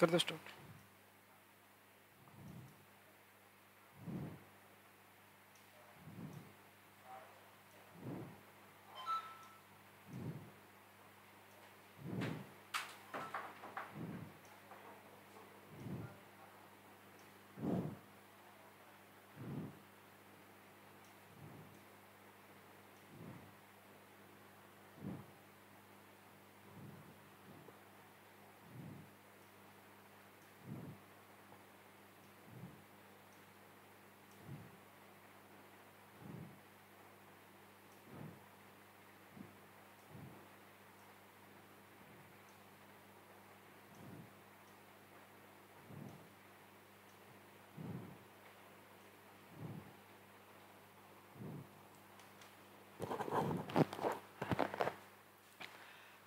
कर दो stop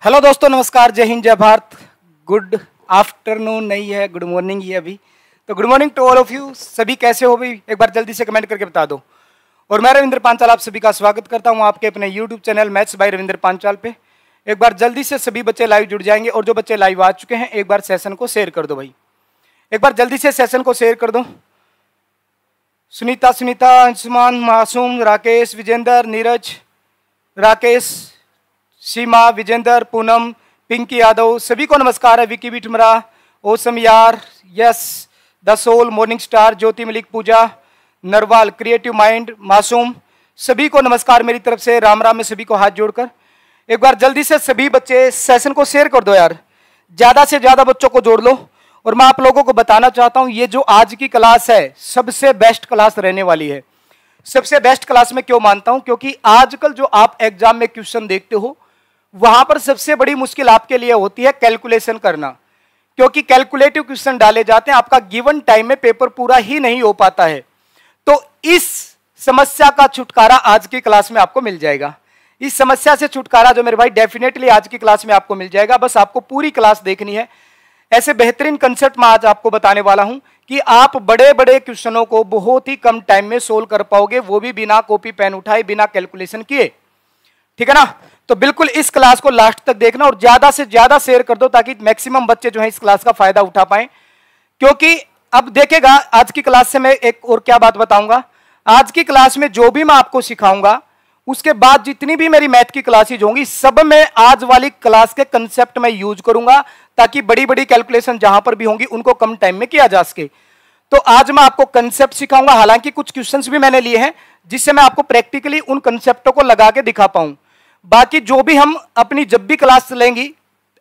hello दोस्तों नमस्कार जय हिंद जय भारत गुड आफ्टरनून नहीं है गुड मॉर्निंग ही अभी तो good morning to all of you सभी कैसे हो भाई एक बार जल्दी से कमेंट करके बता दो और मैं रविंद्र पांचाल आप सभी का स्वागत करता हूं आपके अपने YouTube channel maths by Ravindra Panchal पे एक बार जल्दी से सभी बच्चे लाइव जुड़ जाएंगे और जो बच्चे लाइव आ चुके हैं एक बार सेशन को शेयर कर दो भाई एक बार जल्दी से सेशन को शेयर कर दो सुनीता सुनीता अंशुमान मासूम राकेश विजेंद्र नीरज राकेश सीमा विजेंद्र पूनम पिंकी यादव सभी को नमस्कार है विकी बिटमरा ओसम यार yes the soul morning star Jyoti Malik Pooja Narwal creative mind Masoom सभी को नमस्कार मेरी तरफ से राम राम में सभी को हाथ जोड़कर एक बार जल्दी से सभी बच्चे सेशन को शेयर कर दो यार ज़्यादा से ज़्यादा बच्चों को जोड़ लो और मैं आप लोगों को बताना चाहता हूँ ये जो आज की क्लास है सबसे बेस्ट क्लास रहने वाली है सबसे बेस्ट क्लास में क्यों मानता हूँ क्योंकि आजकल जो आप एग्जाम में क्वेश्चन देखते हो वहां पर सबसे बड़ी मुश्किल आपके लिए होती है कैलकुलेशन करना क्योंकि कैलकुलेटिव क्वेश्चन डाले जाते हैं आपका गिवन टाइम में पेपर पूरा ही नहीं हो पाता है तो इस समस्या का छुटकारा आज की क्लास में आपको मिल जाएगा इस समस्या से छुटकारा जो मेरे भाई डेफिनेटली आज की क्लास में आपको मिल जाएगा बस आपको पूरी क्लास देखनी है ऐसे बेहतरीन कंसेप्ट मैं आज आपको बताने वाला हूं कि आप बड़े बड़े क्वेश्चनों को बहुत ही कम टाइम में सोल्व कर पाओगे वो भी बिना कॉपी पेन उठाए बिना कैलकुलेशन किए ठीक है ना तो बिल्कुल इस क्लास को लास्ट तक देखना और ज्यादा से ज्यादा शेयर कर दो ताकि मैक्सिमम बच्चे जो है इस क्लास का फायदा उठा पाए क्योंकि अब देखेगा आज की क्लास से मैं एक और क्या बात बताऊंगा आज की क्लास में जो भी मैं आपको सिखाऊंगा उसके बाद जितनी भी मेरी मैथ की क्लासेज होंगी सब में आज वाली क्लास के कंसेप्ट में यूज करूंगा ताकि बड़ी बड़ी कैलकुलेशन जहां पर भी होंगी उनको कम टाइम में किया जा सके तो आज मैं आपको कंसेप्ट सिखाऊंगा हालांकि कुछ क्वेश्चंस भी मैंने लिए हैं जिससे मैं आपको प्रैक्टिकली उन कंसेप्टों को लगा के दिखा पाऊं बाकी जो भी हम अपनी जब भी क्लास लेंगी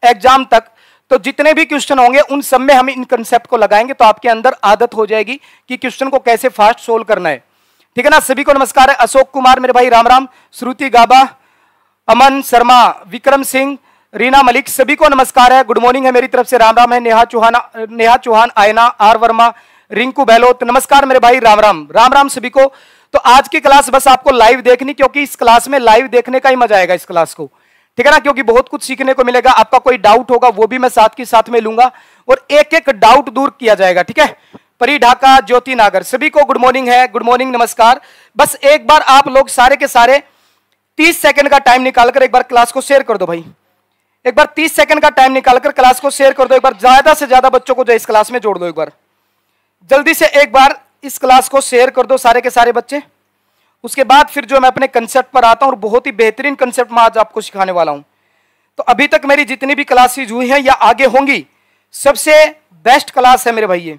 एग्जाम तक तो जितने भी क्वेश्चन होंगे उन सब में हम इन कंसेप्ट को लगाएंगे तो आपके अंदर आदत हो जाएगी कि क्वेश्चन को कैसे फास्ट सोल्व करना है ठीक है ना सभी को नमस्कार है अशोक कुमार मेरे भाई राम राम श्रुति गाबा अमन शर्मा विक्रम सिंह रीना मलिक सभी को नमस्कार है गुड मॉर्निंग है मेरी तरफ से राम राम है नेहा चौहान नेहा चौहान आयना आर वर्मा रिंकू बहलोत नमस्कार मेरे भाई राम राम राम राम सभी को तो आज की क्लास बस आपको लाइव देखनी क्योंकि इस क्लास में लाइव देखने का ही मजा आएगा इस क्लास को ठीक है ना क्योंकि बहुत कुछ सीखने को मिलेगा आपका कोई डाउट होगा वो भी मैं साथ के साथ में लूंगा और एक एक डाउट दूर किया जाएगा ठीक है परी ढाका ज्योति नागर सभी को गुड मॉर्निंग है गुड मॉर्निंग नमस्कार बस एक बार आप लोग सारे के सारे तीस सेकंड का टाइम निकालकर एक बार क्लास को शेयर कर दो भाई एक बार तीस सेकंड का टाइम निकालकर क्लास को शेयर कर दो एक बार ज्यादा से ज्यादा बच्चों को जो इस क्लास में जोड़ दो एक बार जल्दी से एक बार इस क्लास को शेयर कर दो सारे के सारे बच्चे उसके बाद फिर जो मैं अपने कंसेप्ट पर आता हूँ और बहुत ही बेहतरीन कंसेप्ट मैं आज आपको सिखाने वाला हूँ तो अभी तक मेरी जितनी भी क्लासेज हुई हैं या आगे होंगी सबसे बेस्ट क्लास है मेरे भाई ये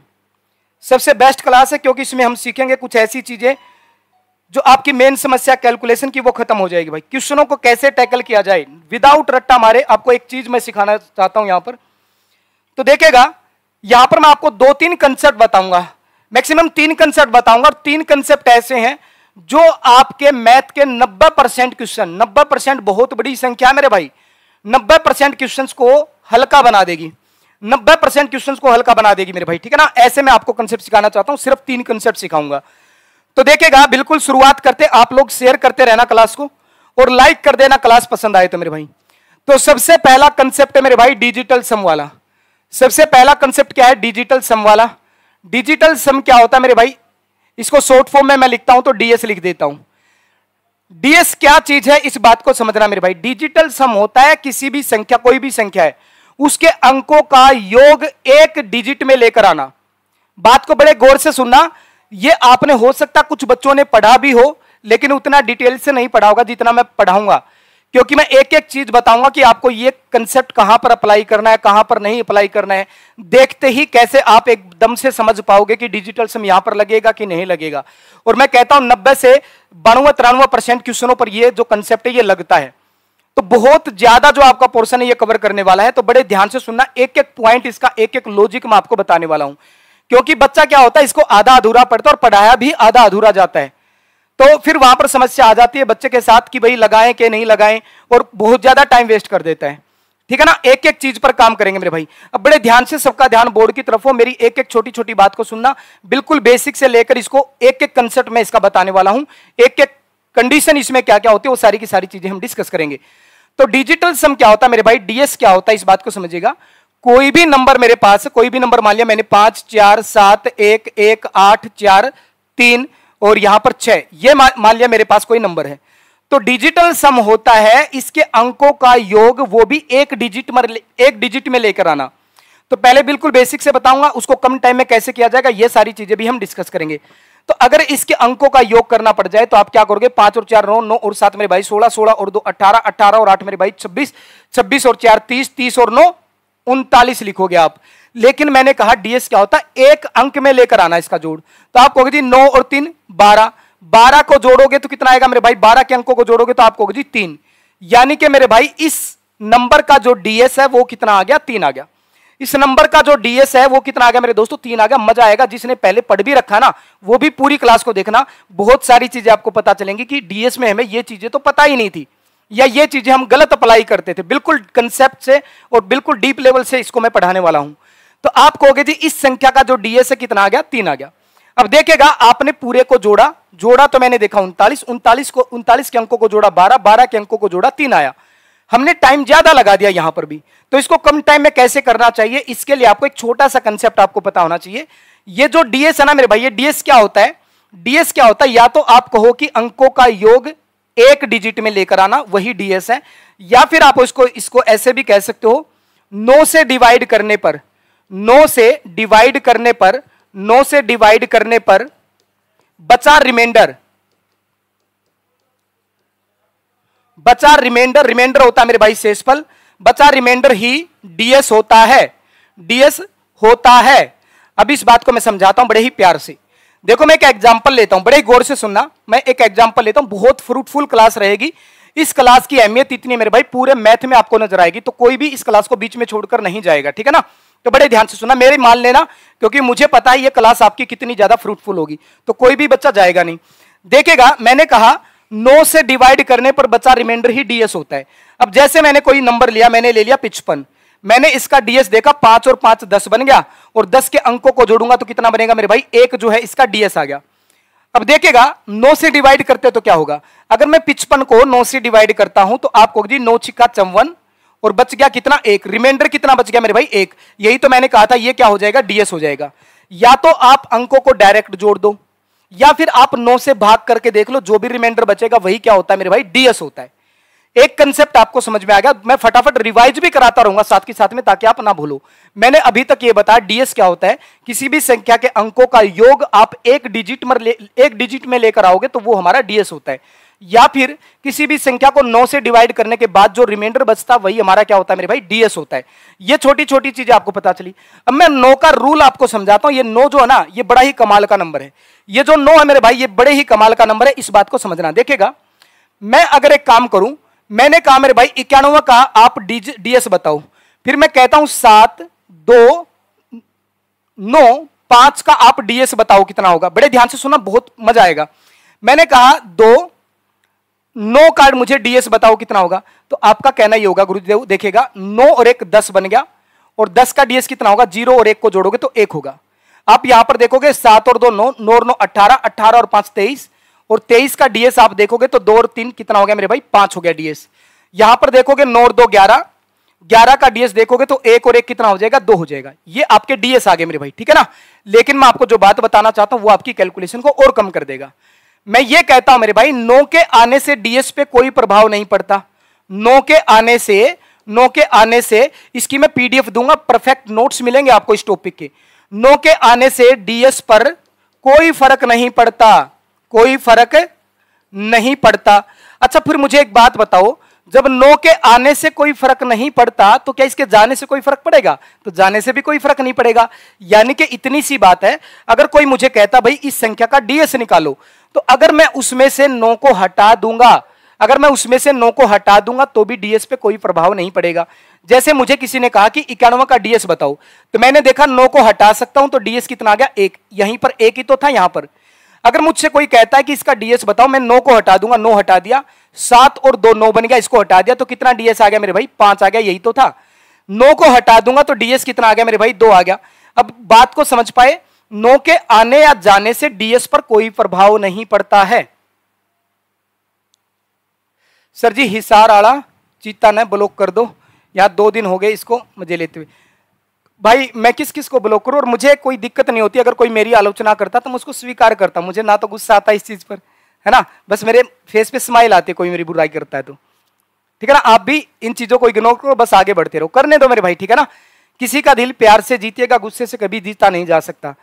सबसे बेस्ट क्लास है क्योंकि इसमें हम सीखेंगे कुछ ऐसी चीज़ें जो आपकी मेन समस्या कैलकुलेशन की वो खत्म हो जाएगी भाई क्वेश्चनों को कैसे टैकल किया जाए विदाउट रट्टा मारे आपको एक चीज मैं सिखाना चाहता हूं यहां पर तो देखेगा यहां पर मैं आपको दो तीन कंसेप्ट बताऊंगा मैक्सिमम तीन कंसेप्ट बताऊंगा और तीन कंसेप्ट ऐसे हैं जो आपके मैथ के 90 परसेंट क्वेश्चन 90 परसेंट बहुत बड़ी संख्या है मेरे भाई 90 परसेंट क्वेश्चन को हल्का बना देगी 90 परसेंट क्वेश्चन को हल्का बना देगी मेरे भाई ठीक है ना ऐसे में आपको कंसेप्ट सिखाना चाहता हूं सिर्फ तीन कंसेप्ट सिखाऊंगा तो देखेगा बिल्कुल शुरुआत करते आप लोग शेयर करते रहना क्लास को और लाइक कर देना क्लास पसंद आए तो मेरे भाई तो सबसे पहला कंसेप्ट है मेरे भाई डिजिटल सम वाला सबसे पहला कंसेप्ट क्या है डिजिटल सम वाला डिजिटल सम क्या होता है मेरे भाई इसको शॉर्ट फॉर्म में मैं लिखता हूं तो डीएस लिख देता हूं डीएस क्या चीज है इस बात को समझना मेरे भाई डिजिटल सम होता है किसी भी संख्या कोई भी संख्या है उसके अंकों का योग एक डिजिट में लेकर आना बात को बड़े गौर से सुनना यह आपने हो सकता कुछ बच्चों ने पढ़ा भी हो लेकिन उतना डिटेल से नहीं पढ़ा होगा जितना मैं पढ़ाऊंगा क्योंकि मैं एक एक चीज बताऊंगा कि आपको ये कंसेप्ट कहां पर अप्लाई करना है कहां पर नहीं अप्लाई करना है देखते ही कैसे आप एकदम से समझ पाओगे कि डिजिटल सिम यहां पर लगेगा कि नहीं लगेगा और मैं कहता हूं नब्बे से बानवे तिरानवे परसेंट क्वेश्चनों पर यह जो कंसेप्ट है ये लगता है तो बहुत ज्यादा जो आपका पोर्सन है ये कवर करने वाला है तो बड़े ध्यान से सुनना एक एक पॉइंट इसका एक एक लॉजिक मैं आपको बताने वाला हूं क्योंकि बच्चा क्या होता है इसको आधा अधूरा पढ़ता है और पढ़ाया भी आधा अधूरा जाता है तो फिर वहां पर समस्या आ जाती है बच्चे के साथ कि भाई लगाएं कि नहीं लगाएं और बहुत ज्यादा टाइम वेस्ट कर देता है ठीक है ना एक एक चीज पर काम करेंगे मेरे भाई अब बड़े ध्यान से सबका ध्यान बोर्ड की तरफ हो मेरी एक एक छोटी छोटी बात को सुनना बिल्कुल बेसिक से लेकर इसको एक एक कंसेप्ट में इसका बताने वाला हूं एक एक कंडीशन इसमें क्या क्या होती है वो सारी की सारी चीजें हम डिस्कस करेंगे तो डिजिटल सम क्या होता है मेरे भाई डीएस क्या होता है इस बात को समझिएगा कोई भी नंबर मेरे पास कोई भी नंबर मान लिया मैंने पांच चार सात एक एक आठ चार तीन और यहां पर छह ये मान लिया मेरे पास कोई नंबर है तो डिजिटल सम होता है इसके अंकों का योग वो भी एक डिजिट में एक डिजिट में लेकर आना तो पहले बिल्कुल बेसिक से बताऊंगा उसको कम टाइम में कैसे किया जाएगा ये सारी चीजें भी हम डिस्कस करेंगे तो अगर इसके अंकों का योग करना पड़ जाए तो आप क्या करोगे पांच और चार नौ नौ और सात मेरे भाई सोलह सोलह और दो अठारह अठारह और आठ मेरे भाई छब्बीस छब्बीस और चार तीस तीस और नौ उनतालीस लिखोगे आप लेकिन मैंने कहा डीएस क्या होता है एक अंक में लेकर आना इसका जोड़ तो आप कहोगे जी नौ और तीन बारह बारह को जोड़ोगे तो कितना आएगा मेरे भाई बारह के अंकों को जोड़ोगे तो आप कहोगे जी तीन यानी कि मेरे भाई इस नंबर का जो डीएस है वो कितना आ गया तीन आ गया इस नंबर का जो डीएस है वो कितना आ गया मेरे दोस्तों तीन आ गया मजा आएगा जिसने पहले पढ़ भी रखा ना वो भी पूरी क्लास को देखना बहुत सारी चीजें आपको पता चलेंगी कि डीएस में हमें ये चीजें तो पता ही नहीं थी या ये चीजें हम गलत अप्लाई करते थे बिल्कुल कंसेप्ट से और बिल्कुल डीप लेवल से इसको मैं पढ़ाने वाला हूं तो आप कहोगे जी इस संख्या का जो डीएस है कितना आ गया तीन आ गया अब देखेगा आपने पूरे को जोड़ा जोड़ा तो मैंने देखा उनतालीस उनतालीस को उनतालीस के अंकों को जोड़ा बारह बारह के अंकों को जोड़ा तीन आया हमने टाइम ज्यादा लगा दिया यहां पर भी तो इसको कम टाइम में कैसे करना चाहिए इसके लिए आपको एक छोटा सा कंसेप्ट आपको पता होना चाहिए ये जो डीएस है ना मेरे भाई ये डीएस क्या होता है डीएस क्या होता है या तो आप कहो कि अंकों का योग एक डिजिट में लेकर आना वही डीएस है या फिर आप इसको इसको ऐसे भी कह सकते हो नो से डिवाइड करने पर नौ से डिवाइड करने पर नौ से डिवाइड करने पर बचा रिमाइंडर बचा रिमाइंडर रिमाइंडर होता है मेरे भाई शेषफल बचा रिमाइंडर ही डीएस होता है डीएस होता है अब इस बात को मैं समझाता हूं बड़े ही प्यार से देखो मैं एक एग्जाम्पल लेता हूं बड़े गौर से सुनना मैं एक एग्जाम्पल लेता हूं बहुत फ्रूटफुल क्लास रहेगी इस क्लास की अहमियत इतनी मेरे भाई पूरे मैथ में आपको नजर आएगी तो कोई भी इस क्लास को बीच में छोड़कर नहीं जाएगा ठीक है ना तो बड़े ध्यान से सुना मेरे मान लेना क्योंकि मुझे पता है ये क्लास आपकी कितनी ज़्यादा फ्रूटफुल होगी तो कोई भी बच्चा जाएगा नहीं देखेगा मैंने कहा नो से डिवाइड करने पर बच्चा रिमाइंडर ही डीएस होता है अब जैसे मैंने कोई नंबर लिया मैंने ले लिया पिचपन मैंने इसका डीएस देखा पांच और पांच दस बन गया और दस के अंकों को जोड़ूंगा तो कितना बनेगा मेरे भाई एक जो है इसका डीएस आ गया अब देखेगा नौ से डिवाइड करते तो क्या होगा अगर मैं पिचपन को नौ से डिवाइड करता हूं तो आपको नौ छिक्का चौवन और बच गया कितना एक रिमाइंडर कितना बच गया मेरे भाई एक यही तो मैंने कहा था ये क्या हो जाएगा डीएस हो जाएगा या तो आप अंकों को डायरेक्ट जोड़ दो या फिर आप नौ से भाग करके देख लो जो भी रिमाइंडर बचेगा वही क्या होता है मेरे भाई डीएस होता है एक कंसेप्ट आपको समझ में आ गया मैं फटाफट रिवाइज भी कराता रहूंगा साथ के साथ में ताकि आप ना भूलो मैंने अभी तक ये बताया डीएस क्या होता है किसी भी संख्या के अंकों का योग आप एक डिजिट में एक डिजिट में लेकर आओगे तो वो हमारा डीएस होता है या फिर किसी भी संख्या को नौ से डिवाइड करने के बाद जो रिमाइंडर बचता वही हमारा क्या होता है मेरे भाई डीएस होता है ये छोटी छोटी चीजें आपको पता चली अब मैं नौ का रूल आपको समझाता हूं ये नौ जो है ना ये बड़ा ही कमाल का नंबर है ये जो नौ है मेरे भाई ये बड़े ही कमाल का नंबर है इस बात को समझना देखेगा मैं अगर एक काम करूं मैंने कहा मेरे भाई इक्यानवे का आप डीएस बताओ फिर मैं कहता हूं सात दो नौ पांच का आप डीएस बताओ कितना होगा बड़े ध्यान से सुना बहुत मजा आएगा मैंने कहा दो नो कार्ड मुझे डीएस बताओ कितना होगा तो आपका कहना ही होगा गुरुदेव देखेगा नो और एक दस बन गया और दस का डीएस कितना होगा जीरो और एक को जोड़ोगे तो एक होगा आप यहां पर देखोगे सात और दो नौ नौ और नौ अट्ठारह अट्ठारह और पांच तेईस और तेईस का डीएस आप देखोगे तो दो और तीन कितना हो गया मेरे भाई पांच हो गया डीएस यहां पर देखोगे नौ और दो ग्यारह ग्यारह का डीएस देखोगे तो एक और एक कितना हो जाएगा दो हो जाएगा ये आपके डीएस आगे मेरे भाई ठीक है ना लेकिन मैं आपको जो बात बताना चाहता हूं वो आपकी कैलकुलेशन को और कम कर देगा मैं ये कहता हूं मेरे भाई नो के आने से डीएस पे कोई प्रभाव नहीं पड़ता नो के आने से नो के आने से इसकी मैं पीडीएफ दूंगा परफेक्ट नोट्स मिलेंगे आपको इस टॉपिक के नो के आने से डीएस पर कोई फर्क नहीं पड़ता कोई फर्क नहीं पड़ता अच्छा फिर मुझे एक बात बताओ जब नो के आने से कोई फर्क नहीं पड़ता तो क्या इसके जाने से कोई फर्क पड़ेगा तो जाने से भी कोई फर्क नहीं पड़ेगा यानी कि इतनी सी बात है अगर कोई मुझे कहता भाई इस संख्या का डीएस निकालो तो अगर मैं उसमें से नौ को हटा दूंगा अगर मैं उसमें से नौ को हटा दूंगा तो भी डीएस पे कोई प्रभाव नहीं पड़ेगा जैसे मुझे किसी ने कहा कि इक्यानवे का डीएस बताओ तो मैंने देखा नौ को हटा सकता हूं तो डीएस कितना आ गया एक यहीं पर एक ही तो था यहां पर अगर मुझसे कोई कहता है कि इसका डीएस बताओ मैं नौ को हटा दूंगा नौ हटा दिया सात और दो नौ बन गया इसको हटा दिया तो कितना डीएस आ गया मेरे भाई पांच आ गया यही तो था नौ को हटा दूंगा तो डीएस कितना आ गया मेरे भाई दो आ गया अब बात को समझ पाए नो के आने या जाने से डीएस पर कोई प्रभाव नहीं पड़ता है सर जी हिसार आड़ा चीता ने ब्लॉक कर दो यहां दो दिन हो गए इसको मुझे लेते हुए भाई मैं किस किस को ब्लॉक करूं और मुझे कोई दिक्कत नहीं होती अगर कोई मेरी आलोचना करता तो मैं उसको स्वीकार करता मुझे ना तो गुस्सा आता इस चीज़ पर है ना बस मेरे फेस पे स्माइल आते कोई मेरी बुराई करता है तो ठीक है ना आप भी इन चीज़ों को इग्नोर करो बस आगे बढ़ते रहो करने दो मेरे भाई ठीक है ना किसी का दिल प्यार से जीतेगा गुस्से से कभी जीता नहीं जा सकता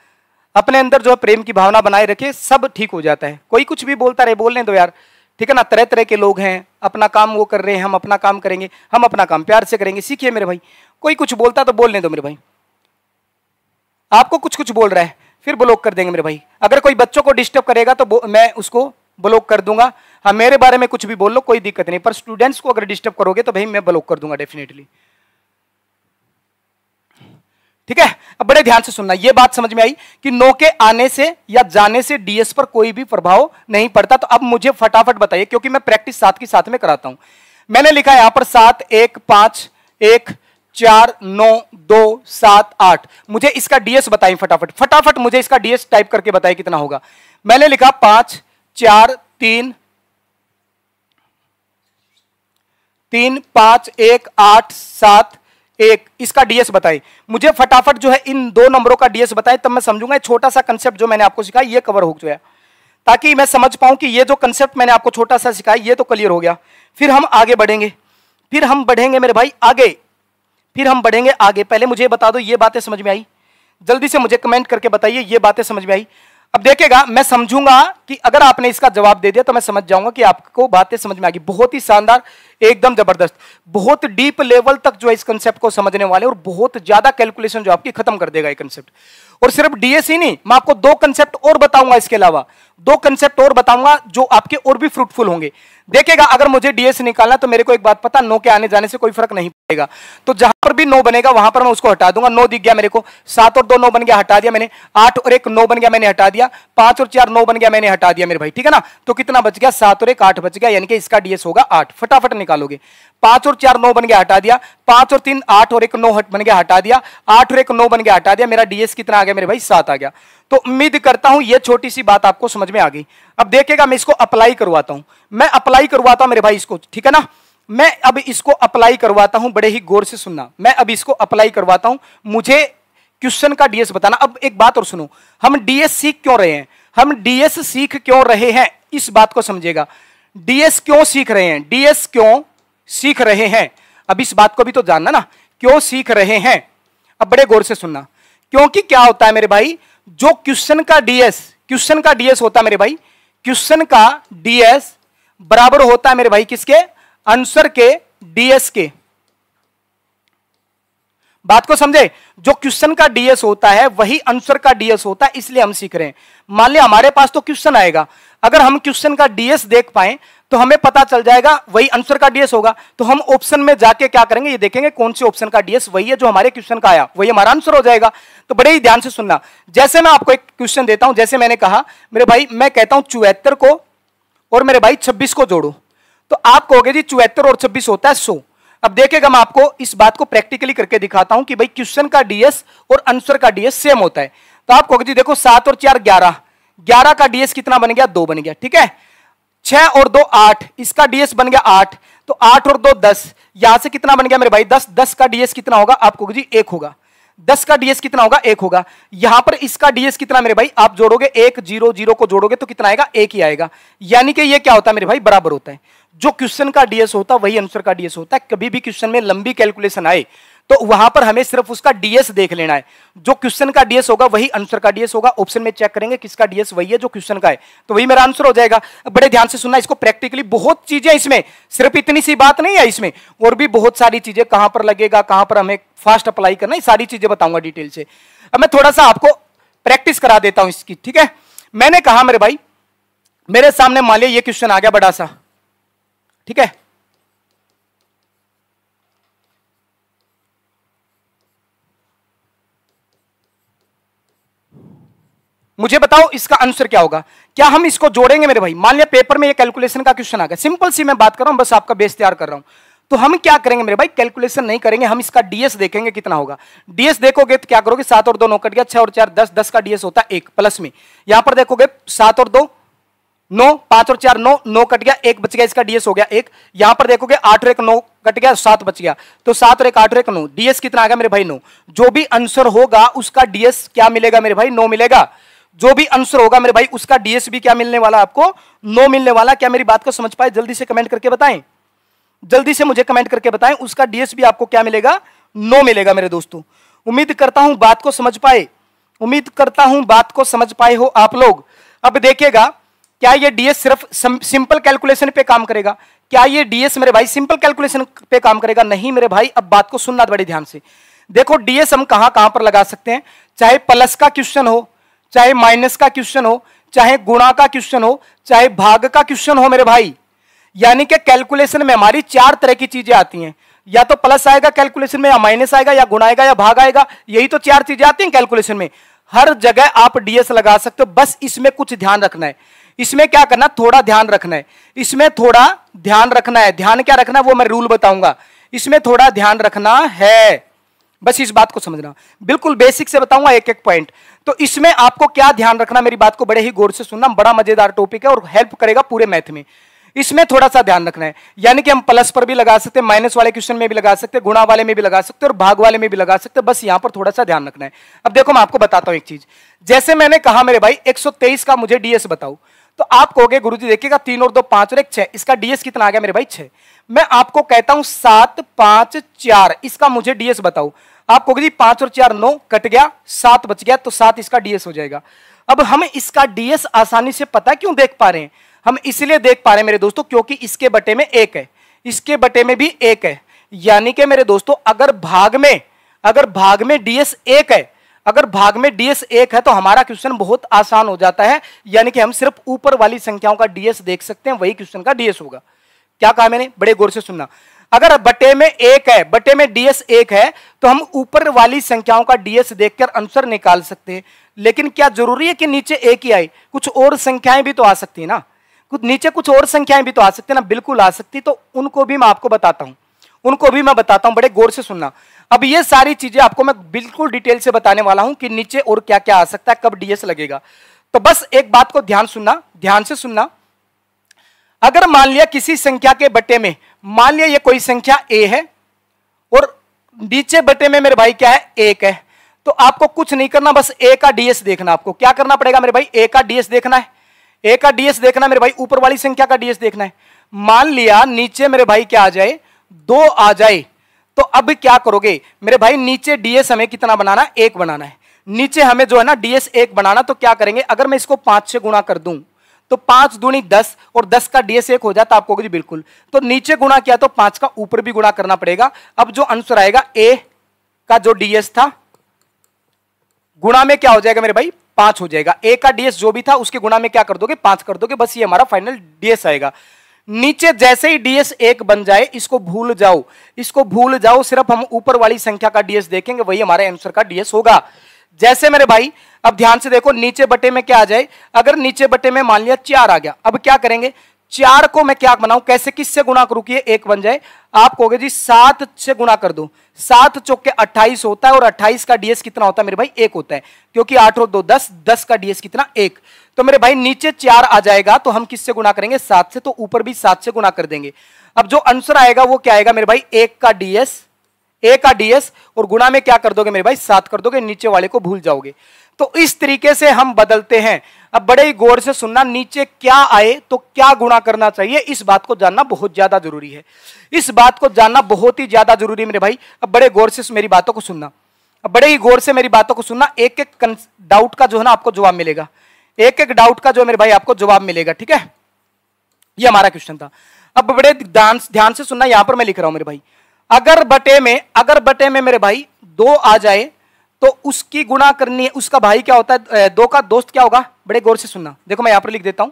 अपने अंदर जो है प्रेम की भावना बनाए रखे सब ठीक हो जाता है कोई कुछ भी बोलता रहे बोलने दो यार ठीक है ना तरह तरह के लोग हैं अपना काम वो कर रहे हैं हम अपना काम करेंगे हम अपना काम प्यार से करेंगे सीखिए मेरे भाई कोई कुछ बोलता तो बोलने दो मेरे भाई आपको कुछ कुछ बोल रहा है फिर ब्लॉक कर देंगे मेरे भाई अगर कोई बच्चों को डिस्टर्ब करेगा तो मैं उसको ब्लॉक कर दूंगा हाँ मेरे बारे में कुछ भी बोल लो कोई दिक्कत नहीं पर स्टूडेंट्स को अगर डिस्टर्ब करोगे तो भाई मैं ब्लॉक कर दूंगा डेफिनेटली ठीक है अब बड़े ध्यान से सुनना यह बात समझ में आई कि नो के आने से या जाने से डीएस पर कोई भी प्रभाव नहीं पड़ता तो अब मुझे फटाफट बताइए क्योंकि मैं प्रैक्टिस सात की साथ में कराता हूं मैंने लिखा यहां पर सात एक पांच एक चार नौ दो सात आठ मुझे इसका डीएस बताइए फटाफट फटाफट मुझे इसका डीएस टाइप करके बताइए कितना होगा मैंने लिखा पांच चार तीन तीन पांच एक आठ सात एक इसका डीएस बताए मुझे फटाफट जो है इन दो नंबरों का डीएस बताए तब मैं समझूंगा छोटा सा कंसेप्ट जो मैंने आपको सिखाया ये कवर हो गया ताकि मैं समझ पाऊं कि ये जो कंसेप्ट मैंने आपको छोटा सा सिखाया ये तो क्लियर हो गया फिर हम आगे बढ़ेंगे फिर हम बढ़ेंगे मेरे भाई आगे फिर हम बढ़ेंगे आगे पहले मुझे बता दो ये बातें समझ में आई जल्दी से मुझे कमेंट करके बताइए ये बातें समझ में आई अब देखेगा मैं समझूंगा कि अगर आपने इसका जवाब दे दिया तो मैं समझ जाऊंगा कि आपको बातें समझ में आ गई बहुत ही शानदार एकदम जबरदस्त बहुत डीप लेवल तक जो है इस कंसेप्ट को समझने वाले और बहुत ज्यादा कैलकुलेशन जो आपकी खत्म कर देगा ये कंसेप्ट और सिर्फ डीएससी नहीं मैं आपको दो कंसेप्ट और बताऊंगा इसके अलावा दो कंसेप्ट और बताऊंगा जो आपके और भी फ्रूटफुल होंगे देखेगा अगर मुझे डीएस निकालना तो मेरे को एक बात पता नो के आने जाने से कोई फर्क नहीं पड़ेगा तो जहां पर भी नो बनेगा वहां पर मैं उसको हटा दूंगा नो दिख गया मेरे को सात और दो नो बन गया हटा दिया मैंने आठ और एक नो बन गया मैंने हटा दिया पांच और चार नो बन गया मैंने हटा दिया मेरे भाई ठीक है ना तो कितना बच गया सात और एक आठ बच गया यानी कि इसका डीएस होगा आठ फटाफट निकालोगे पांच और चार नौ बन गया हटा दिया पांच और तीन आठ और एक नौ बन गया हटा दिया आठ और एक नौ बन गया हटा दिया मेरा डीएस कितना आ गया मेरे भाई सात आ गया तो उम्मीद करता हूं यह छोटी सी बात आपको समझ में आ गई अब देखेगा मैं इसको अप्लाई करवाता हूं मैं अप्लाई करवाता हूं मेरे भाई इसको ठीक है ना मैं अब इसको अप्लाई करवाता हूं बड़े ही गौर से सुनना मैं अब इसको अप्लाई करवाता हूं मुझे क्वेश्चन का डीएस बताना अब एक बात और सुनो हम डीएस सीख क्यों रहे हैं हम डीएस सीख क्यों रहे हैं इस बात को समझेगा डीएस क्यों सीख रहे हैं डीएस क्यों सीख रहे हैं अब इस बात को भी तो जानना ना क्यों सीख रहे हैं अब बड़े गौर से सुनना क्योंकि क्या होता है मेरे भाई जो क्वेश्चन का डीएस क्वेश्चन का डीएस होता है मेरे भाई क्वेश्चन का डीएस बराबर होता है मेरे भाई किसके आंसर के डीएस के बात को समझे जो क्वेश्चन का डीएस होता है वही आंसर का डीएस होता है इसलिए हम सीख रहे हैं मान लिया हमारे पास तो क्वेश्चन आएगा अगर हम क्वेश्चन का डीएस देख पाए तो हमें पता चल जाएगा वही आंसर का डीएस होगा तो हम ऑप्शन में जाके क्या करेंगे ये देखेंगे कौन से ऑप्शन का डीएस वही है जो हमारे क्वेश्चन का आया वही हमारा आंसर हो जाएगा तो बड़े ही ध्यान से सुनना जैसे मैं आपको एक क्वेश्चन देता हूं जैसे मैंने कहा मेरे भाई मैं कहता हूं चुहत्तर को और मेरे भाई छब्बीस को जोड़ो तो आप कहोगे जी चुहत्तर और छब्बीस होता है सौ अब देखेगा मैं आपको इस बात को प्रैक्टिकली करके दिखाता हूं कि भाई क्वेश्चन का डीएस और आंसर का डीएस सेम होता है तो आप कहोगे देखो सात और चार ग्यारह ग्यारह का डीएस कितना बन गया दो बन गया ठीक है छह और दो आठ इसका डीएस बन गया आठ तो आठ और दो दस यहां से कितना बन गया मेरे भाई दस दस का डीएस कितना होगा आपको जी एक होगा दस का डीएस कितना होगा एक होगा यहां पर इसका डीएस कितना मेरे भाई आप जोड़ोगे एक जीरो जीरो को जोड़ोगे तो कितना आएगा एक ही आएगा यानी कि ये क्या होता है मेरे भाई बराबर होता है जो क्वेश्चन का डीएस होता वही आंसर का डीएस होता है कभी भी क्वेश्चन में लंबी कैलकुलेशन आए तो वहां पर हमें सिर्फ उसका डीएस देख लेना है जो क्वेश्चन का डीएस होगा वही आंसर का डीएस होगा ऑप्शन में चेक करेंगे किसका डीएस वही है जो क्वेश्चन का है तो वही मेरा आंसर हो जाएगा बड़े ध्यान से सुनना इसको प्रैक्टिकली बहुत चीजें इसमें सिर्फ इतनी सी बात नहीं है इसमें और भी बहुत सारी चीजें कहां पर लगेगा कहां पर हमें फास्ट अप्लाई करना सारी चीजें बताऊंगा डिटेल से अब मैं थोड़ा सा आपको प्रैक्टिस करा देता हूं इसकी ठीक है मैंने कहा मेरे भाई मेरे सामने मान लिया ये क्वेश्चन आ गया बड़ा सा ठीक है मुझे बताओ इसका आंसर क्या होगा क्या हम इसको जोड़ेंगे मेरे भाई मान लिया पेपर में ये कैलकुलेशन का क्वेश्चन आ गया सिंपल सी मैं बात कर रहा हूं बस आपका बेस तैयार कर रहा हूं तो हम क्या करेंगे मेरे भाई कैलकुलेशन नहीं करेंगे हम इसका डीएस देखेंगे कितना होगा डीएस देखोगे तो क्या करोगे सात और दो नौ कट गया छह और चार दस दस का डीएस होता है एक प्लस में यहां पर देखोगे सात और दो नौ पांच और चार नौ नौ कट गया एक बच गया इसका डीएस हो गया एक यहां पर देखोगे आठ और एक नौ कट गया सात बच गया तो सात और एक आठ और एक नौ डीएस कितना आ गया मेरे भाई नौ जो भी आंसर होगा उसका डीएस क्या मिलेगा मेरे भाई नौ मिलेगा जो भी आंसर होगा मेरे भाई उसका डीएस भी क्या मिलने वाला आपको नो मिलने वाला क्या मेरी बात को समझ पाए जल्दी से कमेंट करके बताएं जल्दी से मुझे कमेंट करके बताएं उसका डीएस भी आपको क्या मिलेगा नो मिलेगा मेरे दोस्तों उम्मीद करता हूं बात को समझ पाए उम्मीद करता हूं बात को समझ पाए हो आप लोग अब देखिएगा क्या ये डीएस सिर्फ सिंपल कैलकुलेशन पे काम करेगा क्या ये डीएस मेरे भाई सिंपल कैलकुलेशन पे काम करेगा नहीं मेरे भाई अब बात को सुनना बड़े ध्यान से देखो डीएस हम कहां कहां पर लगा सकते हैं चाहे प्लस का क्वेश्चन हो चाहे माइनस का क्वेश्चन हो चाहे गुणा का क्वेश्चन हो चाहे भाग का क्वेश्चन हो मेरे भाई यानी कि कैलकुलेशन में हमारी चार तरह की चीजें आती हैं या तो प्लस आएगा कैलकुलेशन में या माइनस आएगा या गुणा आएगा या भाग आएगा यही तो चार चीजें आती हैं कैलकुलेशन में हर जगह आप डीएस लगा सकते हो बस इसमें कुछ ध्यान रखना है इसमें क्या करना थोड़ा ध्यान रखना है इसमें थोड़ा ध्यान रखना है ध्यान क्या रखना है वो मैं रूल बताऊंगा इसमें थोड़ा ध्यान रखना है बस इस बात को समझना बिल्कुल बेसिक से बताऊंगा एक एक पॉइंट तो इसमें आपको क्या ध्यान रखना मेरी बात को बड़े ही गौर से सुनना बड़ा मजेदार टॉपिक है और हेल्प करेगा पूरे मैथ में इसमें थोड़ा सा ध्यान रखना है यानी कि हम प्लस पर भी लगा सकते हैं माइनस वाले क्वेश्चन में भी लगा सकते हैं गुणा वाले में भी लगा सकते हैं और भाग वाले में भी लगा सकते हैं बस यहां पर थोड़ा सा ध्यान रखना है अब देखो मैं आपको बताता हूं एक चीज जैसे मैंने कहा मेरे भाई 123 का मुझे डीएस बताओ तो आप कहोगे गुरु जी देखिएगा तीन और दो पांच और एक छह इसका डीएस कितना आ गया मेरे भाई छह मैं आपको कहता हूं सात पांच चार इसका मुझे डीएस बताओ आप कहोगे जी पांच और चार नौ कट गया सात बच गया तो सात इसका डीएस हो जाएगा अब हम इसका डीएस आसानी से पता क्यों देख पा रहे हैं हम इसलिए देख पा रहे हैं मेरे दोस्तों क्योंकि इसके बटे में एक है इसके बटे में भी एक है यानी कि मेरे दोस्तों अगर भाग में अगर भाग में डीएस एक है अगर भाग में डीएस एक है तो हमारा क्वेश्चन बहुत आसान हो जाता है यानी कि हम सिर्फ ऊपर वाली संख्याओं का डीएस देख सकते हैं वही क्वेश्चन का डीएस होगा क्या कहा मैंने बड़े गौर से सुनना अगर बटे में एक है बटे में डीएस एक है तो हम ऊपर वाली संख्याओं का डीएस देखकर आंसर निकाल सकते हैं लेकिन क्या जरूरी है कि नीचे एक ही आई कुछ और संख्याएं भी तो आ सकती है ना कुछ नीचे कुछ और संख्याएं भी तो आ सकती है ना बिल्कुल आ सकती तो उनको भी मैं आपको बताता हूं उनको भी मैं बताता हूं बड़े गौर से सुनना अब ये सारी चीजें आपको मैं बिल्कुल डिटेल से बताने वाला हूं कि नीचे और क्या क्या आ सकता है कब डीएस लगेगा तो बस एक बात को ध्यान सुनना ध्यान से सुनना अगर मान लिया किसी संख्या के बटे में मान लिया ये कोई संख्या ए है और नीचे बटे में मेरे भाई क्या है एक है तो आपको कुछ नहीं करना बस ए का डीएस देखना आपको क्या करना पड़ेगा मेरे भाई ए का डीएस देखना है ए का डीएस देखना मेरे भाई ऊपर वाली संख्या का डीएस देखना है मान लिया नीचे मेरे भाई क्या आ जाए दो आ जाए तो अब क्या करोगे मेरे भाई नीचे डीएस हमें कितना बनाना एक बनाना है नीचे हमें जो है ना डीएस एक बनाना तो क्या करेंगे अगर मैं इसको पांच से गुणा कर दूं तो पांच दूनी दस और दस का डीएस एक हो जाता आपको जी बिल्कुल तो नीचे गुणा किया तो पांच का ऊपर भी गुणा करना पड़ेगा अब जो आंसर आएगा ए का जो डीएस था गुणा में क्या हो जाएगा मेरे भाई पांच हो जाएगा ए का डीएस जो भी था उसके गुणा में क्या कर दोगे पांच कर दोगे बस ये हमारा फाइनल डीएस आएगा नीचे जैसे ही डीएस एक बन जाए इसको भूल जाओ इसको भूल जाओ सिर्फ हम ऊपर वाली संख्या का डीएस देखेंगे वही हमारे आंसर का डीएस होगा जैसे मेरे भाई अब ध्यान से देखो नीचे बटे में क्या आ जाए अगर नीचे बटे में मान लिया चार आ गया अब क्या करेंगे चार को मैं क्या बनाऊं कैसे किससे गुणा करूं कि एक बन जाए आप कहोगे जी सात से गुणा कर दो सात चौके अट्ठाईस होता है और अट्ठाईस का डीएस कितना होता है मेरे भाई एक होता है क्योंकि आठ और दो दस दस का डीएस कितना एक तो मेरे भाई नीचे चार आ जाएगा तो हम किससे गुना करेंगे सात से तो ऊपर भी सात से गुणा कर देंगे अब जो आंसर आएगा वो क्या आएगा मेरे भाई एक का डीएस ए का डीएस और गुणा में क्या कर दोगे मेरे भाई सात कर दोगे नीचे वाले को भूल जाओगे तो इस तरीके से हम बदलते हैं अब बड़े ही गौर से सुनना नीचे क्या आए तो क्या गुणा करना चाहिए इस बात को जानना बहुत ज्यादा जरूरी है इस बात को जानना बहुत ही ज्यादा जरूरी है मेरे भाई अब बड़े गौर से मेरी बातों को सुनना अब बड़े ही गौर से मेरी बातों को सुनना एक एक डाउट का जो है ना आपको जवाब मिलेगा एक एक डाउट का जो मेरे भाई आपको जवाब मिलेगा ठीक है ये हमारा क्वेश्चन था अब बड़े ध्यान ध्यान से सुनना यहां पर मैं लिख रहा हूं मेरे भाई अगर बटे में अगर बटे में मेरे भाई दो आ जाए तो उसकी गुणा करनी है उसका भाई क्या होता है दो का दोस्त क्या होगा बड़े गौर से सुनना देखो मैं यहां पर लिख देता हूं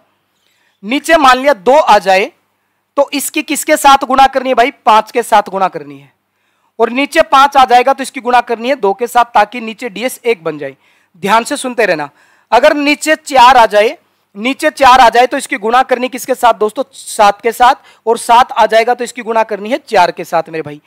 नीचे मान लिया दो आ जाए तो इसकी किसके साथ गुणा करनी है भाई पांच के साथ गुणा करनी है और नीचे पांच आ जाएगा तो इसकी गुणा करनी है दो के साथ ताकि नीचे डीएस एक बन जाए ध्यान से सुनते रहना अगर नीचे चार आ जाए नीचे चार आ जाए तो इसकी गुणा करनी किसके साथ दोस्तों सात के साथ और सात आ जाएगा तो इसकी गुणा करनी है चार के साथ मेरे भाई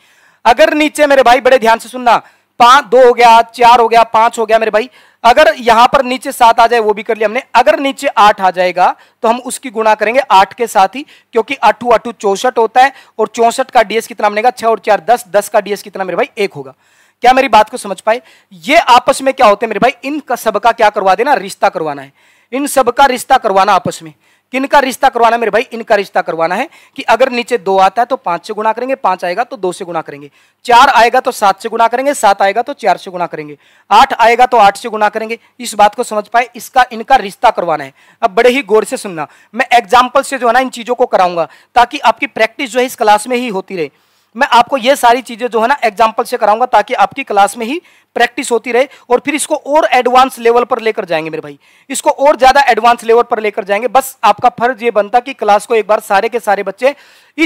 अगर नीचे मेरे भाई बड़े ध्यान से सुनना पांच दो हो गया चार हो गया पांच हो गया मेरे भाई अगर यहां पर नीचे सात आ जाए वो भी कर लिया हमने अगर नीचे आठ आ जाएगा तो हम उसकी गुणा करेंगे आठ के साथ ही क्योंकि अठू अठू चौसठ होता है और चौसठ का डीएस कितना बनेगा छह और चार दस दस का डीएस कितना मेरे भाई एक होगा क्या मेरी बात को समझ पाए ये आपस में क्या होते हैं मेरे भाई इन सबका क्या करवा देना रिश्ता करवाना है इन सबका रिश्ता करवाना आपस में किन का रिश्ता करवाना मेरे भाई इनका रिश्ता करवाना है कि अगर नीचे दो आता है तो पांच से गुणा करेंगे पांच आएगा तो दो से गुणा करेंगे चार आएगा तो सात से गुणा करेंगे सात आएगा तो चार से गुणा करेंगे आठ आएगा तो आठ से गुणा करेंगे इस बात को समझ पाए इसका इनका रिश्ता करवाना है अब बड़े ही गौर से सुनना मैं एग्जाम्पल से जो है ना इन चीजों को कराऊंगा ताकि आपकी प्रैक्टिस जो है इस क्लास में ही होती रहे मैं आपको ये सारी चीज़ें जो है ना एग्जाम्पल से कराऊंगा ताकि आपकी क्लास में ही प्रैक्टिस होती रहे और फिर इसको और एडवांस लेवल पर लेकर जाएंगे मेरे भाई इसको और ज़्यादा एडवांस लेवल पर लेकर जाएंगे बस आपका फर्ज ये बनता कि क्लास को एक बार सारे के सारे बच्चे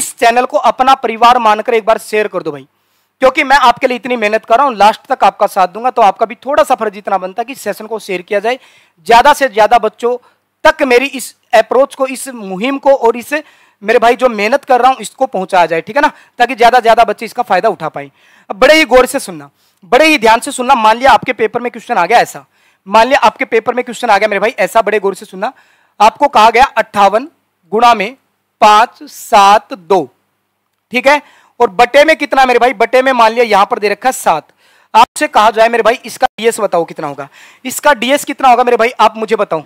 इस चैनल को अपना परिवार मानकर एक बार शेयर कर दो भाई क्योंकि मैं आपके लिए इतनी मेहनत कर रहा हूँ लास्ट तक आपका साथ दूंगा तो आपका भी थोड़ा सा फर्ज इतना बनता कि सेशन को शेयर किया जाए ज़्यादा से ज़्यादा बच्चों तक मेरी इस अप्रोच को इस मुहिम को और इस मेरे भाई जो मेहनत कर रहा हूँ इसको पहुंचा जाए ठीक है ना ताकि ज़्यादा ज़्यादा बच्चे इसका फायदा उठा पाए अब बड़े ही गौर से सुनना बड़े ही ध्यान से सुनना मान लिया आपके पेपर में क्वेश्चन आ गया ऐसा मान लिया आपके पेपर में क्वेश्चन आ गया मेरे भाई ऐसा बड़े गौर से सुनना आपको कहा गया अट्ठावन गुणा में पांच सात दो ठीक है और बटे में कितना मेरे भाई बटे में मान लिया यहां पर दे रखा है सात आपसे कहा जाए मेरे भाई इसका डीएस बताओ कितना होगा इसका डीएस कितना होगा मेरे भाई आप मुझे बताओ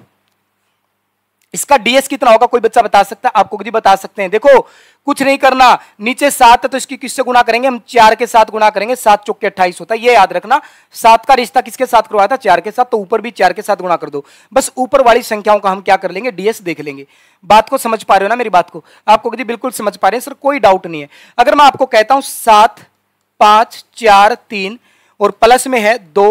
इसका डीएस कितना होगा कोई बच्चा बता सकता है आपको बता सकते हैं देखो कुछ नहीं करना नीचे सात है तो इसकी किससे गुना करेंगे हम चार के साथ गुना करेंगे सात चौके अट्ठाईस होता है ये याद रखना सात का रिश्ता किसके साथ करवाया था चार के साथ तो ऊपर भी चार के साथ गुना कर दो बस ऊपर वाली संख्याओं का हम क्या कर लेंगे डीएस देख लेंगे बात को समझ पा रहे हो ना मेरी बात को आपको कभी बिल्कुल समझ पा रहे हैं सर कोई डाउट नहीं है अगर मैं आपको कहता हूं सात पांच चार तीन और प्लस में है दो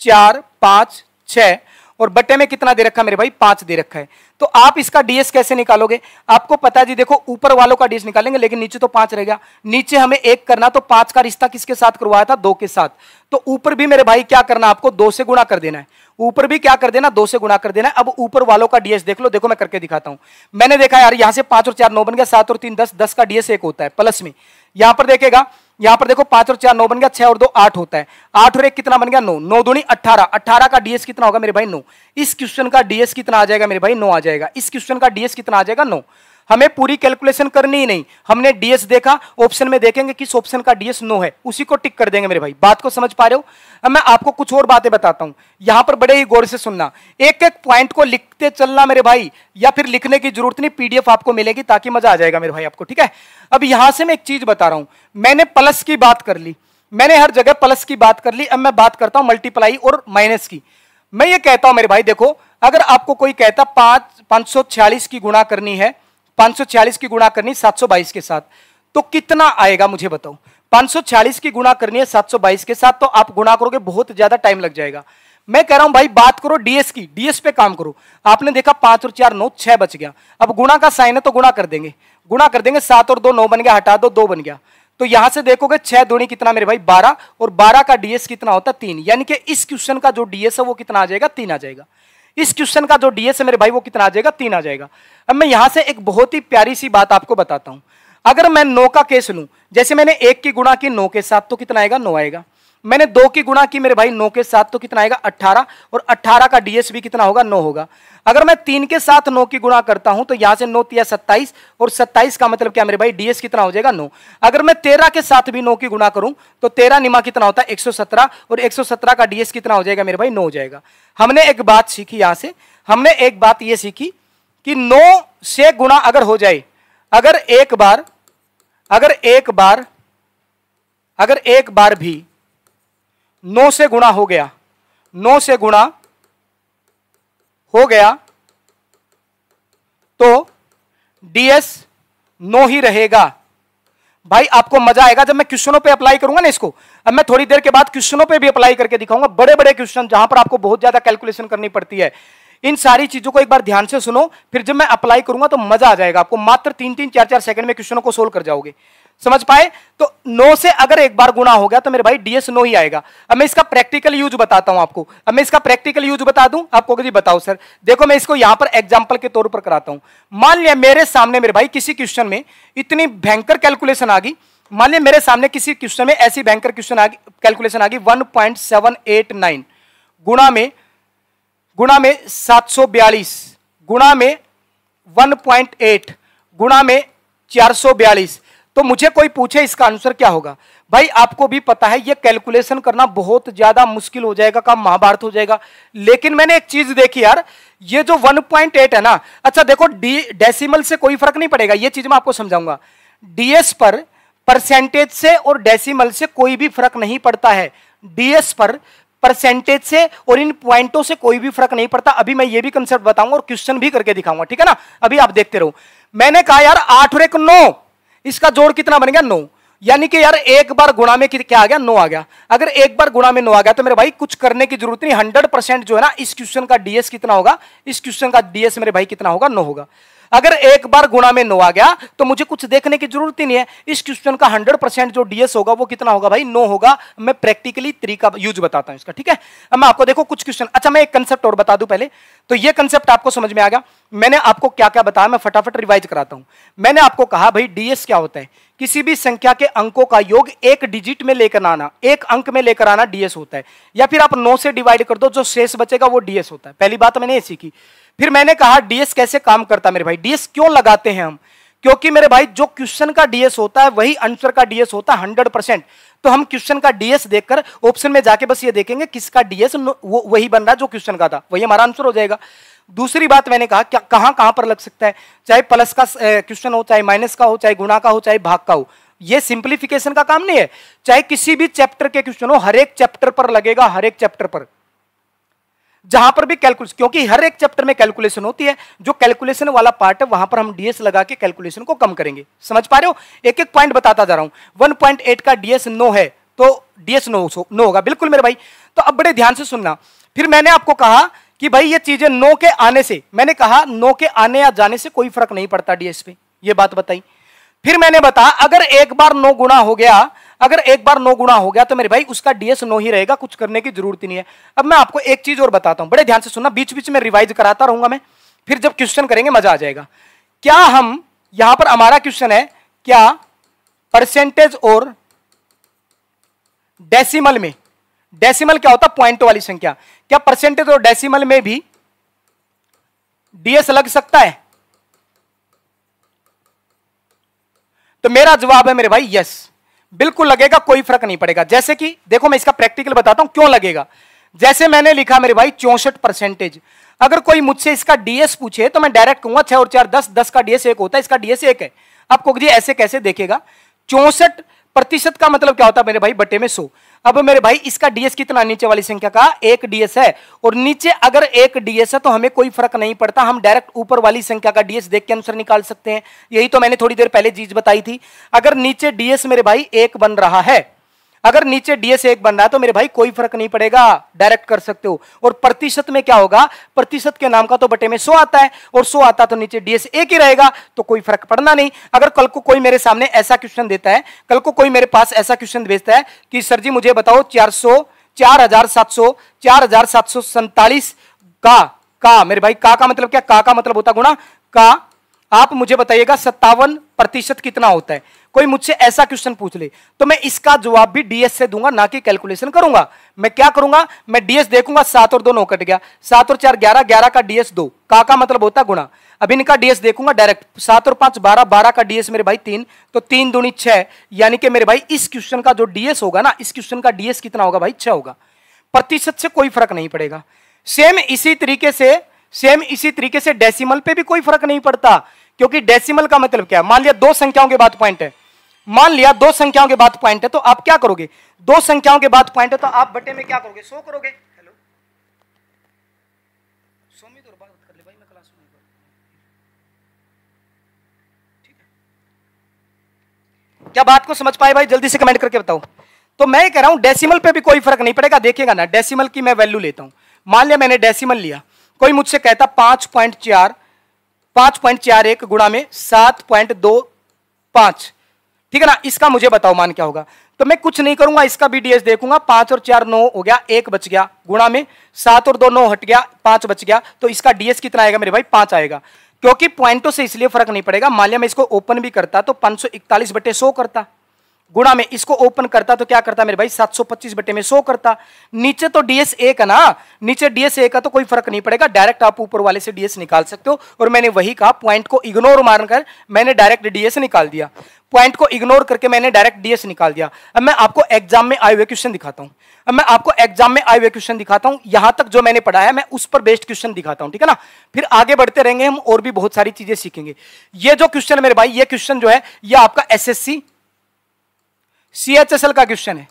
चार पांच छह और बट्टे में कितना दे रखा है मेरे भाई पांच दे रखा है तो आप इसका डीएस कैसे निकालोगे आपको पता जी देखो ऊपर वालों का डीएस निकालेंगे लेकिन नीचे तो पांच रहेगा नीचे हमें एक करना तो पांच का रिश्ता किसके साथ करवाया था दो के साथ तो ऊपर भी मेरे भाई क्या करना आपको दो से गुणा कर देना है ऊपर भी क्या कर देना दो से गुणा कर देना है अब ऊपर वालों का डीएस देख लो देखो मैं करके दिखाता हूं मैंने देखा यार यहां से पांच और चार नौ बन गया सात और तीन दस दस का डीएस एक होता है प्लस में यहां पर देखेगा यहां पर देखो पांच और चार नौ बन गया छह और दो आठ होता है आठ और एक कितना बन गया नौ नौ दूनी अट्ठारह अट्ठारह का डीएस कितना होगा मेरे भाई नौ इस क्वेश्चन का डीएस कितना आ जाएगा मेरे भाई नौ आ जाएगा इस क्वेश्चन का डीएस कितना आ जाएगा नौ हमें पूरी कैलकुलेशन करनी ही नहीं हमने डीएस देखा ऑप्शन में देखेंगे किस ऑप्शन का डीएस नो है उसी को टिक कर देंगे मेरे भाई बात को समझ पा रहे हो अब मैं आपको कुछ और बातें बताता हूं यहां पर बड़े ही गौर से सुनना एक एक पॉइंट को लिखते चलना मेरे भाई या फिर लिखने की जरूरत नहीं पीडीएफ आपको मिलेगी ताकि मजा आ जाएगा मेरे भाई आपको ठीक है अब यहां से मैं एक चीज बता रहा हूं मैंने प्लस की बात कर ली मैंने हर जगह प्लस की बात कर ली अब मैं बात करता हूं मल्टीप्लाई और माइनस की मैं ये कहता हूं मेरे भाई देखो अगर आपको कोई कहता पांच पांच सौ छियालीस की गुणा करनी है 540 की गुणा करनी 722 के साथ तो कितना आएगा मुझे बताओ 540 की गुणा करनी है 722 के साथ तो आप गुणा करोगे बहुत ज्यादा टाइम लग जाएगा मैं कह रहा हूं भाई बात करो डीएस की डीएस पे काम करो आपने देखा पांच और चार नौ छह बच गया अब गुणा का साइन है तो गुणा कर देंगे गुणा कर देंगे सात और दो नौ बन गया हटा दो दो बन गया तो यहां से देखोगे छह दूनी कितना मेरे भाई बारह और बारह का डीएस कितना होता है तीन यानी कि इस क्वेश्चन का जो डीएस है वो कितना आ जाएगा तीन आ जाएगा इस क्वेश्चन का जो डीएस है मेरे भाई वो कितना आ जाएगा तीन आ जाएगा अब मैं यहां से एक बहुत ही प्यारी सी बात आपको बताता हूं अगर मैं नौ का केस लू जैसे मैंने एक की गुणा की नौ के साथ तो कितना आएगा नौ आएगा मैंने दो की गुणा की मेरे भाई नौ के साथ तो कितना आएगा अट्ठारह और अट्ठारह का डीएस भी कितना होगा नौ होगा अगर मैं तीन के साथ नौ की गुणा करता हूं तो यहां से नौ तीस सत्ताईस और सत्ताईस का मतलब क्या मेरे भाई डीएस कितना हो जाएगा नौ अगर मैं तेरह के साथ भी नौ की गुणा करूं तो तेरह निमा कितना होता है एक और एक का डीएस कितना हो जाएगा मेरे भाई नौ हो जाएगा हमने एक बात सीखी यहां से हमने एक बात यह सीखी कि नौ से गुणा अगर हो जाए अगर एक बार अगर एक बार अगर एक बार भी नौ से गुणा हो गया नौ से गुणा हो गया तो डीएस नो ही रहेगा भाई आपको मजा आएगा जब मैं क्वेश्चनों पे अप्लाई करूंगा ना इसको अब मैं थोड़ी देर के बाद क्वेश्चनों पे भी अप्लाई करके दिखाऊंगा बड़े बड़े क्वेश्चन जहां पर आपको बहुत ज्यादा कैलकुलेशन करनी पड़ती है इन सारी चीजों को एक बार ध्यान से सुनो फिर जब मैं अप्लाई करूंगा तो मजा आ जाएगा आपको मात्र तीन तीन चार चार सेकंड में क्वेश्चनों को सोल्व कर जाओगे समझ पाए तो नो से अगर एक बार गुणा हो गया तो मेरे भाई डीएस नो ही आएगा अब मैं इसका प्रैक्टिकल यूज बताता हूं आपको अब मैं इसका प्रैक्टिकल यूज बता दूं आपको जी बताओ सर देखो मैं इसको यहां पर एग्जांपल के तौर पर कराता हूं मान लिया मेरे सामने मेरे भाई किसी क्वेश्चन में इतनी भयंकर कैलकुलेशन आ गई मान लिया मेरे सामने किसी क्वेश्चन में ऐसी भयंकर क्वेश्चन आ गई कैलकुलेशन आ गई वन गुणा में गुणा में सात गुणा में वन गुणा में चार तो मुझे कोई पूछे इसका आंसर क्या होगा भाई आपको भी पता है ये कैलकुलेशन करना बहुत ज़्यादा मुश्किल हो जाएगा काम महाभारत हो जाएगा लेकिन मैंने एक चीज़ देखी यार ये जो 1.8 है ना अच्छा देखो डी डेसिमल से कोई फर्क नहीं पड़ेगा ये चीज़ मैं आपको समझाऊंगा डीएस पर परसेंटेज से और डेसीमल से कोई भी फर्क नहीं पड़ता है डीएस पर परसेंटेज से और इन पॉइंटों से कोई भी फर्क नहीं पड़ता अभी मैं ये भी कंसेप्ट बताऊंगा और क्वेश्चन भी करके दिखाऊंगा ठीक है ना अभी आप देखते रहो मैंने कहा यार आठ और एक नौ इसका जोड़ कितना बन गया नौ यानी कि यार एक बार गुणा में क्या आ गया नो आ गया अगर एक बार गुणा में नो आ गया तो मेरे भाई कुछ करने की जरूरत नहीं हंड्रेड परसेंट जो है ना इस क्वेश्चन का डीएस कितना होगा इस क्वेश्चन का डीएस मेरे भाई कितना होगा नो होगा अगर एक बार गुणा में नो आ गया तो मुझे कुछ देखने की जरूरत ही नहीं है इस क्वेश्चन का हंड्रेड परसेंट जो डीएस होगा वो कितना होगा भाई नो होगा मैं प्रैक्टिकली तरीका यूज बताता हूं इसका ठीक है अब मैं आपको देखो कुछ क्वेश्चन अच्छा मैं एक कंसेप्ट और बता दू पहले तो ये कंसेप्ट आपको समझ में आ गया मैंने आपको क्या क्या बताया मैं फटाफट रिवाइज कराता हूं मैंने आपको कहा भाई डीएस क्या होता है किसी भी संख्या के अंकों का योग एक डिजिट में लेकर आना एक अंक में लेकर आना डीएस होता है या फिर आप नौ से डिवाइड कर दो जो शेष बचेगा वो डीएस होता है पहली बात मैंने ये सीखी फिर मैंने कहा डीएस कैसे काम करता मेरे भाई डीएस क्यों लगाते हैं हम क्योंकि मेरे भाई जो क्वेश्चन का डीएस होता है वही आंसर का डीएस होता है हंड्रेड परसेंट तो हम क्वेश्चन का डीएस देखकर ऑप्शन में जाके बस ये देखेंगे किसका डीएस वो वही बन रहा है जो क्वेश्चन का था वही हमारा आंसर हो जाएगा दूसरी बात मैंने कहा क्या कहां कहां पर लग सकता है चाहे प्लस का क्वेश्चन हो चाहे माइनस का हो चाहे गुणा का हो चाहे भाग का हो यह सिंप्लीफिकेशन का काम नहीं है चाहे किसी भी चैप्टर के क्वेश्चन हो हर एक चैप्टर पर लगेगा हर एक चैप्टर पर जहां पर भी कैलकुलेशन क्योंकि हर एक चैप्टर में कैलकुलेशन होती है जो कैलकुलेशन वाला पार्ट है वहां पर हम डीएस लगा के कैलकुलेशन को कम करेंगे समझ पा रहे हो एक एक पॉइंट बताता जा रहा हूं 1.8 का डीएस नो है तो डीएस नो नो होगा बिल्कुल मेरे भाई तो अब बड़े ध्यान से सुनना फिर मैंने आपको कहा कि भाई ये चीजें नो के आने से मैंने कहा नो के आने या जाने से कोई फर्क नहीं पड़ता डीएस पे ये बात बताई फिर मैंने बताया अगर एक बार नो गुणा हो गया अगर एक बार नौ गुणा हो गया तो मेरे भाई उसका डीएस नो ही रहेगा कुछ करने की जरूरत ही नहीं है अब मैं आपको एक चीज और बताता हूं बड़े ध्यान से सुनना बीच बीच में रिवाइज कराता रहूंगा मैं फिर जब क्वेश्चन करेंगे मजा आ जाएगा क्या हम यहां पर हमारा क्वेश्चन है क्या परसेंटेज और डेसिमल में डेसिमल क्या होता है पॉइंट वाली संख्या क्या परसेंटेज और डेसिमल में भी डीएस लग सकता है तो मेरा जवाब है मेरे भाई यस बिल्कुल लगेगा कोई फर्क नहीं पड़ेगा जैसे कि देखो मैं इसका प्रैक्टिकल बताता हूं क्यों लगेगा जैसे मैंने लिखा मेरे भाई चौसठ परसेंटेज अगर कोई मुझसे इसका डीएस पूछे तो मैं डायरेक्ट कहूंगा छह और चार दस दस का डीएस एक होता है इसका डीएस एक है आपको ऐसे कैसे देखेगा चौसठ प्रतिशत का मतलब क्या होता है मेरे भाई बटे में सौ अब मेरे भाई इसका डीएस कितना नीचे वाली संख्या का एक डीएस है और नीचे अगर एक डीएस है तो हमें कोई फर्क नहीं पड़ता हम डायरेक्ट ऊपर वाली संख्या का डीएस देख के आंसर निकाल सकते हैं यही तो मैंने थोड़ी देर पहले चीज बताई थी अगर नीचे डीएस मेरे भाई एक बन रहा है अगर नीचे डीएस एक बन रहा है तो मेरे भाई कोई फर्क नहीं पड़ेगा डायरेक्ट कर सकते हो और प्रतिशत में क्या होगा प्रतिशत के नाम का तो बटे में सो आता है और सो आता तो नीचे डीएस एक ही रहेगा तो कोई फर्क पड़ना नहीं अगर कल को कोई मेरे सामने ऐसा क्वेश्चन देता है कल को कोई मेरे पास ऐसा क्वेश्चन भेजता है कि सर जी मुझे बताओ चार सौ का का मेरे भाई का का मतलब क्या का का मतलब होता गुणा का आप मुझे बताइएगा सत्तावन प्रतिशत कितना होता है कोई मुझसे ऐसा क्वेश्चन पूछ ले तो मैं इसका जवाब भी डीएस से दूंगा ना कि कैलकुलेशन करूंगा मैं क्या करूंगा मैं डीएस देखूंगा सात और दो नौ कट गया सात और चार ग्यारह ग्यारह का डीएस दो का का मतलब होता है गुणा अब इनका डीएस देखूंगा डायरेक्ट सात और पांच बारह बारह का डीएस मेरे भाई तीन तो तीन दुनी छह यानी कि मेरे भाई इस क्वेश्चन का जो डीएस होगा ना इस क्वेश्चन का डीएस कितना होगा भाई छह होगा प्रतिशत से कोई फर्क नहीं पड़ेगा सेम इसी तरीके से सेम इसी तरीके से डेसिमल पे भी कोई फर्क नहीं पड़ता क्योंकि डेसिमल का मतलब क्या है मान लिया दो संख्याओं के बाद पॉइंट है मान लिया दो संख्याओं के बाद पॉइंट है तो आप क्या करोगे दो संख्याओं के बाद पॉइंट है तो आप बटे में क्या करोगे सो करोगे हेलो तो बात कर ले भाई मैं क्लास में ठीक है क्या बात को समझ पाए भाई जल्दी से कमेंट करके बताओ तो मैं कह रहा हूं डेसिमल पे भी कोई फर्क नहीं पड़ेगा देखेगा ना डेसिमल की मैं वैल्यू लेता हूं मान लिया मैंने डेसिमल लिया कोई मुझसे कहता पांच पॉइंट चार पांच पॉइंट चार एक गुणा में सात पॉइंट दो पांच ठीक है ना इसका मुझे बताओ मान क्या होगा तो मैं कुछ नहीं करूंगा इसका भी डीएस देखूंगा पांच और चार नौ हो गया एक बच गया गुणा में सात और दो नौ हट गया पांच बच गया तो इसका डीएस कितना आएगा मेरे भाई पांच आएगा क्योंकि पॉइंटों से इसलिए फर्क नहीं पड़ेगा मान लिया मैं इसको ओपन भी करता तो पांच सौ इकतालीस बटे सो करता गुणा में इसको ओपन करता तो क्या करता मेरे भाई 725 बटे में 100 करता नीचे तो डीएस ए का ना नीचे डीएस ए का तो कोई फर्क नहीं पड़ेगा डायरेक्ट आप ऊपर वाले से डीएस निकाल सकते हो और मैंने वही कहा पॉइंट को इग्नोर मारकर मैंने डायरेक्ट डीएस निकाल दिया पॉइंट को इग्नोर करके मैंने डायरेक्ट डीएस निकाल दिया अब मैं आपको एग्जाम में आए हुए क्वेश्चन दिखाता हूं अब मैं आपको एग्जाम में आए हुए क्वेश्चन दिखाता हूं यहां तक जो मैंने पढ़ा है मैं उस पर बेस्ट क्वेश्चन दिखाता हूं ठीक है ना फिर आगे बढ़ते रहेंगे हम और भी बहुत सारी चीजें सीखेंगे ये जो क्वेश्चन मेरे भाई ये क्वेश्चन जो है यह आपका एस सीएचएसएल का क्वेश्चन है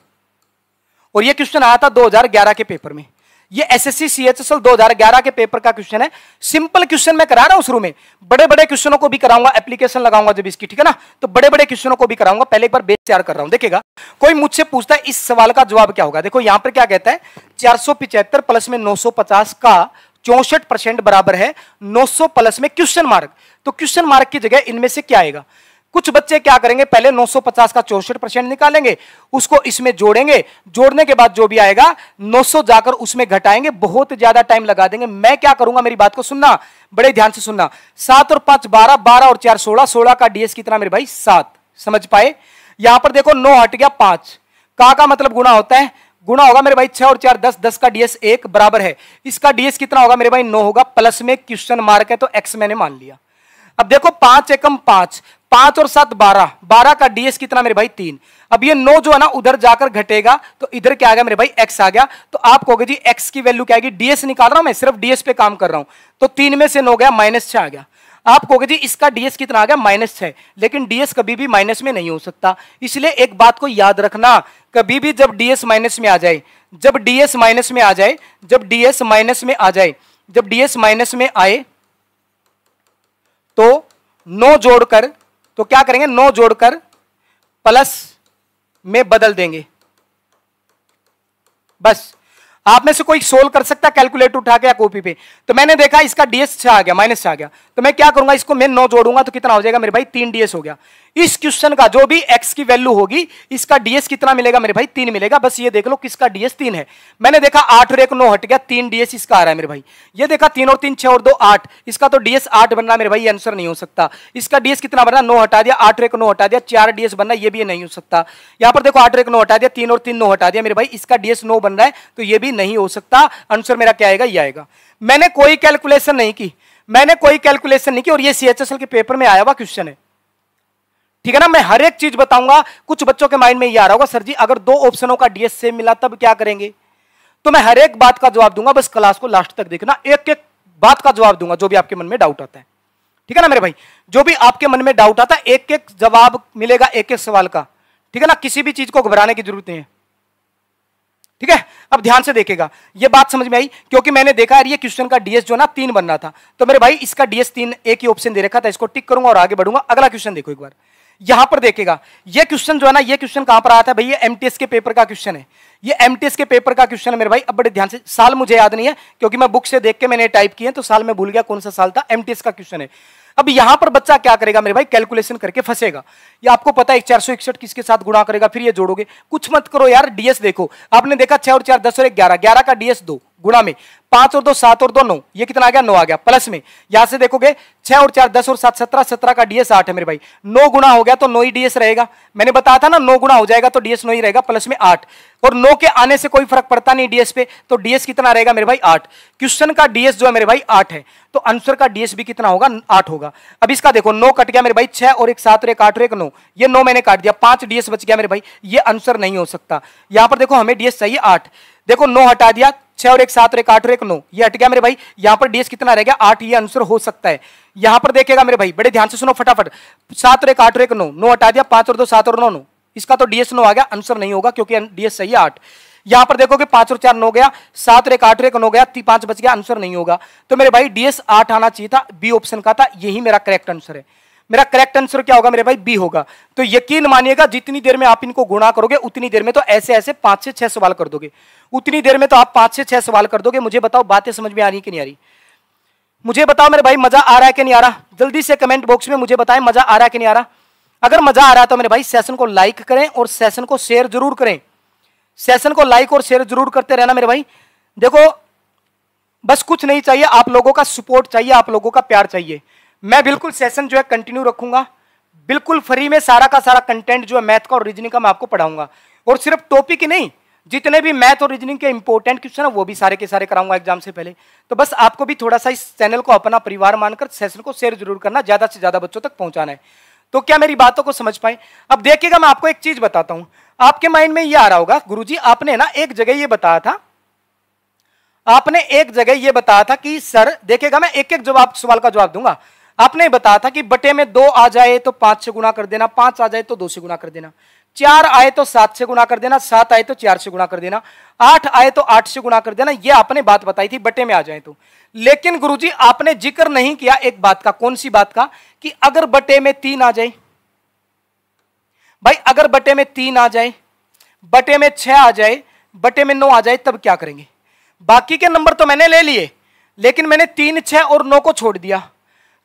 और ये क्वेश्चन आया था 2011 के पेपर में ये एसएससी सीएचएसएल 2011 के पेपर का क्वेश्चन है सिंपल क्वेश्चन मैं करा रहा हूं शुरू में बड़े बड़े क्वेश्चनों को भी कराऊंगा एप्लीकेशन लगाऊंगा जब इसकी ठीक है ना तो बड़े बड़े क्वेश्चनों को भी कराऊंगा पहले एक बार बेस तैयार कर रहा हूं देखिएगा कोई मुझसे पूछता है इस सवाल का जवाब क्या होगा देखो यहां पर क्या कहता है चार प्लस में नौ का चौसठ बराबर है नौ प्लस में क्वेश्चन मार्क तो क्वेश्चन मार्क की जगह इनमें से क्या आएगा कुछ बच्चे क्या करेंगे पहले 950 का चौसठ परसेंट निकालेंगे उसको इसमें जोड़ेंगे जोड़ने के बाद जो भी आएगा 900 जाकर उसमें घटाएंगे बहुत ज्यादा टाइम लगा देंगे मैं क्या करूंगा मेरी बात को सुनना बड़े ध्यान से सुनना सात और पांच बारह बारह और चार सोलह सोलह का डीएस कितना मेरे भाई सात समझ पाए यहां पर देखो नौ हट गया पांच का का मतलब गुना होता है गुना होगा मेरे भाई छह और चार दस दस का डीएस एक बराबर है इसका डीएस कितना होगा मेरे भाई नौ होगा प्लस में क्वेश्चन मार्क है तो एक्स मैंने मान लिया अब देखो पांच एकम पांच पांच और सात बारह बारह का डीएस कितना मेरे भाई तीन अब ये नौ जो है ना उधर जाकर घटेगा तो इधर क्या आ गया मेरे भाई एक्स आ गया तो आप कहोगे जी एक्स की वैल्यू क्या आएगी डीएस निकाल रहा हूं मैं सिर्फ डीएस पे काम कर रहा हूं तो तीन में से नौ गया माइनस छह आ गया आप कहोगे जी इसका डीएस कितना आ गया माइनस छह लेकिन डीएस कभी भी माइनस में नहीं हो सकता इसलिए एक बात को याद रखना कभी भी जब डीएस माइनस में आ जाए जब डीएस माइनस में आ जाए जब डीएस माइनस में आ जाए जब डीएस माइनस में आए तो नो जोड़कर तो क्या करेंगे नौ जोड़कर प्लस में बदल देंगे बस आप में से कोई सोल्व कर सकता है कैलकुलेटर उठा के या कॉपी पे तो मैंने देखा इसका डीएस छह आ गया माइनस छह आ गया तो मैं क्या करूंगा इसको मैं नौ जोड़ूंगा तो कितना हो जाएगा मेरे भाई तीन डीएस हो गया इस क्वेश्चन का जो भी एक्स की वैल्यू होगी इसका डीएस कितना मिलेगा मेरे भाई तीन मिलेगा बस ये देख लो किसका डीएस तीन है मैंने देखा आठ और एक नौ हट गया तीन डीएस इसका आ रहा है मेरे भाई ये देखा तीन और तीन छह और दो आठ इसका तो डीएस आठ बन रहा मेरे भाई आंसर नहीं हो सकता इसका डीएस कितना बना नौ हटा दिया आठ और एक नौ हटा दिया चार डीएस बनना ये भी नहीं हो सकता यहाँ पर देखो आठ और एक नौ हटा दिया तीन और तीन नौ हटा दिया मेरे भाई इसका डीएस नौ बन रहा है तो ये भी नहीं हो सकता आंसर मेरा क्या आएगा ये आएगा मैंने कोई कैलकुलेशन नहीं की मैंने कोई कैलकुलेशन नहीं की और ये सी के पेपर में आया हुआ क्वेश्चन है ठीक है ना मैं हर एक चीज बताऊंगा कुछ बच्चों के माइंड में ये आ रहा होगा सर जी अगर दो ऑप्शनों का डीएस सेम मिला तब क्या करेंगे तो मैं हर एक बात का जवाब दूंगा बस क्लास को लास्ट तक देखना एक एक बात का जवाब दूंगा जो भी आपके मन में डाउट आता है ठीक है ना मेरे भाई जो भी आपके मन में डाउट आता है एक एक जवाब मिलेगा एक एक सवाल का ठीक है ना किसी भी चीज को घबराने की जरूरत नहीं है ठीक है अब ध्यान से देखेगा ये बात समझ में आई क्योंकि मैंने देखा यार ये क्वेश्चन का डीएस जो ना तीन बन रहा था तो मेरे भाई इसका डीएस तीन एक ही ऑप्शन दे रखा था इसको टिक करूंगा और आगे बढ़ूंगा अगला क्वेश्चन देखो एक बार यहां पर देखेगा ये क्वेश्चन जो है ना ये क्वेश्चन कहां पर आया था भैया एमटीएस के पेपर का क्वेश्चन है ये एमटीएस के पेपर का क्वेश्चन है मेरे भाई अब बड़े ध्यान से साल मुझे याद नहीं है क्योंकि मैं बुक से देख के मैंने टाइप किए तो साल में भूल गया कौन सा साल था एमटीएस का क्वेश्चन है अब यहां पर बच्चा क्या करेगा मेरे भाई कैलकुलेशन करके फंसेगा ये आपको पता है चार सौ इकसठ किसके साथ गुणा करेगा फिर ये जोड़ोगे कुछ मत करो यार डीएस देखो आपने देखा छह और चार दस और ग्यारह ग्यारह का डीएस दो गुणा में पांच और दो सात और दो नौ ये कितना आ गया नौ आ गया प्लस में यहां से देखोगे छह और चार दस और सात सत्रह सत्रह का डीएस आठ है मेरे भाई नौ गुणा हो गया तो नौ ही डीएस रहेगा मैंने बताया था ना नौ गुणा हो जाएगा तो डीएस नौ ही रहेगा प्लस में आठ और नौ के आने से कोई फर्क पड़ता नहीं डीएस पे तो डीएस कितना रहेगा मेरे भाई आठ क्वेश्चन का डीएस जो है मेरे भाई आठ है तो आंसर का डीएस भी कितना होगा आठ होगा अब इसका देखो नौ कट गया मेरे भाई छह और एक सात और एक आठ और एक नौ ये नौ मैंने काट दिया पांच डीएस बच गया मेरे भाई ये आंसर नहीं हो सकता यहां पर देखो हमें डीएस चाहिए आठ देखो नौ हटा दिया छह और एक सात और एक आठ और एक नौ ये हट गया मेरे भाई यहाँ पर डीएस कितना रह गया आठ ये आंसर हो सकता है यहाँ पर देखेगा मेरे भाई बड़े ध्यान से सुनो फटाफट सात और एक आठ और एक नौ नौ हटा दिया पांच और दो सात और नौ नौ इसका तो डीएस नौ आ गया आंसर नहीं होगा क्योंकि डीएस सही है आठ यहां पर देखोगे पांच और चार नौ गया सात और एक आठ और एक नौ गया पांच बच गया आंसर नहीं होगा तो मेरे भाई डीएस आठ आना चाहिए था बी ऑप्शन का था यही मेरा करेक्ट आंसर है मेरा करेक्ट आंसर क्या होगा मेरे भाई बी होगा तो यकीन मानिएगा जितनी देर में आप इनको गुणा करोगे उतनी देर में तो ऐसे ऐसे पांच से छह सवाल कर दोगे उतनी देर में तो आप पांच से छह सवाल कर दोगे मुझे बताओ बातें समझ में आ रही कि नहीं आ रही मुझे बताओ मेरे भाई मजा आ रहा है कि नहीं आ रहा जल्दी से कमेंट बॉक्स में मुझे बताएं मजा आ रहा है कि नहीं आ रहा अगर मजा आ रहा है तो मेरे भाई सेशन को लाइक करें और सेशन को शेयर जरूर करें सेशन को लाइक और शेयर जरूर करते रहना मेरे भाई देखो बस कुछ नहीं चाहिए आप लोगों का सपोर्ट चाहिए आप लोगों का प्यार चाहिए मैं बिल्कुल सेशन जो है कंटिन्यू रखूंगा बिल्कुल फ्री में सारा का सारा कंटेंट जो है मैथ का और रीजनिंग का मैं आपको पढ़ाऊंगा और सिर्फ टॉपिक ही नहीं जितने भी मैथ और रीजनिंग के इंपॉर्टेंट क्वेश्चन है वो भी सारे के सारे कराऊंगा एग्जाम से पहले तो बस आपको भी थोड़ा सा इस चैनल को अपना परिवार मानकर सेशन को शेयर जरूर करना ज़्यादा से ज़्यादा बच्चों तक पहुंचाना है तो क्या मेरी बातों को समझ पाए अब देखिएगा मैं आपको एक चीज़ बताता हूं आपके माइंड में ये आ रहा होगा गुरु आपने ना एक जगह ये बताया था आपने एक जगह ये बताया था कि सर देखेगा मैं एक एक जवाब सवाल का जवाब दूंगा आपने बताया था कि बटे में दो आ जाए तो पांच से गुणा कर देना पांच आ जाए तो दो से गुणा कर देना चार आए तो सात से गुणा कर देना सात आए तो चार से गुणा कर देना आठ आए तो आठ से गुणा कर देना यह आपने बात बताई थी बटे में आ जाए तो लेकिन गुरुजी आपने जिक्र नहीं किया एक बात का कौन सी बात का कि अगर बटे में तीन आ जाए भाई अगर बटे में तीन आ जाए बटे में छह आ जाए बटे में नौ आ जाए तब क्या करेंगे बाकी के नंबर तो मैंने ले लिए लेकिन मैंने तीन छह और नौ को छोड़ दिया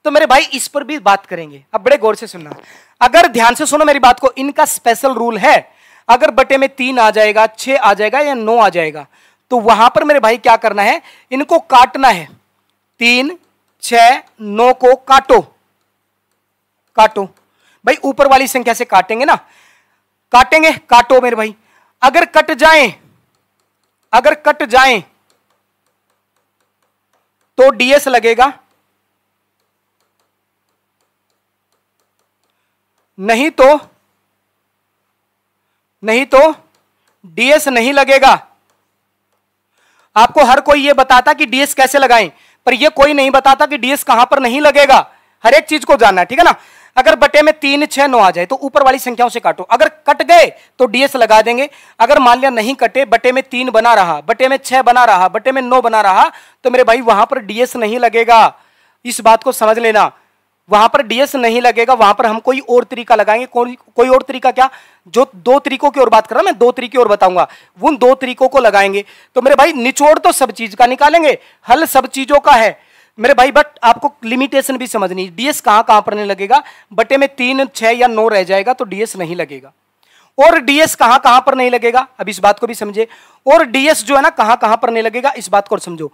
तो मेरे भाई इस पर भी बात करेंगे अब बड़े गौर से सुनना अगर ध्यान से सुनो मेरी बात को इनका स्पेशल रूल है अगर बटे में तीन आ जाएगा छः आ जाएगा या नौ आ जाएगा तो वहां पर मेरे भाई क्या करना है इनको काटना है तीन छ नौ को काटो काटो भाई ऊपर वाली संख्या से काटेंगे ना काटेंगे काटो मेरे भाई अगर कट जाए अगर कट जाए तो डीएस लगेगा नहीं तो नहीं तो डीएस नहीं लगेगा आपको हर कोई यह बताता कि डीएस कैसे लगाएं पर यह कोई नहीं बताता कि डीएस कहां पर नहीं लगेगा हर एक चीज को जानना है ठीक है ना अगर बटे में तीन छह नौ आ जाए तो ऊपर वाली संख्याओं से काटो अगर कट गए तो डीएस लगा देंगे अगर मान लिया नहीं कटे बटे में तीन बना रहा बटे में छह बना रहा बटे में नौ बना रहा तो मेरे भाई वहां पर डीएस नहीं लगेगा इस बात को समझ लेना वहां पर डीएस नहीं लगेगा वहां पर हम कोई और तरीका लगाएंगे कोई कोई और तरीका क्या जो दो तरीकों की ओर बात कर रहा हूं मैं दो तरीके और बताऊंगा उन दो तरीकों को लगाएंगे तो मेरे भाई निचोड़ तो सब चीज का निकालेंगे हल सब चीजों का है मेरे भाई बट आपको लिमिटेशन भी समझनी डीएस कहां कहां पर नहीं लगेगा बटे में तीन छह या नौ रह जाएगा तो डीएस नहीं लगेगा और डीएस कहां कहां पर नहीं लगेगा अब इस बात को भी समझे और डीएस जो है ना कहां कहां पर नहीं लगेगा इस बात को समझो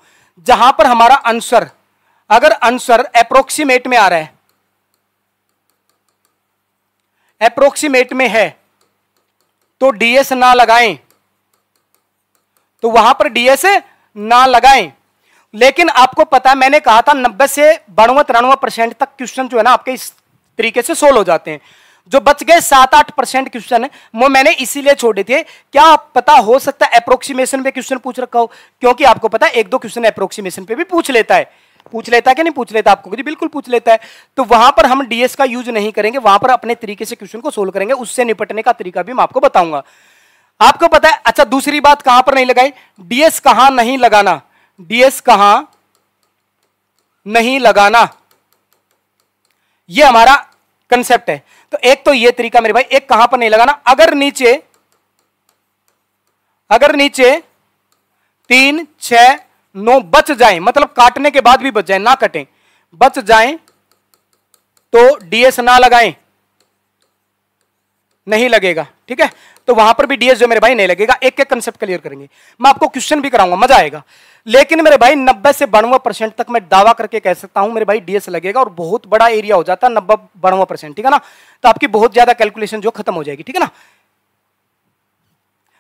जहां पर हमारा आंसर अगर आंसर अप्रोक्सीमेट में आ रहा है अप्रोक्सीमेट में है तो डीएस ना लगाएं तो वहां पर डीएस ना लगाएं लेकिन आपको पता है मैंने कहा था नब्बे से बानवे तिरानवे परसेंट तक क्वेश्चन जो है ना आपके इस तरीके से सोल्व हो जाते हैं जो बच गए सात आठ परसेंट क्वेश्चन वो मैंने इसीलिए छोड़े थे क्या पता हो सकता है अप्रोक्सीमेशन पे क्वेश्चन पूछ रखा हो क्योंकि आपको पता है एक दो क्वेश्चन अप्रोक्सीमेशन पे भी पूछ लेता है पूछ लेता है कि नहीं पूछ लेता आपको जी बिल्कुल पूछ लेता है तो वहां पर हम डीएस का यूज नहीं करेंगे वहां पर अपने तरीके से क्वेश्चन को सोल्व करेंगे उससे निपटने का तरीका भी मैं आपको बताऊंगा आपको पता है अच्छा दूसरी बात कहां पर नहीं लगाई डीएस कहां नहीं लगाना डीएस कहां नहीं लगाना यह हमारा कंसेप्ट है तो एक तो यह तरीका मेरे भाई एक कहां पर नहीं लगाना अगर नीचे अगर नीचे तीन छह नो बच जाए मतलब काटने के बाद भी बच जाए ना कटें बच जाए तो डीएस ना लगाए नहीं लगेगा ठीक है तो वहां पर भी डीएस जो मेरे भाई नहीं लगेगा एक एक कंसेप्ट क्लियर करेंगे मैं आपको क्वेश्चन भी कराऊंगा मजा आएगा लेकिन मेरे भाई नब्बे से बानवे परसेंट तक मैं दावा करके कह सकता हूं मेरे भाई डीएस लगेगा और बहुत बड़ा एरिया हो जाता है नब्बे बानवे परसेंट ठीक है ना तो आपकी बहुत ज्यादा कैलकुलेशन जो खत्म हो जाएगी ठीक है ना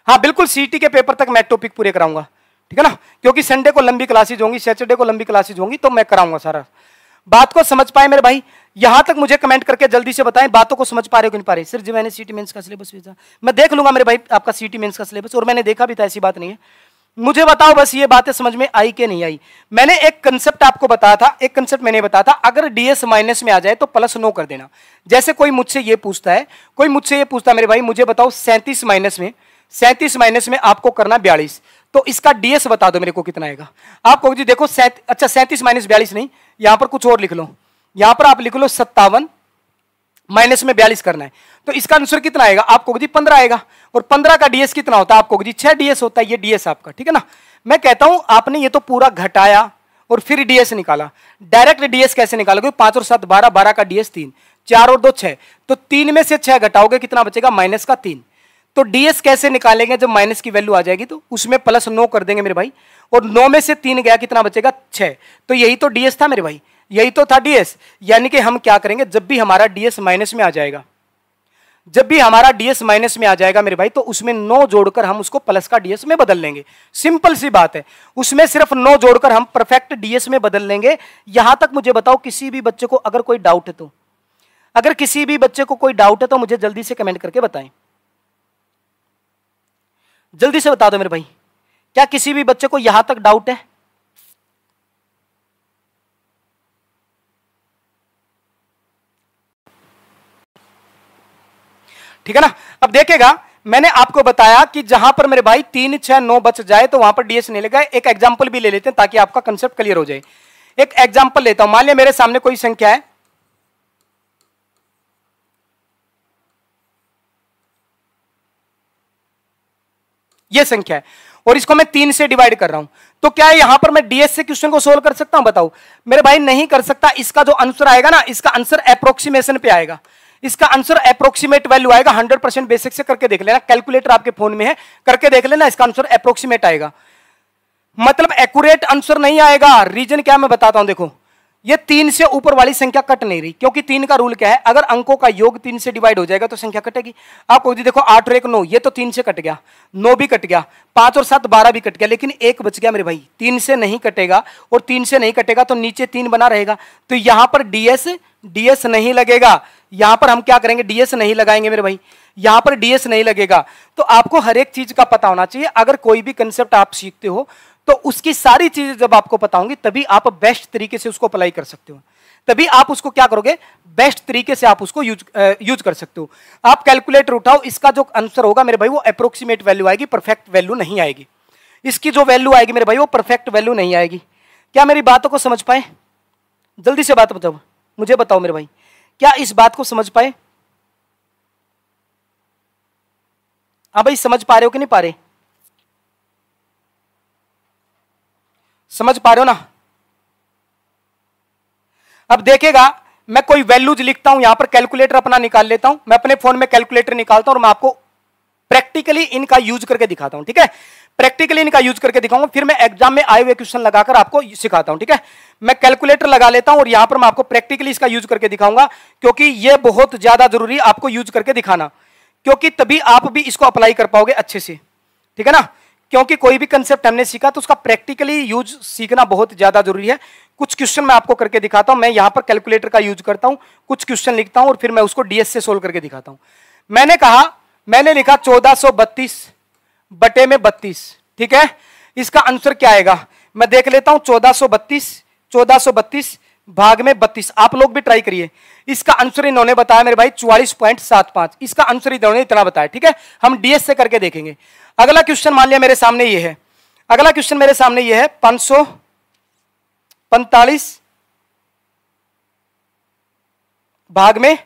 हाँ बिल्कुल सीटी के पेपर तक मैं टॉपिक पूरे कराऊंगा ठीक है ना क्योंकि संडे को लंबी क्लासेज होंगी सैटरडे को लंबी क्लासेज होंगी तो मैं कराऊंगा सारा बात को समझ पाए मेरे भाई यहां तक मुझे कमेंट करके जल्दी से बताएं बातों को समझ पा रहे हो कि नहीं पा रहे सिर्फ जी मैंने सीटी मेंस का सिलेबस भेजा मैं देख लूंगा मेरे भाई आपका सीटी मेंस का सिलेबस और मैंने देखा भी था ऐसी बात नहीं है मुझे बताओ बस ये बातें समझ में आई कि नहीं आई मैंने एक कंसेप्ट आपको बताया था एक कंसेप्ट मैंने बताया था अगर डीएस माइनस में आ जाए तो प्लस नो कर देना जैसे कोई मुझसे ये पूछता है कोई मुझसे ये पूछता है मेरे भाई मुझे बताओ सैंतीस माइनस में सैंतीस माइनस में आपको करना बयालीस तो इसका डीएस बता दो मेरे को कितना आएगा आपको जी देखो सैत, अच्छा सैंतीस माइनस बयालीस नहीं यहां पर कुछ और लिख लो यहां पर आप लिख लो सत्तावन माइनस में बयालीस करना है तो इसका आंसर कितना आएगा आपको जी पंद्रह आएगा और पंद्रह का डीएस कितना होता है आपको जी छह डीएस होता है ये डीएस आपका ठीक है ना मैं कहता हूं आपने ये तो पूरा घटाया और फिर डीएस निकाला डायरेक्ट डीएस कैसे निकालोगे पांच और सात बारह बारह का डीएस तीन चार और दो छह तो तीन में से छह घटाओगे कितना बचेगा माइनस का तीन तो डीएस कैसे निकालेंगे जब माइनस की वैल्यू आ जाएगी तो उसमें प्लस नौ कर देंगे मेरे भाई और नौ में से तीन गया कितना बचेगा छः तो यही तो डीएस था मेरे भाई यही तो था डीएस यानी कि हम क्या करेंगे जब भी हमारा डीएस माइनस में आ जाएगा जब भी हमारा डीएस माइनस में आ जाएगा मेरे भाई तो उसमें नौ जोड़कर हम उसको प्लस का डीएस में बदल लेंगे सिंपल सी बात है उसमें सिर्फ नौ जोड़कर हम परफेक्ट डीएस में बदल लेंगे यहां तक मुझे बताओ किसी भी बच्चे को अगर कोई डाउट है तो अगर किसी भी बच्चे को कोई डाउट है तो मुझे जल्दी से कमेंट करके बताएं जल्दी से बता दो मेरे भाई क्या किसी भी बच्चे को यहां तक डाउट है ठीक है ना अब देखेगा मैंने आपको बताया कि जहां पर मेरे भाई तीन छह नौ बच जाए तो वहां पर डीएस नहीं लेगा एक एग्जाम्पल भी ले लेते हैं ताकि आपका कंसेप्ट क्लियर हो जाए एक एग्जाम्पल लेता हूं मान लिया मेरे सामने कोई संख्या है ये संख्या है और इसको मैं तीन से डिवाइड कर रहा हूं तो क्या यहां पर मैं डीएस से क्वेश्चन को सोल्व कर सकता हूं बताओ मेरे भाई नहीं कर सकता इसका जो आंसर आएगा ना इसका आंसर अप्रोक्सीमेशन पे आएगा इसका आंसर अप्रोक्सीमेट वैल्यू आएगा हंड्रेड परसेंट बेसिक से करके देख लेना कैलकुलेटर आपके फोन में है करके देख लेना इसका आंसर अप्रोक्सीमेट आएगा मतलब एक्यूरेट आंसर नहीं आएगा रीजन क्या मैं बताता हूं देखो ये तीन से ऊपर वाली संख्या कट नहीं रही क्योंकि तीन का रूल क्या है अगर अंकों का योग तीन से डिवाइड हो जाएगा तो संख्या कटेगी आप देखो आठ और एक नौ ये तो तीन से कट गया नौ भी कट गया पांच और सात बारह भी कट गया लेकिन एक बच गया मेरे भाई तीन से नहीं कटेगा और तीन से नहीं कटेगा तो नीचे तीन बना रहेगा तो यहां पर डीएस डीएस नहीं लगेगा यहां पर हम क्या करेंगे डीएस नहीं लगाएंगे मेरे भाई यहां पर डीएस नहीं लगेगा तो आपको हर एक चीज का पता होना चाहिए अगर कोई भी कंसेप्ट आप सीखते हो तो उसकी सारी चीजें जब आपको बताऊंगी तभी आप बेस्ट तरीके से उसको अप्लाई कर सकते हो तभी आप उसको क्या करोगे बेस्ट तरीके से आप उसको यूज यूज कर सकते हो आप कैलकुलेटर उठाओ इसका जो आंसर होगा मेरे भाई वो अप्रोक्सीमेट वैल्यू आएगी परफेक्ट वैल्यू नहीं आएगी इसकी जो वैल्यू आएगी मेरे भाई वो परफेक्ट वैल्यू नहीं आएगी क्या मेरी बातों को समझ पाए जल्दी से बात बताओ मुझे बताओ मेरे भाई क्या इस बात को समझ पाए हाँ भाई समझ पा रहे हो कि नहीं पा रहे समझ पा रहे हो ना अब देखेगा मैं कोई वैल्यूज लिखता हूं यहां पर कैलकुलेटर अपना निकाल लेता हूं मैं अपने फोन में कैलकुलेटर निकालता हूं और मैं आपको प्रैक्टिकली इनका यूज करके दिखाता हूं ठीक है प्रैक्टिकली इनका यूज करके दिखाऊंगा फिर मैं एग्जाम में आए हुए क्वेश्चन लगाकर आपको सिखाता हूं ठीक है मैं कैलकुलेटर लगा लेता हूं और यहां पर मैं आपको प्रैक्टिकली इसका यूज करके दिखाऊंगा क्योंकि ये बहुत ज्यादा जरूरी आपको यूज करके दिखाना क्योंकि तभी आप भी इसको अप्लाई कर पाओगे अच्छे से ठीक है ना क्योंकि कोई भी कंसेप्ट हमने सीखा तो उसका प्रैक्टिकली यूज सीखना बहुत ज़्यादा जरूरी है कुछ क्वेश्चन मैं आपको करके दिखाता हूं मैं यहां पर कैलकुलेटर का यूज करता हूं कुछ क्वेश्चन लिखता हूँ और फिर मैं उसको डीएस से सोल्व करके दिखाता हूं मैंने कहा मैंने लिखा चौदह सौ बत्तीस बटे में बत्तीस ठीक है इसका आंसर क्या आएगा मैं देख लेता हूं चौदह सौ बत्तीस चौदह सौ बत्तीस भाग में बत्तीस आप लोग भी ट्राई करिए इसका आंसर इन्होंने बताया मेरे भाई चौवालीस पॉइंट सात पांच इसका आंसर इन्होंने इतना बताया ठीक है हम डीएस से करके देखेंगे अगला क्वेश्चन मान लिया मेरे सामने ये है अगला क्वेश्चन मेरे सामने ये है पांच सौ पैंतालीस भाग में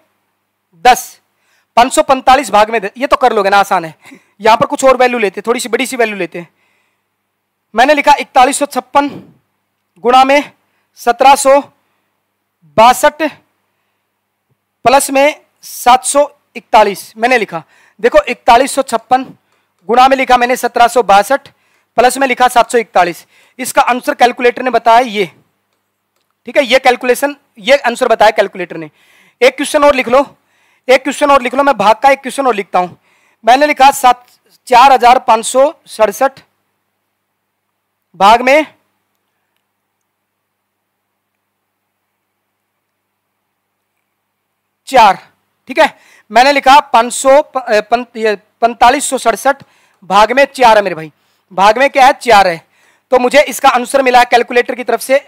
दस पांच सौ पैंतालीस भाग में दस ये तो कर लोगे ना आसान है यहां पर कुछ और वैल्यू लेते थोड़ी सी बड़ी सी वैल्यू लेते मैंने लिखा इकतालीस सौ छप्पन गुणा में सत्रह सौ बासठ प्लस में सात सौ इकतालीस मैंने लिखा देखो इकतालीस सौ छप्पन गुणा में लिखा मैंने सत्रह सौ बासठ प्लस में लिखा सात सौ इकतालीस इसका आंसर कैलकुलेटर ने बताया ये ठीक है ये कैलकुलेशन ये आंसर बताया कैलकुलेटर ने एक क्वेश्चन और लिख लो एक क्वेश्चन और लिख लो मैं भाग का एक क्वेश्चन और लिखता हूं मैंने लिखा सात चार हजार पांच सौ सड़सठ भाग में चार ठीक है मैंने लिखा पाँच सौ पैंतालीस सौ सड़सठ भाग में चार है मेरे भाई भाग में क्या है चार है तो मुझे इसका आंसर मिला कैलकुलेटर की तरफ से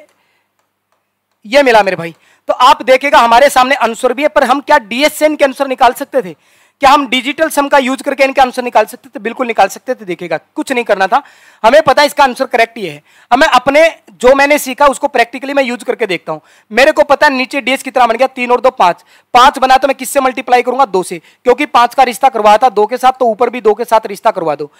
ये मिला मेरे भाई तो आप देखेगा हमारे सामने आंसर भी है पर हम क्या डीएसएन के आंसर निकाल सकते थे क्या हम डिजिटल सम का यूज करके इनका आंसर निकाल सकते थे बिल्कुल निकाल सकते थे देखेगा कुछ नहीं करना था हमें पता है इसका आंसर करेक्ट ही है हमें अपने जो मैंने सीखा उसको प्रैक्टिकली मैं यूज करके देखता हूं मेरे को पता है नीचे डीएस कितना बन गया तीन और दो पांच पांच बना तो मैं किससे मल्टीप्लाई करूंगा दो से क्योंकि पांच का रिश्ता करवाया था दो के साथ तो ऊपर भी दो के साथ रिश्ता करवा दो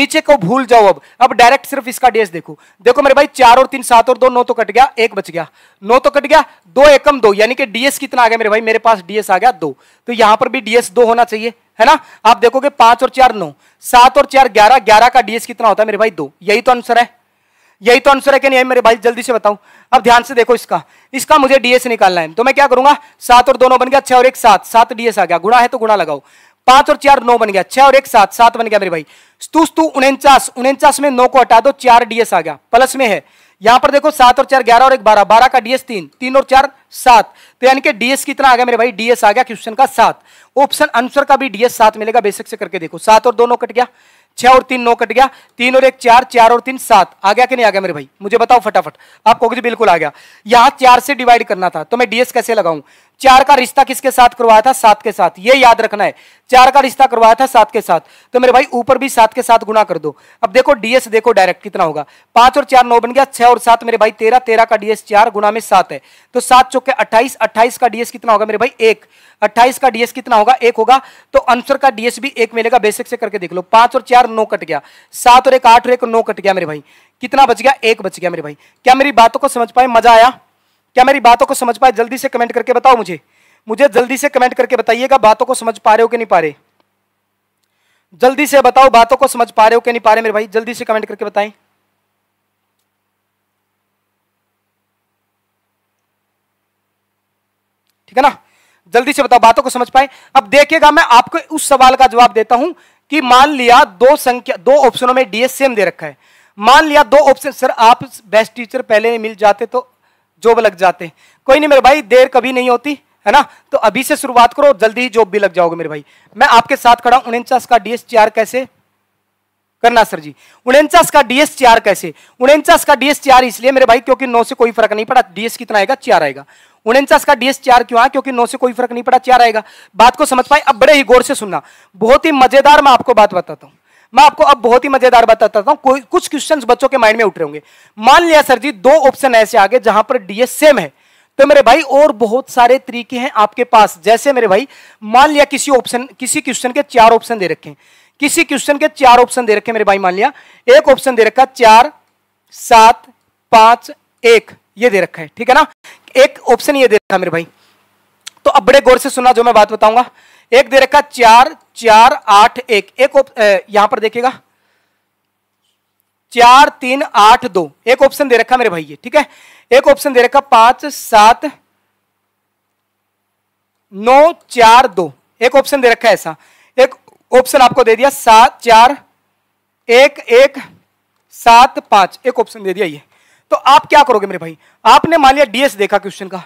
नीचे को भूल जाओ अब अब डायरेक्ट सिर्फ इसका डीएस देखो देखो मेरे भाई चार और तीन सात और दो नौ तो कट गया एक बच गया नौ तो कट गया दो एकम दो यानी कि डीएस कितना आ गया मेरे भाई मेरे पास डीएस आ गया दो तो यहां पर भी डीएस दो होना चाहिए है ना आप देखोगे पांच और चार नौ सात और चार ग्यारह ग्यारह का डीएस कितना होता है मेरे भाई दो यही तो आंसर है यही तो आंसर है कि नहीं मेरे भाई जल्दी से बताऊं अब ध्यान से देखो इसका इसका मुझे डीएस निकालना है तो मैं क्या करूंगा सात और दोनों बन गया छह और एक सात सात डीएस आ गया गुणा है तो गुणा लगाओ पांच और चार नौ बन गया छह और एक सात सात बन गया मेरे भाई स्तू उनचास उनचास में नौ को हटा दो चार डीएस आ गया प्लस में है यहां पर देखो सात और चार ग्यारह और एक बारह बारह का डीएस तीन तीन और चार सात तो यानी कि डीएस कितना आ गया मेरे भाई डीएस आ गया क्वेश्चन का सात ऑप्शन आंसर का भी डीएस सात मिलेगा बेसिक से करके देखो सात और दोनों कट गया छह और तीन नौ कट गया तीन और एक चार चार और तीन सात आ गया कि नहीं आ गया मेरे भाई मुझे बताओ फटाफट आपको जी बिल्कुल आ गया यहां चार से डिवाइड करना था तो मैं डीएस कैसे लगाऊं चार का रिश्ता किसके साथ करवाया था सात के साथ ये याद रखना है चार का रिश्ता करवाया था सात के साथ तो मेरे भाई ऊपर भी सात के साथ गुना कर दो अब देखो डीएस देखो डायरेक्ट कितना होगा पांच और चार नौ बन गया छह और सात मेरे भाई तेरह तेरह का डीएस चार गुना में सात है तो सात चौके अट्ठाईस अट्ठाईस का डीएस कितना होगा मेरे भाई एक अट्ठाईस का डीएस कितना होगा एक होगा तो आंसर का डीएस भी एक मिलेगा बेसिक से करके देख लो पांच और चार चार नौ कट गया सात और एक आठ और एक नौ कट गया मेरे भाई कितना बच गया एक बच गया मेरे भाई क्या मेरी बातों को समझ पाए मजा आया क्या मेरी बातों को समझ पाए जल्दी से कमेंट करके बताओ मुझे मुझे जल्दी से कमेंट करके बताइएगा बातों को समझ पा रहे हो कि नहीं पा रहे जल्दी से बताओ बातों को समझ पा रहे हो कि नहीं पा रहे मेरे भाई जल्दी से कमेंट करके बताएं ठीक है ना जल्दी से बताओ बातों को समझ पाए अब देखिएगा मैं आपको उस सवाल का जवाब देता हूं कि मान लिया दो संख्या दो ऑप्शनों में डीएस सेम दे रखा है मान लिया दो ऑप्शन सर आप बेस्ट टीचर पहले मिल जाते तो जॉब लग जाते कोई नहीं मेरे भाई देर कभी नहीं होती है ना तो अभी से शुरुआत करो जल्दी ही जॉब भी लग जाओगे मेरे भाई मैं आपके साथ खड़ा हूं उनचास का डीएस चार कैसे करना सर जी उनचास का डीएस चार कैसे उनचास का डीएस चार इसलिए मेरे भाई क्योंकि नौ से कोई फर्क नहीं पड़ा डीएस कितना आएगा चार आएगा उनचास का डीएस चार क्यों है हाँ, क्योंकि नौ से कोई फर्क नहीं पड़ा चार आएगा बात को समझ पाए अब बड़े ही गौर से सुनना बहुत ही मजेदार मैं आपको बात बताता हूँ मैं आपको अब बहुत ही मजेदार बताता हूँ कोई कुछ क्वेश्चन बच्चों के माइंड में उठ रहे होंगे मान लिया सर जी दो ऑप्शन ऐसे आगे जहां पर डीएस सेम है तो मेरे भाई और बहुत सारे तरीके हैं आपके पास जैसे मेरे भाई मान लिया किसी ऑप्शन किसी क्वेश्चन के चार ऑप्शन दे रखे किसी क्वेश्चन के चार ऑप्शन दे रखे मेरे भाई मान लिया एक ऑप्शन दे रखा चार सात पांच एक ये दे रखा है ठीक है ना एक ऑप्शन ये दे रखा मेरे भाई तो अब बड़े गौर से सुना जो मैं बात बताऊंगा एक दे रखा चार चार आठ एक एक यहां पर देखेगा चार तीन आठ दो एक ऑप्शन दे रखा मेरे भाई ये ठीक है एक ऑप्शन दे रखा पांच सात नौ चार दो एक ऑप्शन दे रखा है ऐसा एक ऑप्शन आपको दे दिया सात चार एक एक सात पांच एक ऑप्शन दे दिया ये तो आप क्या करोगे मेरे भाई आपने मान लिया डीएस देखा क्वेश्चन का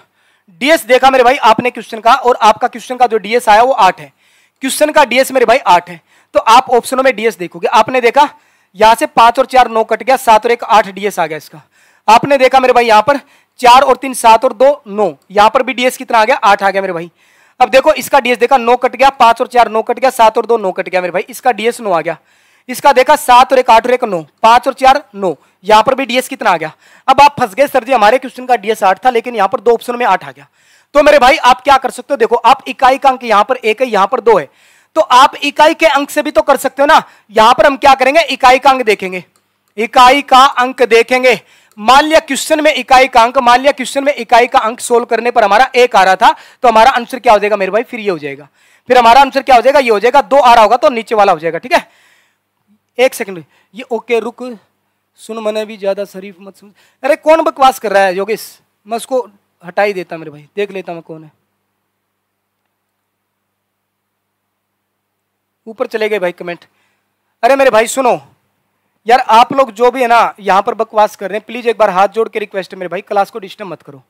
डीएस देखा मेरे भाई आपने क्वेश्चन का और आपका क्वेश्चन का जो डीएस आया वो आठ है क्वेश्चन का डीएस मेरे भाई आठ है तो आप ऑप्शनों में डीएस देखोगे आपने देखा यहां से पांच और चार नौ कट गया सात और एक आठ डीएस आ गया इसका आपने देखा मेरे भाई यहां पर चार और तीन सात और दो नौ यहां पर भी डीएस कितना आ गया आठ आ गया मेरे भाई अब देखो इसका डीएस देखा नौ कट गया पांच और चार नौ कट गया सात और दो नौ कट गया मेरे भाई इसका डीएस नौ आ गया इसका देखा सात और एक आठ और एक नौ पांच और चार नौ यहां पर भी डीएस कितना आ गया अब आप फंस गए सर जी हमारे क्वेश्चन का डीएस आठ था लेकिन यहां पर दो ऑप्शन में आठ आ गया तो मेरे भाई आप क्या कर सकते हो देखो आप इकाई का अंक यहां पर एक है यहां पर दो है तो आप इकाई के अंक से भी तो कर सकते हो ना यहां पर हम क्या करेंगे इकाई का अंक देखेंगे इकाई का अंक देखेंगे मान लिया क्वेश्चन में इकाई का अंक मान लिया क्वेश्चन में इकाई का अंक सोल्व करने पर हमारा एक आ रहा था तो हमारा आंसर क्या हो जाएगा मेरे भाई फिर ये हो जाएगा फिर हमारा आंसर क्या हो जाएगा ये हो जाएगा दो आ रहा होगा तो नीचे वाला हो जाएगा ठीक है एक सेकंड ये ओके रुक सुन मैंने भी ज़्यादा शरीफ मत सुन अरे कौन बकवास कर रहा है योगेश मैं उसको हटा ही देता मेरे भाई देख लेता मैं कौन है ऊपर चले गए भाई कमेंट अरे मेरे भाई सुनो यार आप लोग जो भी है ना यहाँ पर बकवास कर रहे हैं प्लीज़ एक बार हाथ जोड़ के रिक्वेस्ट है मेरे भाई क्लास को डिस्टर्ब मत करो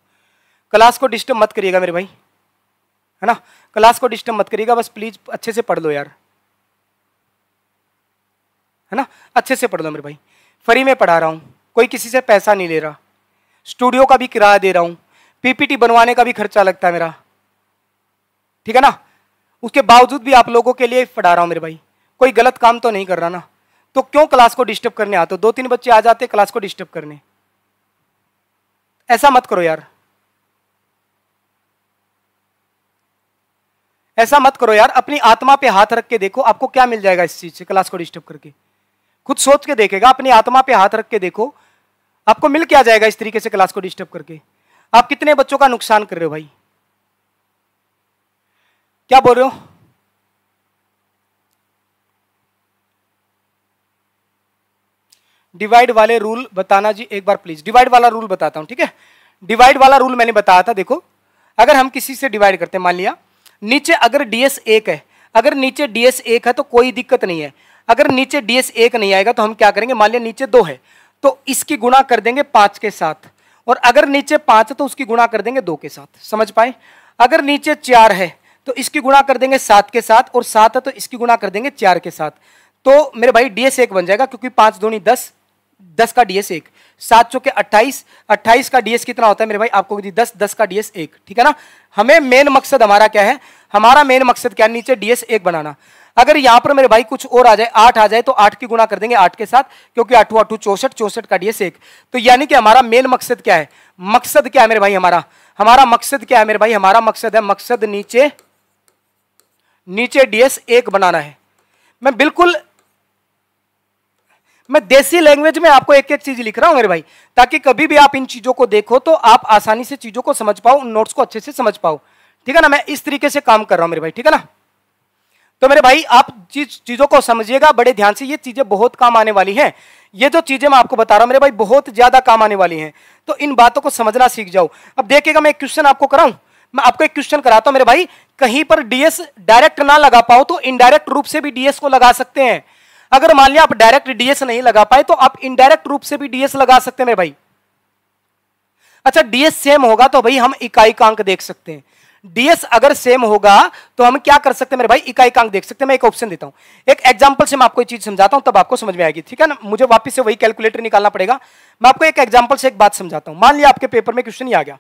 क्लास को डिस्टर्ब मत करिएगा मेरे भाई है ना क्लास को डिस्टर्ब मत करिएगा बस प्लीज़ अच्छे से पढ़ लो यार है ना अच्छे से पढ़ लो मेरे भाई फ्री में पढ़ा रहा हूँ कोई किसी से पैसा नहीं ले रहा स्टूडियो का भी किराया दे रहा हूँ पीपीटी बनवाने का भी खर्चा लगता है मेरा ठीक है ना उसके बावजूद भी आप लोगों के लिए पढ़ा रहा हूँ मेरे भाई कोई गलत काम तो नहीं कर रहा ना तो क्यों क्लास को डिस्टर्ब करने आते हो दो तीन बच्चे आ जाते क्लास को डिस्टर्ब करने ऐसा मत करो यार ऐसा मत करो यार अपनी आत्मा पे हाथ रख के देखो आपको क्या मिल जाएगा इस चीज से क्लास को डिस्टर्ब करके खुद सोच के देखेगा अपनी आत्मा पे हाथ रख के देखो आपको मिल क्या जाएगा इस तरीके से क्लास को डिस्टर्ब करके आप कितने बच्चों का नुकसान कर रहे हो भाई क्या बोल रहे हो डिवाइड वाले रूल बताना जी एक बार प्लीज डिवाइड वाला रूल बताता हूं ठीक है डिवाइड वाला रूल मैंने बताया था देखो अगर हम किसी से डिवाइड करते हैं मान लिया नीचे अगर डीएस एक है अगर नीचे डीएस एक है तो कोई दिक्कत नहीं है अगर नीचे डीएस एक नहीं आएगा तो हम क्या करेंगे मान लिया नीचे दो है तो इसकी गुणा कर देंगे पांच के साथ और अगर नीचे पांच है तो उसकी गुणा कर देंगे दो के साथ समझ पाए अगर नीचे चार है तो इसकी गुणा कर देंगे सात के साथ और सात है तो इसकी गुणा कर देंगे चार के साथ तो मेरे भाई डीएस एक बन जाएगा क्योंकि पांच दूनी दस दस का डीएस एक सात चौके अट्ठाईस अट्ठाईस का डीएस कितना होता है मेरे भाई आपको दस दस का डीएस एक ठीक है ना हमें मेन मकसद हमारा क्या है हमारा मेन मकसद क्या है नीचे डीएस एक बनाना अगर यहां पर मेरे भाई कुछ और आ जाए आठ आ जाए तो आठ की गुणा कर देंगे आठ के साथ क्योंकि आठू आठू चौसठ चौसठ का डी एस एक तो यानी कि हमारा मेन मकसद क्या है मकसद क्या है मेरे भाई हमारा हमारा मकसद क्या है मेरे भाई हमारा मकसद है मकसद नीचे नीचे डीएस एक बनाना है मैं बिल्कुल मैं देसी लैंग्वेज में आपको एक एक चीज लिख रहा हूं मेरे भाई ताकि कभी भी आप इन चीजों को देखो तो आप आसानी से चीजों को समझ पाओ उन नोट्स को अच्छे से समझ पाओ ठीक है ना मैं इस तरीके से काम कर रहा हूं मेरे भाई ठीक है ना तो मेरे भाई आप चीज चीज़ों को समझिएगा बड़े ध्यान से ये चीज़ें बहुत काम आने वाली हैं ये जो चीज़ें मैं आपको बता रहा हूं मेरे भाई बहुत ज़्यादा काम आने वाली हैं तो इन बातों को समझना सीख जाओ अब देखिएगा मैं एक क्वेश्चन आपको कराऊं मैं आपको एक क्वेश्चन कराता हूं मेरे भाई कहीं पर डीएस डायरेक्ट ना लगा पाओ तो इनडायरेक्ट रूप से भी डीएस को लगा सकते हैं अगर मान लिया आप डायरेक्ट डीएस नहीं लगा पाए तो आप इनडायरेक्ट रूप से भी डीएस लगा सकते हैं मेरे भाई अच्छा डीएस सेम होगा तो भाई हम इकाई का अंक देख सकते हैं डीएस अगर सेम होगा तो हम क्या कर सकते हैं मेरे भाई कांक देख सकते हैं मैं एक ऑप्शन देता हूं एक एग्जांपल से मैं आपको चीज समझाता हूं तब आपको समझ में आएगी ठीक है ना मुझे वापस से वही कैलकुलेटर निकालना पड़ेगा मैं आपको एक एग्जाम्पल से एक बात समझाता हूं मान लिया आपके पेपर में क्वेश्चन ही आ गया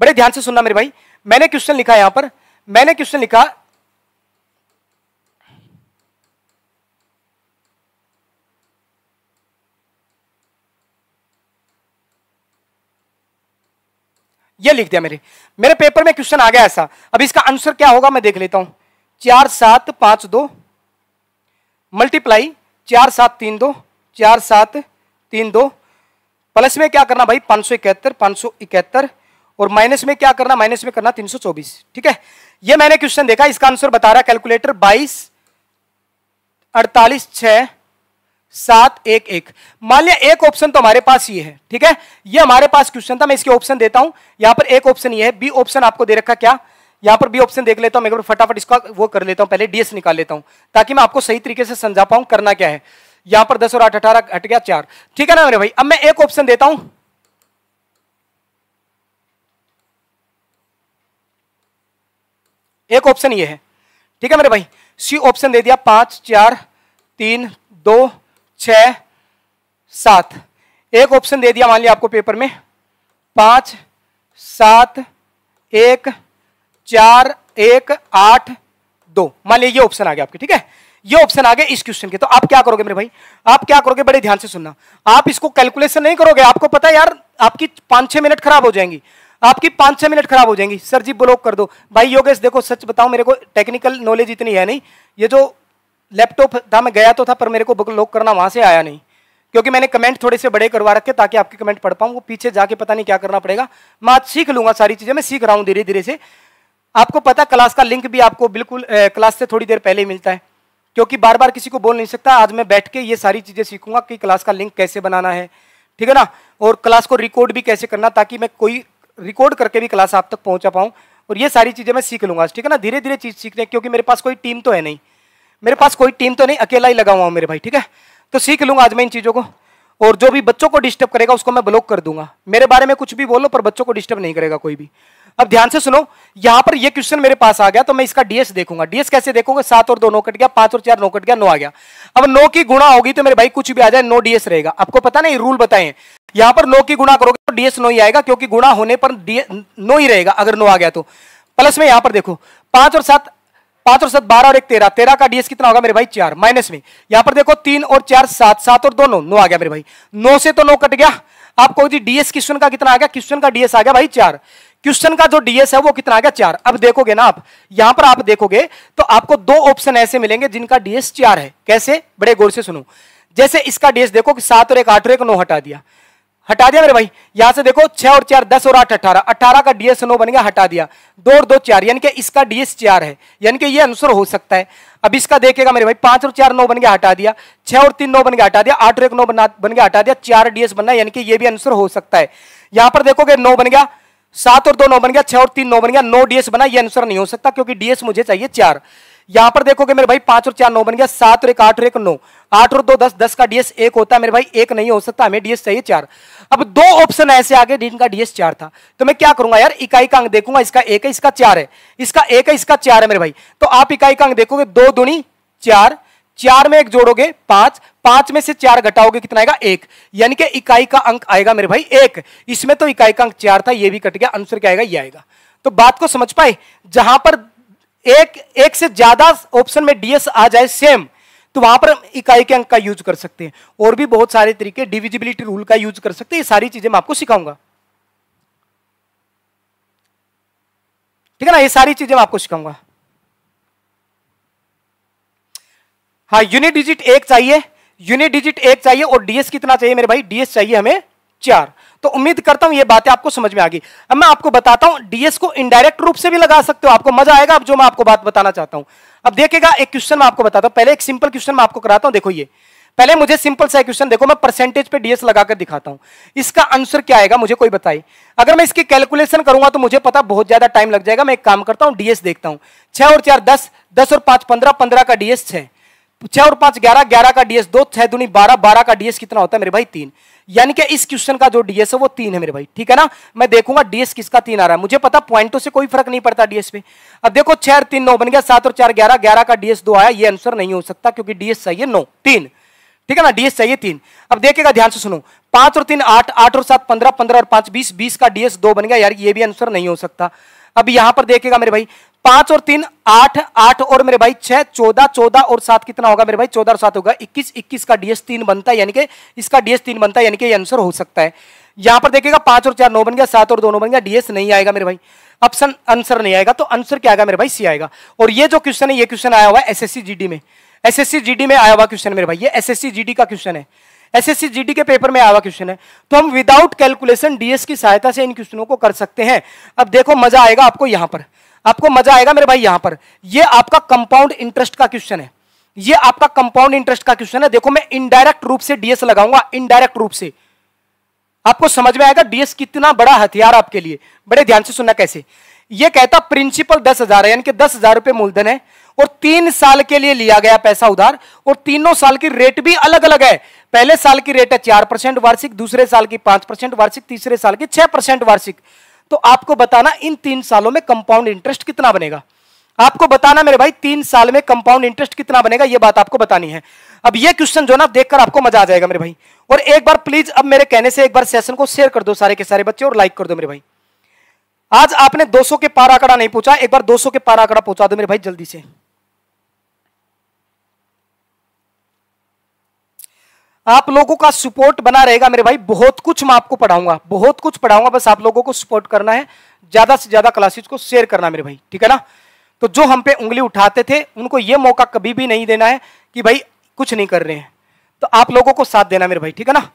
बड़े ध्यान से सुनना मेरे भाई मैंने क्वेश्चन लिखा यहां पर मैंने क्वेश्चन लिखा ये लिख दिया मेरे मेरे पेपर में क्वेश्चन आ गया ऐसा अब इसका आंसर क्या होगा मैं देख लेता हूं चार सात पांच दो मल्टीप्लाई चार सात तीन दो चार सात तीन दो प्लस में क्या करना भाई पांच सौ इकहत्तर पांच सौ इकहत्तर और माइनस में क्या करना माइनस में करना तीन सौ चौबीस ठीक है ये मैंने क्वेश्चन देखा इसका आंसर बता रहा है कैलकुलेटर बाईस अड़तालीस छह सात एक एक मान लिया एक ऑप्शन तो हमारे पास ये है ठीक है ये हमारे पास क्वेश्चन था मैं इसके ऑप्शन देता हूं यहां पर एक ऑप्शन ये है बी ऑप्शन आपको दे रखा क्या यहां पर बी ऑप्शन देख लेता हूं मैं फटाफट इसका वो कर लेता हूं पहले डीएस निकाल लेता हूं ताकि मैं आपको सही तरीके से समझा पाऊं करना क्या है यहां पर दस और आठ अठारह हट गया चार ठीक है ना मेरे भाई अब मैं एक ऑप्शन देता हूं एक ऑप्शन ये है ठीक है मेरे भाई सी ऑप्शन दे दिया पांच चार तीन दो छ सात एक ऑप्शन दे दिया मान लिया आपको पेपर में पांच सात एक चार एक आठ दो मान लिया ये ऑप्शन आ गया आपके ठीक है ये ऑप्शन आ गया इस क्वेश्चन के तो आप क्या करोगे मेरे भाई आप क्या करोगे बड़े ध्यान से सुनना आप इसको कैलकुलेशन नहीं करोगे आपको पता है यार आपकी पांच छह मिनट खराब हो जाएंगी आपकी पांच छह मिनट खराब हो जाएंगी सर जी ब्लॉक कर दो भाई योगेश देखो सच बताओ मेरे को टेक्निकल नॉलेज इतनी है नहीं ये जो लैपटॉप था मैं गया तो था पर मेरे को बुक लॉक करना वहाँ से आया नहीं क्योंकि मैंने कमेंट थोड़े से बड़े करवा रखे ताकि आपके कमेंट पढ़ पाऊँ वो पीछे जाके पता नहीं क्या करना पड़ेगा मैं आज सीख लूँगा सारी चीज़ें मैं सीख रहा हूँ धीरे धीरे से आपको पता क्लास का लिंक भी आपको बिल्कुल क्लास से थोड़ी देर पहले ही मिलता है क्योंकि बार बार किसी को बोल नहीं सकता आज मैं बैठ के ये सारी चीज़ें सीखूंगा कि क्लास का लिंक कैसे बनाना है ठीक है ना और क्लास को रिकॉर्ड भी कैसे करना ताकि मैं कोई रिकॉर्ड करके भी क्लास आप तक पहुंचा पाऊँ और ये सारी चीज़ें मैं सीख लूँगा ठीक है ना धीरे धीरे चीज़ सीखने क्योंकि मेरे पास कोई टीम तो है नहीं मेरे पास कोई टीम तो नहीं अकेला ही लगा हुआ हूँ मेरे भाई ठीक है तो सीख लूंगा आज मैं इन चीज़ों को और जो भी बच्चों को डिस्टर्ब करेगा उसको मैं ब्लॉक कर दूंगा मेरे बारे में कुछ भी बोलो पर बच्चों को डिस्टर्ब नहीं करेगा कोई भी अब ध्यान से सुनो यहां पर ये क्वेश्चन मेरे पास आ गया तो मैं इसका डीएस देखूंगा डीएस कैसे देखूंगा सात और दो नौ कट गया पांच और चार नौ कट गया नौ आ गया अब नौ की गुणा होगी तो मेरे भाई कुछ भी आ जाए नो डीएस रहेगा आपको पता नहीं रूल बताए यहां पर नौ की गुणा करोगे तो डीएस नो ही आएगा क्योंकि गुणा होने पर नो ही रहेगा अगर नो आ गया तो प्लस में यहां पर देखो पांच और सात पांच और सात बारह और एक तेरह तेरह का डीएस कितना होगा मेरे भाई चार माइनस में यहां पर देखो तीन और चार सात सात और दो नो नौ आ गया मेरे भाई नौ से तो नौ कट गया आपको डीएस क्वेश्चन का कितना आ गया क्वेश्चन का डीएस आ गया भाई चार क्वेश्चन का जो डीएस है वो कितना आ गया चार अब देखोगे ना आप यहां पर आप देखोगे तो आपको दो ऑप्शन ऐसे मिलेंगे जिनका डीएस चार है कैसे बड़े गौर से सुनो जैसे इसका डीएस देखो कि सात और एक आठ और एक नौ हटा दिया हटा दिया मेरे भाई यहां से देखो छह और चार दस और आठ अठारह अठारह का डीएस नो बन गया हटा दिया दो और दो चार यानी कि इसका डीएस चार है यानी कि ये आंसर हो सकता है अब इसका देखेगा मेरे भाई पांच और चार नौ बन गया हटा दिया छह और तीन नौ बन गया हटा दिया आठ और एक नौ बना बन गया हटा दिया चार डीएस बनना यानी कि ये भी आंसर हो सकता है यहां पर देखोगे नौ बन गया सात और दो नौ बन गया छह और तीन नौ बन गया नौ डीएस बना ये आंसर नहीं हो सकता क्योंकि डीएस मुझे चाहिए चार यहां पर देखोगे मेरे भाई पांच और चार नौ बन गया सात और एक आठ और एक नौ आठ और दो दस दस का डीएस एक होता है मेरे भाई एक नहीं हो सकता हमें डीएस चाहिए चार अब दो ऑप्शन ऐसे आगे जिनका डीएस चार था तो मैं क्या करूंगा यार इकाई का अंक देखूंगा इसका एक है इसका चार है इसका एक है इसका चार है मेरे भाई तो आप इकाई का अंक देखोगे दो दुनी चार चार में एक जोड़ोगे पांच पांच में से चार घटाओगे कितना आएगा एक यानी कि इकाई का अंक आएगा मेरे भाई एक इसमें तो इकाई का अंक चार था यह भी कट गया आंसर क्या आएगा ये आएगा तो बात को समझ पाए जहां पर एक एक से ज्यादा ऑप्शन में डीएस आ जाए सेम तो वहां पर इकाई के अंक का यूज कर सकते हैं और भी बहुत सारे तरीके डिविजिबिलिटी रूल का यूज कर सकते हैं ये सारी चीजें मैं आपको सिखाऊंगा ठीक है ना ये सारी चीजें मैं आपको सिखाऊंगा हाँ यूनिट डिजिट एक चाहिए यूनिट डिजिट एक चाहिए और डीएस कितना चाहिए मेरे भाई डीएस चाहिए हमें चार तो उम्मीद करता हूं ये बातें आपको समझ में आ गई अब मैं आपको बताता हूं डीएस को इनडायरेक्ट रूप से भी लगा सकते हो आपको मजा आएगा अब जो मैं आपको बात बताना चाहता हूं अब देखेगा एक क्वेश्चन मैं आपको बताता हूं पहले एक सिंपल क्वेश्चन मैं आपको कराता हूं देखो ये पहले मुझे सिंपल सा क्वेश्चन देखो मैं परसेंटेज पे डीएस लगाकर दिखाता हूं इसका आंसर क्या आएगा मुझे कोई बताए अगर मैं इसकी कैलकुलेशन करूंगा तो मुझे पता बहुत ज्यादा टाइम लग जाएगा मैं एक काम करता हूं डीएस देखता हूं छह और चार दस दस और पांच पंद्रह पंद्रह का डीएस छह छह और पांच ग्यारह ग्यारह का डीएस दो छह दुनी बारह बारह का डीएस कितना होता है मेरे भाई तीन यानी कि इस क्वेश्चन का जो डीएस है वो तीन है मेरे भाई ठीक है ना मैं देखूंगा डीएस किसका तीन आ रहा है मुझे पता पॉइंटों से कोई फर्क नहीं पड़ता डीएस पे अब देखो छह और तीन नौ बन गया सात और चार ग्यारह ग्यारह का डीएस दो आया ये आंसर नहीं हो सकता क्योंकि डीएस चाहिए नौ तीन ठीक है ना डीएस चाहिए तीन अब देखेगा ध्यान से सुनो पांच और तीन आठ आठ और सात पंद्रह पंद्रह और पांच बीस बीस का डीएस दो बन गया यार ये भी आंसर नहीं हो सकता अब यहां पर देखेगा मेरे भाई पांच और तीन आठ आठ और मेरे भाई छह चौदह चौदह और सात कितना होगा मेरे भाई चौदह और सात होगा इक्कीस इक्कीस का डीएस तीन बनता है यानी कि इसका डीएस तीन बनता है यानी कि आंसर हो सकता है यहां पर देखिएगा पांच और चार नौ बन गया सात और दो नौ बन गया डीएस नहीं आएगा मेरे भाई ऑप्शन आंसर नहीं आएगा तो आंसर क्या आएगा मेरे भाई सी आएगा और ये जो क्वेश्चन है ये क्वेश्चन आया हुआ है एस जीडी में एस जीडी में आया हुआ क्वेश्चन मेरे भाई ये एस जीडी का क्वेश्चन है एस जीडी के पेपर में आया हुआ क्वेश्चन है तो हम विदाउट कैलकुलेशन डीएस की सहायता से इन क्वेश्चनों को कर सकते हैं अब देखो मजा आएगा आपको यहां पर आपको मजा आएगा मेरे भाई यहां पर ये आपका कंपाउंड इंटरेस्ट का क्वेश्चन है ये आपका कंपाउंड इंटरेस्ट का क्वेश्चन है देखो मैं इनडायरेक्ट रूप से डीएस लगाऊंगा इनडायरेक्ट रूप से आपको समझ में आएगा डीएस कितना बड़ा हथियार आपके लिए बड़े ध्यान से सुनना कैसे ये कहता प्रिंसिपल दस हजार है यानी कि दस हजार रुपए मूलधन है और तीन साल के लिए लिया गया पैसा उधार और तीनों साल की रेट भी अलग अलग है पहले साल की रेट है चार परसेंट वार्षिक दूसरे साल की पांच परसेंट वार्षिक तीसरे साल की छह परसेंट वार्षिक तो आपको बताना इन तीन सालों में कंपाउंड इंटरेस्ट कितना बनेगा आपको बताना मेरे भाई तीन साल में कंपाउंड इंटरेस्ट कितना बनेगा यह बात आपको बतानी है अब यह क्वेश्चन जो ना देखकर आपको मजा आ जाएगा मेरे भाई और एक बार प्लीज अब मेरे कहने से एक बार सेशन को शेयर कर दो सारे के सारे बच्चे और लाइक कर दो मेरे भाई आज आपने 200 के पार आंकड़ा नहीं पूछा एक बार 200 के पार आंकड़ा पहुंचा दो मेरे भाई जल्दी से आप लोगों का सपोर्ट बना रहेगा मेरे भाई बहुत कुछ मैं आपको पढ़ाऊंगा बहुत कुछ पढ़ाऊंगा बस आप लोगों को सपोर्ट करना है ज्यादा से ज्यादा क्लासेज को शेयर करना मेरे भाई ठीक है ना तो जो हम पे उंगली उठाते थे उनको ये मौका कभी भी नहीं देना है कि भाई कुछ नहीं कर रहे हैं तो आप लोगों को साथ देना मेरे भाई ठीक है ना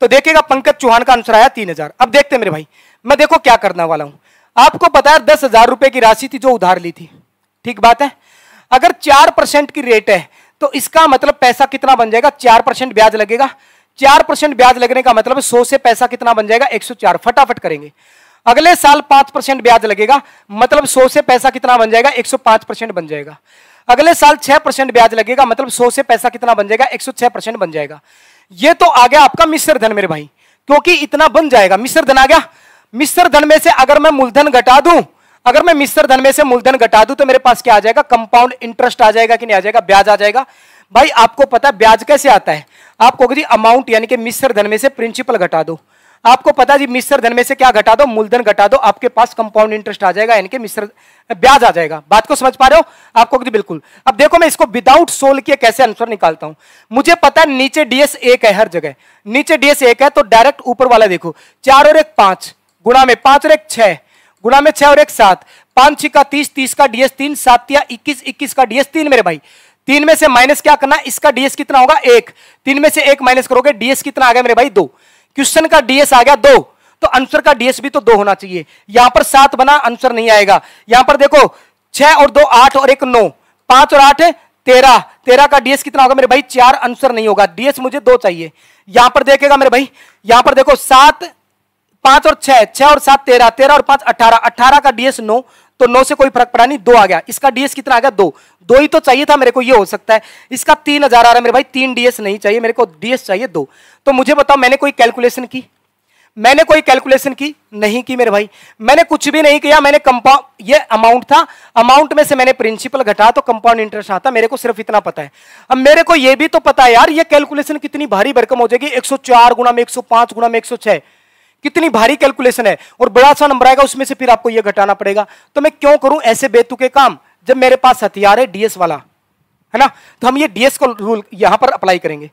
तो देखिएगा पंकज चौहान का आंसर आया तीन हजार अब देखते हैं मेरे भाई मैं देखो क्या करने वाला हूं आपको पता है दस हजार रुपए की राशि थी जो उधार ली थी ठीक बात है अगर चार परसेंट की रेट है तो इसका मतलब पैसा कितना बन जाएगा चार परसेंट ब्याज लगेगा चार परसेंट ब्याज लगने का मतलब सौ से पैसा कितना बन जाएगा एक सौ चार फटाफट करेंगे अगले साल पांच परसेंट ब्याज लगेगा मतलब सौ से पैसा कितना बन जाएगा एक सौ पांच परसेंट बन जाएगा अगले साल छह परसेंट ब्याज लगेगा मतलब सौ से पैसा कितना बन जाएगा एक सौ छह परसेंट बन जाएगा यह तो आ गया आपका मिश्र धन मेरे भाई क्योंकि इतना बन जाएगा मिश्र धन आ गया मिश्र धन में से अगर मैं मूलधन घटा दूं अगर मैं मिस्र धन में से मूलधन घटा दूं तो मेरे पास क्या आ जाएगा कंपाउंड इंटरेस्ट आ जाएगा कि नहीं आ जाएगा ब्याज आ जाएगा भाई आपको पता है ब्याज कैसे आता है आपको जी अमाउंट यानी कि मिस्र धन में से प्रिंसिपल घटा दो आपको पता है जी मिस्र धन में से क्या घटा दो मूलधन घटा दो आपके पास कंपाउंड इंटरेस्ट आ जाएगा यानी कि मिस्र ब्याज आ जाएगा बात को समझ पा रहे हो आपको जी बिल्कुल अब देखो मैं इसको विदाउट सोल किए कैसे आंसर निकालता हूं मुझे पता है नीचे डीएस एक है हर जगह नीचे डीएस एक है तो डायरेक्ट ऊपर वाला देखो चार और एक पांच गुणा में पांच और एक छह गुना में छह और एक सात पांच छह का तीस तीस का डीएस तीन सात या इक्कीस इक्कीस का डीएस तीन मेरे भाई तीन में से माइनस क्या करना इसका डीएस कितना होगा एक तीन में से एक माइनस करोगे डीएस कितना आ गया मेरे भाई दो क्वेश्चन का डीएस आ गया दो तो आंसर का डीएस भी तो दो होना चाहिए यहां पर सात बना आंसर नहीं आएगा यहां पर देखो छह और दो आठ और एक नौ पांच और आठ तेरह तेरह का डीएस कितना होगा मेरे भाई चार आंसर नहीं होगा डीएस मुझे दो चाहिए यहां पर देखेगा मेरे भाई यहां पर देखो सात पांच और छह छह और सात तेरह तेरह और पांच अठारह अठारह का डीएस नो तो नौ से कोई फर्क पड़ा नहीं दो आ गया इसका डीएस कितना आ गया दो दो ही तो चाहिए था मेरे को ये हो सकता है इसका तीन हजार आ रहा है मेरे भाई तीन डीएस नहीं चाहिए मेरे को डीएस चाहिए दो तो मुझे बताओ मैंने कोई कैलकुलेशन की मैंने कोई कैलकुलेशन की नहीं की मेरे भाई मैंने कुछ भी नहीं किया मैंने कंपाउंड ये अमाउंट था अमाउंट में से मैंने प्रिंसिपल घटा तो कंपाउंड इंटरेस्ट आता मेरे को सिर्फ इतना पता है अब मेरे को ये भी तो पता है यार ये कैलकुलेशन कितनी भारी भरकम हो जाएगी 104 गुना में 105 गुना में 106 कितनी भारी कैलकुलेशन है और बड़ा सा नंबर आएगा उसमें से फिर आपको यह घटाना पड़ेगा तो मैं क्यों करूं ऐसे बेतुके काम जब मेरे पास हथियार है डीएस वाला है ना तो हम ये डीएस को रूल यहां पर अप्लाई करेंगे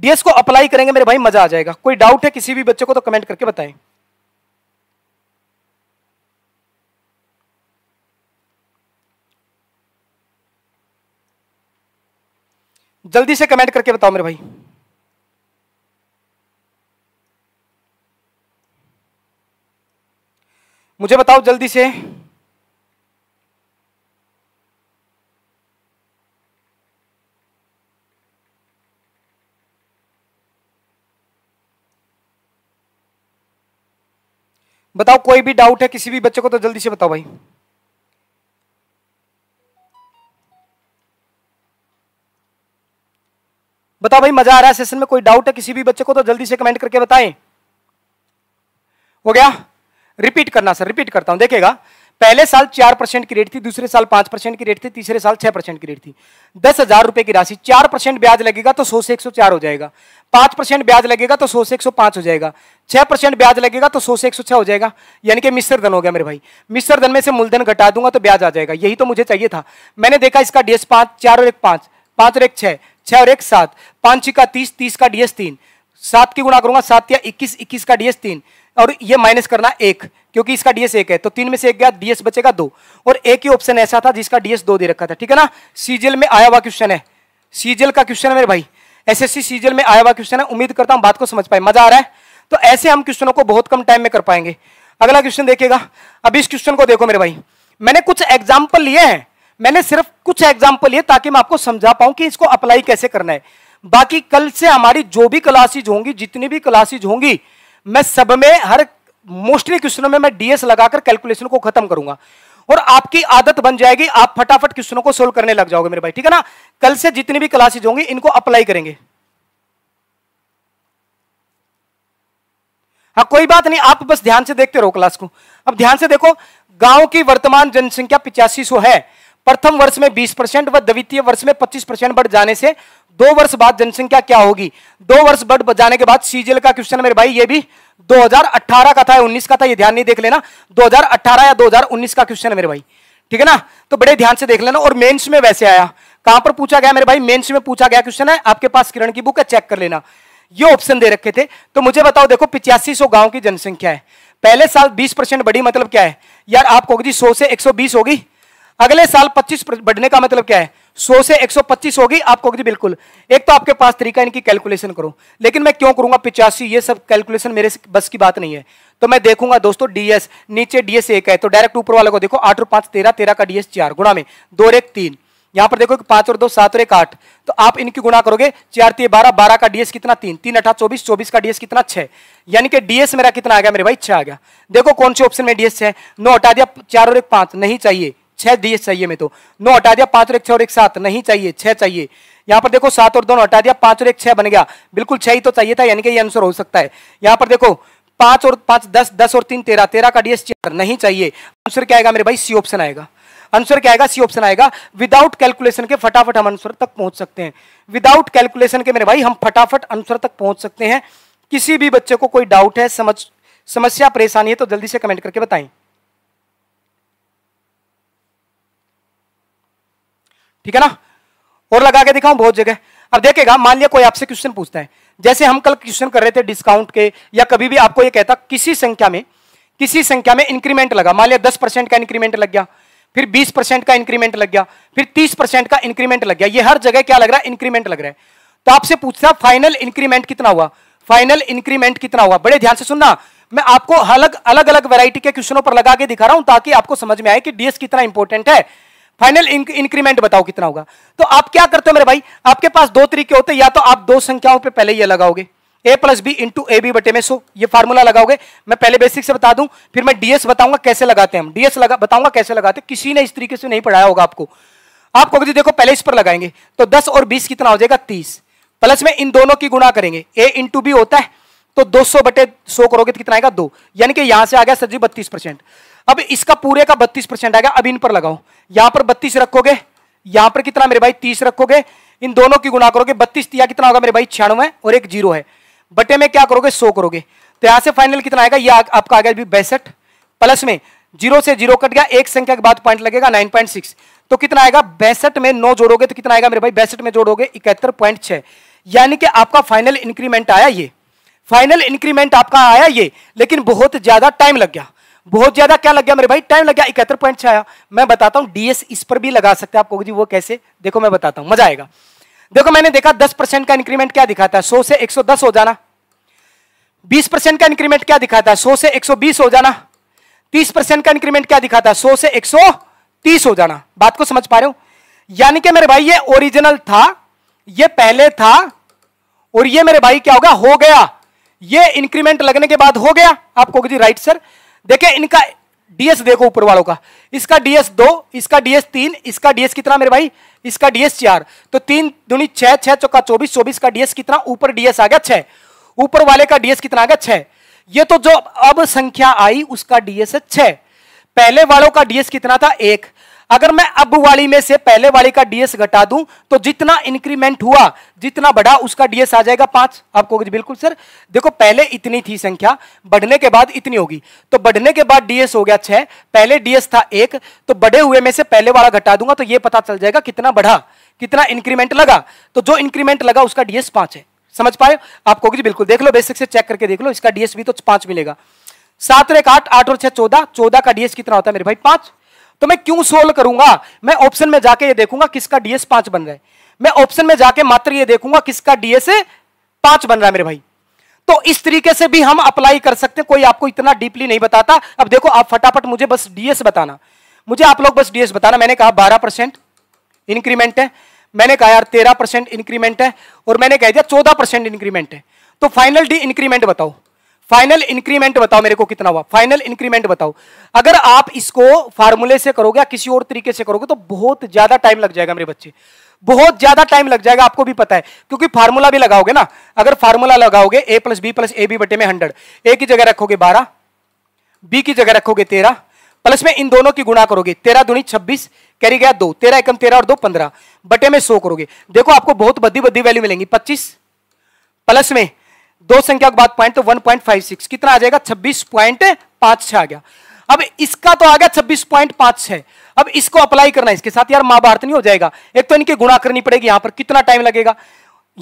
डीएस को अप्लाई करेंगे मेरे भाई मजा आ जाएगा कोई डाउट है किसी भी बच्चे को तो कमेंट करके बताएं जल्दी से कमेंट करके बताओ मेरे भाई मुझे बताओ जल्दी से बताओ कोई भी डाउट है किसी भी बच्चे को तो जल्दी से बताओ भाई बताओ भाई मजा आ रहा है सेशन में कोई डाउट है किसी भी बच्चे को तो जल्दी से कमेंट करके बताएं हो गया रिपीट करना सर रिपीट करता हूं देखेगा पहले साल चार परसेंट की रेट थी दूसरे साल पांच परसेंट की रेट थी तीसरे साल छह परसेंट की रेट थी दस हजार रुपए की राशि चार परसेंट ब्याज लगेगा तो सौ से एक सौ चार हो जाएगा पांच परसेंट ब्याज लगेगा तो सौ से एक सौ पांच हो जाएगा छह परसेंट ब्याज लगेगा तो सौ से एक सौ छह हो जाएगा यानी कि मिश्र धन हो गया मेरे भाई मिश्र धन में से मूलधन घटा दूंगा तो ब्याज आ जाएगा यही तो मुझे चाहिए था मैंने देखा इसका डीएस पांच चार और एक पांच पांच और एक छह छह और एक सात पांच का तीस तीस का डीएस तीन सात की गुणा करूंगा सात या इक्कीस इक्कीस का डीएस तीन और ये माइनस करना एक क्योंकि इसका डीएस एक है तो तीन में से एक गया डीएस बचेगा दो और एक ही ऑप्शन ऐसा था जिसका डीएस दो दे रखा था ठीक है ना सीजीएल में आया हुआ क्वेश्चन है सीजीएल का क्वेश्चन है मेरे भाई एसएससी सीजीएल में आया हुआ क्वेश्चन है उम्मीद करता हूं बात को समझ पाए मजा आ रहा है तो ऐसे हम क्वेश्चनों को बहुत कम टाइम में कर पाएंगे अगला क्वेश्चन देखेगा अब इस क्वेश्चन को देखो मेरे भाई मैंने कुछ एग्जाम्पल लिए हैं मैंने सिर्फ कुछ एग्जाम्पल लिए ताकि मैं आपको समझा पाऊं कि इसको अप्लाई कैसे करना है बाकी कल से हमारी जो भी क्लासेज होंगी जितनी भी क्लासेज होंगी मैं सब में हर मोस्टली क्वेश्चनों में मैं डीएस लगाकर कैलकुलेशन को खत्म करूंगा और आपकी आदत बन जाएगी आप फटाफट क्वेश्चनों को सोल्व करने लग जाओगे मेरे भाई ठीक है ना कल से जितनी भी क्लासेज होंगी इनको अप्लाई करेंगे हाँ कोई बात नहीं आप बस ध्यान से देखते रहो क्लास को अब ध्यान से देखो गांव की वर्तमान जनसंख्या पिचासी है प्रथम वर्ष में 20 परसेंट व द्वितीय वर्ष में 25 परसेंट बढ़ जाने से दो वर्ष बाद जनसंख्या क्या होगी दो वर्ष बट जाने के बाद सीजीएल का क्वेश्चन मेरे भाई ये भी 2018 का था या 19 का था ये ध्यान नहीं देख लेना 2018 या 2019 का क्वेश्चन है मेरे भाई ठीक है ना तो बड़े ध्यान से देख लेना और मेंस में वैसे आया कहां पर पूछा गया मेरे भाई मेंस में पूछा गया क्वेश्चन है आपके पास किरण की बुक है चेक कर लेना ये ऑप्शन दे रखे थे तो मुझे बताओ देखो पिचासी गांव की जनसंख्या है पहले साल बीस बढ़ी मतलब क्या है यार आप आपको जी सौ से एक होगी अगले साल 25 बढ़ने का मतलब क्या है 100 से 125 होगी आपको बिल्कुल एक तो आपके पास तरीका इनकी कैलकुलेशन करो लेकिन मैं क्यों करूंगा पिचासी ये सब कैलकुलेशन मेरे बस की बात नहीं है तो मैं देखूंगा दोस्तों डीएस नीचे डीएस एक है तो डायरेक्ट ऊपर वाले को देखो आठ और पांच तेरह तेरह का डीएस चार गुणा में दो एक तीन यहां पर देखो पांच और दो सात और एक आठ तो आप इनकी गुणा करोगे चार तीन बारह बारह का डीएस कितना तीन तीन अठा चौबीस चौबीस का डीएस कितना छह यानी कि डीएस मेरा कितना आ गया मेरे भाई छह आ गया देखो कौन से ऑप्शन में डीएस छह नौ हटा दिया चार और एक पांच नहीं चाहिए छह दिए चाहिए मैं तो नौ हटा दिया पांच और एक छह और एक सात नहीं चाहिए छह चाहिए यहाँ पर देखो सात और दोनों हटा दिया पांच और एक छह बन गया बिल्कुल छह ही तो चाहिए था यानी कि ये आंसर हो सकता है यहाँ पर देखो पांच और पांच दस दस और तीन तेरह तेरह का डीएस चार नहीं चाहिए आंसर क्या आएगा मेरे भाई सी ऑप्शन आएगा आंसर क्या आएगा सी ऑप्शन आएगा विदाउट कैलकुलेशन के फटाफट हम आंसर तक पहुंच सकते हैं विदाउट कैलकुलेशन के मेरे भाई हम फटाफट आंसर तक पहुंच सकते हैं किसी भी बच्चे को कोई डाउट है समझ समस्या परेशानी है तो जल्दी से कमेंट करके बताएं ठीक है ना और लगा के दिखाऊं बहुत जगह अब देखेगा मान लिया कोई आपसे क्वेश्चन पूछता है जैसे हम कल क्वेश्चन कर रहे थे डिस्काउंट के या कभी भी आपको ये कहता किसी संख्या में किसी संख्या में इंक्रीमेंट लगा मान लिया दस परसेंट का इंक्रीमेंट लग गया फिर बीस परसेंट का इंक्रीमेंट लग गया फिर तीस परसेंट का इंक्रीमेंट लग गया ये हर जगह क्या लग रहा है इंक्रीमेंट लग रहा है तो आपसे पूछता फाइनल इंक्रीमेंट कितना हुआ फाइनल इंक्रीमेंट कितना हुआ बड़े ध्यान से सुनना मैं आपको अलग अलग अलग वैरायटी के क्वेश्चनों पर लगा के दिखा रहा हूं ताकि आपको समझ में आए कि डीएस कितना इंपॉर्टेंट है फाइनल इंक्रीमेंट बताओ कितना होगा तो आप क्या करते हो मेरे भाई आपके पास दो तरीके होते हैं या तो आप दो संख्याओं पे पहले ये लगाओगे A plus B into A B बटे में सो ये फार्मूला लगाओगे मैं पहले बेसिक से बता दूं फिर मैं डीएस बताऊंगा कैसे लगाते हैं हम डीएस लगा बताऊंगा कैसे लगाते हैं किसी ने इस तरीके से नहीं पढ़ाया होगा आपको आप कहोगे देखो पहले इस पर लगाएंगे तो दस और बीस कितना हो जाएगा तीस प्लस में इन दोनों की गुणा करेंगे ए इंटू बी होता है तो दो सौ बटे सौ करोगे तो कितना आएगा दो यानी कि यहां से आ गया सर जी बत्तीस परसेंट अब इसका पूरे का बत्तीस परसेंट आएगा अब इन पर लगाओ यहां पर बत्तीस रखोगे यहां पर कितना मेरे भाई तीस रखोगे इन दोनों की गुना करोगे बत्तीस तिया कितना होगा मेरे भाई छियानवे और एक जीरो है बटे में क्या करोगे सो करोगे तो यहां से फाइनल कितना आएगा यह आपका आ गया अभी बैसठ प्लस में जीरो से जीरो कट गया एक संख्या के बाद पॉइंट लगेगा नाइन पॉइंट सिक्स तो कितना आएगा बैसठ में नौ जोड़ोगे तो कितना आएगा मेरे भाई बैसठ में जोड़ोगे इकहत्तर पॉइंट छह यानी कि आपका फाइनल इंक्रीमेंट आया ये फाइनल इंक्रीमेंट आपका आया ये लेकिन बहुत ज्यादा टाइम लग गया बहुत ज्यादा क्या लग गया मेरे भाई टाइम लग गया इकहत्तर पॉइंट छाया मैं बताता हूँ डीएस इस पर भी लगा सकते हैं आपको जी वो कैसे देखो मैं बताता हूँ मजा आएगा देखो मैंने देखा दस परसेंट का इंक्रीमेंट क्या दिखाता है सौ से एक सौ दस हो जाना बीस परसेंट का इंक्रीमेंट क्या दिखाता है सौ से एक सौ बीस हो जाना तीस परसेंट का इंक्रीमेंट क्या दिखाता है सौ से एक सौ तीस हो जाना बात को समझ पा रहे हो यानी कि मेरे भाई ये ओरिजिनल था ये पहले था और ये मेरे भाई क्या होगा हो गया ये इंक्रीमेंट लगने के बाद हो गया आप कहोगे जी राइट सर देखे इनका डीएस देखो ऊपर वालों का इसका डीएस दो इसका डीएस तीन इसका डीएस कितना मेरे भाई इसका डीएस चार तो तीन दुनी छह छह चौका चौबीस चौबीस का डीएस कितना ऊपर डीएस आ गया छह ऊपर वाले का डीएस कितना आ गया छह ये तो जो अब संख्या आई उसका डीएस है छह पहले वालों का डीएस कितना था एक अगर मैं अब वाली में से पहले वाली का डीएस घटा दूं तो जितना इंक्रीमेंट हुआ जितना बढ़ा उसका डीएस आ जाएगा पांच आपको बिल्कुल सर देखो पहले इतनी थी संख्या बढ़ने के बाद इतनी होगी तो बढ़ने के बाद डीएस हो गया छह पहले डीएस था एक तो बढ़े हुए में से पहले वाला घटा दूंगा तो यह पता चल जाएगा कितना बढ़ा कितना इंक्रीमेंट लगा तो जो इंक्रीमेंट लगा उसका डीएस पांच है समझ पाए आप कहोगे बिल्कुल देख लो बेसिक से चेक करके देख लो इसका डीएस भी तो पांच मिलेगा सात एक आठ आठ और छह चौदह चौदह का डीएस कितना होता है मेरे भाई पांच तो मैं क्यों सोल्व करूंगा मैं ऑप्शन में जाके ये देखूंगा किसका डीएस पांच बन रहा है मैं ऑप्शन में जाके मात्र ये देखूंगा किसका डीएस पांच बन रहा है मेरे भाई तो इस तरीके से भी हम अप्लाई कर सकते हैं कोई आपको इतना डीपली नहीं बताता अब देखो आप फटाफट मुझे बस डीएस बताना मुझे आप लोग बस डीएस बताना मैंने कहा बारह परसेंट इंक्रीमेंट है मैंने कहा यार तेरह परसेंट इंक्रीमेंट है और मैंने कह दिया चौदह परसेंट इंक्रीमेंट है तो फाइनल डी इंक्रीमेंट बताओ फाइनल इंक्रीमेंट बताओ मेरे को कितना हुआ फाइनल इंक्रीमेंट बताओ अगर आप इसको फार्मूले से करोगे या किसी और तरीके से करोगे तो बहुत ज्यादा टाइम लग जाएगा मेरे बच्चे बहुत ज्यादा टाइम लग जाएगा आपको भी पता है क्योंकि फार्मूला भी लगाओगे ना अगर फार्मूला लगाओगे A plus B plus A B बटे में हंड्रेड ए की जगह रखोगे बारह बी की जगह रखोगे तेरह प्लस में इन दोनों की गुणा करोगे तेरह दुनी छब्बीस कैरी गया दो तेरह एकम तेरह और दो पंद्रह बटे में सो करोगे देखो आपको बहुत बद्दी बद्दी वैल्यू मिलेंगी पच्चीस प्लस में दो संख्या के बाद पॉइंट तो 1.56 कितना आ जाएगा छब्बीस पॉइंट पांच छह आ गया अब इसका तो आ गया छब्बीस पॉइंट पांच छह अब इसको अप्लाई करना इसके साथ यार महाभारत नहीं हो जाएगा एक तो इनके गुणा करनी पड़ेगी यहां पर कितना टाइम लगेगा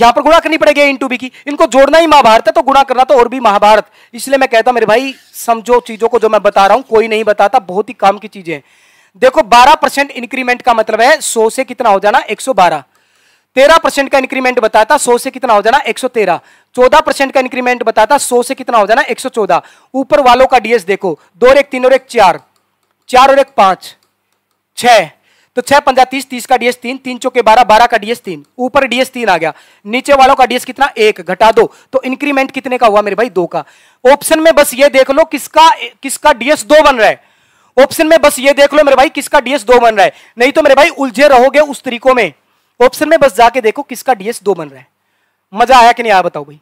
यहां पर गुणा करनी पड़ेगी इन टू बी की इनको जोड़ना ही महाभारत है तो गुणा करना तो और भी महाभारत इसलिए मैं कहता मेरे भाई समझो चीजों को जो मैं बता रहा हूं कोई नहीं बताता बहुत ही काम की चीजें देखो 12 परसेंट इंक्रीमेंट का मतलब है 100 से कितना हो जाना 112 तेरह परसेंट का इंक्रीमेंट बताया था सौ से कितना हो जाना एक सौ तेरह चौदह परसेंट का इंक्रीमेंट बताया था सौ से कितना हो जाना एक सौ चौदह ऊपर वालों का डीएस देखो दो और एक तीन और एक चार चार और एक पांच छ तो छह पंद्रह तीस तीस का डीएस तीन तीन चौके बारह बारह का डीएस तीन ऊपर डीएस तीन आ गया नीचे वालों का डीएस कितना एक घटा दो तो इंक्रीमेंट कितने का हुआ मेरे भाई दो का ऑप्शन में बस ये देख लो किसका किसका डीएस दो बन रहा है ऑप्शन में बस ये देख लो मेरे भाई किसका डीएस दो बन रहा है नहीं तो मेरे भाई उलझे रहोगे उस तरीकों में ऑप्शन तो में बस जाके देखो किसका डीएस दो बन रहा है मजा आया कि नहीं आया बताओ भाई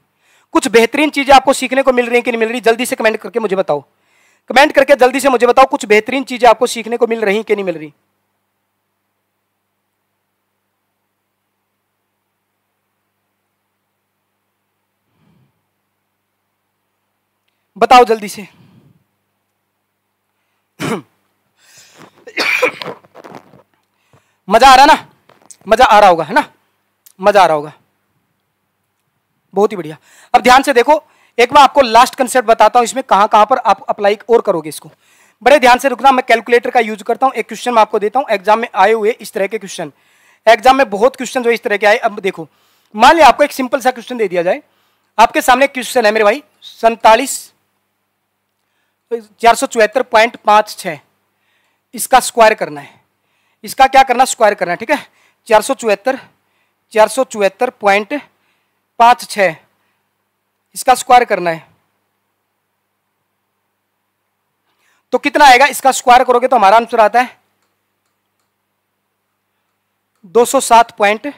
कुछ बेहतरीन चीजें आपको सीखने को मिल रही है कि नहीं मिल रही जल्दी से कमेंट करके मुझे बताओ कमेंट करके जल्दी से मुझे बताओ कुछ बेहतरीन चीजें आपको सीखने को मिल रही कि नहीं मिल रही बताओ जल्दी से मजा आ रहा ना मज़ा आ रहा होगा है ना मज़ा आ रहा होगा बहुत ही बढ़िया अब ध्यान से देखो एक बार आपको लास्ट कंसेप्ट बताता हूं इसमें कहां कहां पर आप अप्लाई और करोगे इसको बड़े ध्यान से रुकना मैं कैलकुलेटर का यूज करता हूं एक क्वेश्चन मैं आपको देता हूँ एग्जाम में आए हुए इस तरह के क्वेश्चन एग्जाम में बहुत क्वेश्चन जो इस तरह के आए अब देखो मान लिया आपको एक सिंपल सा क्वेश्चन दे दिया जाए आपके सामने क्वेश्चन है मेरे भाई सैतालीस चार सौ चौहत्तर पॉइंट इसका स्क्वायर करना है इसका क्या करना स्क्वायर करना है ठीक है चार सौ चौहत्तर चार सौ चौहत्तर पॉइंट पाँच छ इसका स्क्वायर करना है तो कितना आएगा इसका स्क्वायर करोगे तो हमारा आंसर आता है दो सौ सात पॉइंट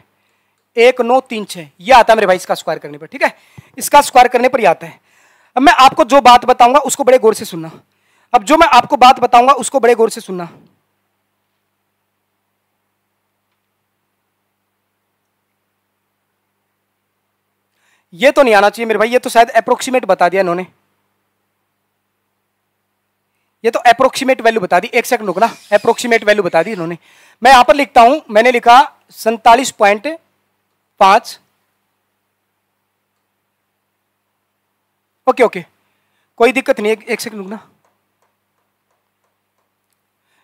एक नौ तीन छः यह आता है मेरे भाई इसका स्क्वायर करने पर ठीक है इसका स्क्वायर करने पर यह आता है अब मैं आपको जो बात बताऊंगा उसको बड़े गौर से सुनना अब जो मैं आपको बात बताऊंगा उसको बड़े गौर से सुनना ये तो नहीं आना चाहिए मेरे भाई ये तो शायद अप्रोक्सीमेट बता दिया इन्होंने ये तो अप्रोक्सीमेट वैल्यू बता दी एक सेकंड रुकना अप्रोक्सीमेट वैल्यू बता दी इन्होंने मैं यहां पर लिखता हूं मैंने लिखा सैतालीस पॉइंट पांच ओके ओके कोई दिक्कत नहीं एक, एक सेकंड रुकना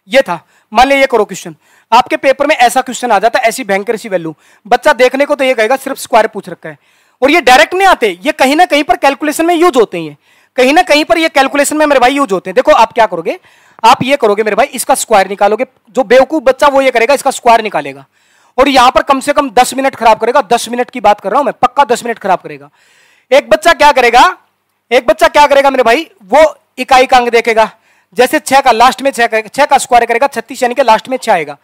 ये था मान लिया ये करो क्वेश्चन आपके पेपर में ऐसा क्वेश्चन आ जाता है ऐसी भयंकर सी वैल्यू बच्चा देखने को तो ये कहेगा सिर्फ स्क्वायर पूछ रखा है और ये डायरेक्ट नहीं आते ये कहीं ना कहीं पर कैलकुलेशन में यूज होते हैं कहीं ना कहीं पर ये कैलकुलेशन में मेरे भाई यूज होते हैं देखो आप क्या करोगे आप ये करोगे मेरे भाई इसका स्क्वायर निकालोगे जो बेवकूफ बच्चा वो ये करेगा इसका स्क्वायर निकालेगा और यहां पर कम से कम दस मिनट खराब करेगा दस मिनट की बात कर रहा हूं मैं पक्का दस मिनट खराब करेगा एक बच्चा क्या करेगा एक बच्चा क्या करेगा मेरे भाई वो इकाई का अंग देखेगा जैसे छह का लास्ट में छह का स्क्वायर करेगा छत्तीस यानी कि लास्ट में छह आएगा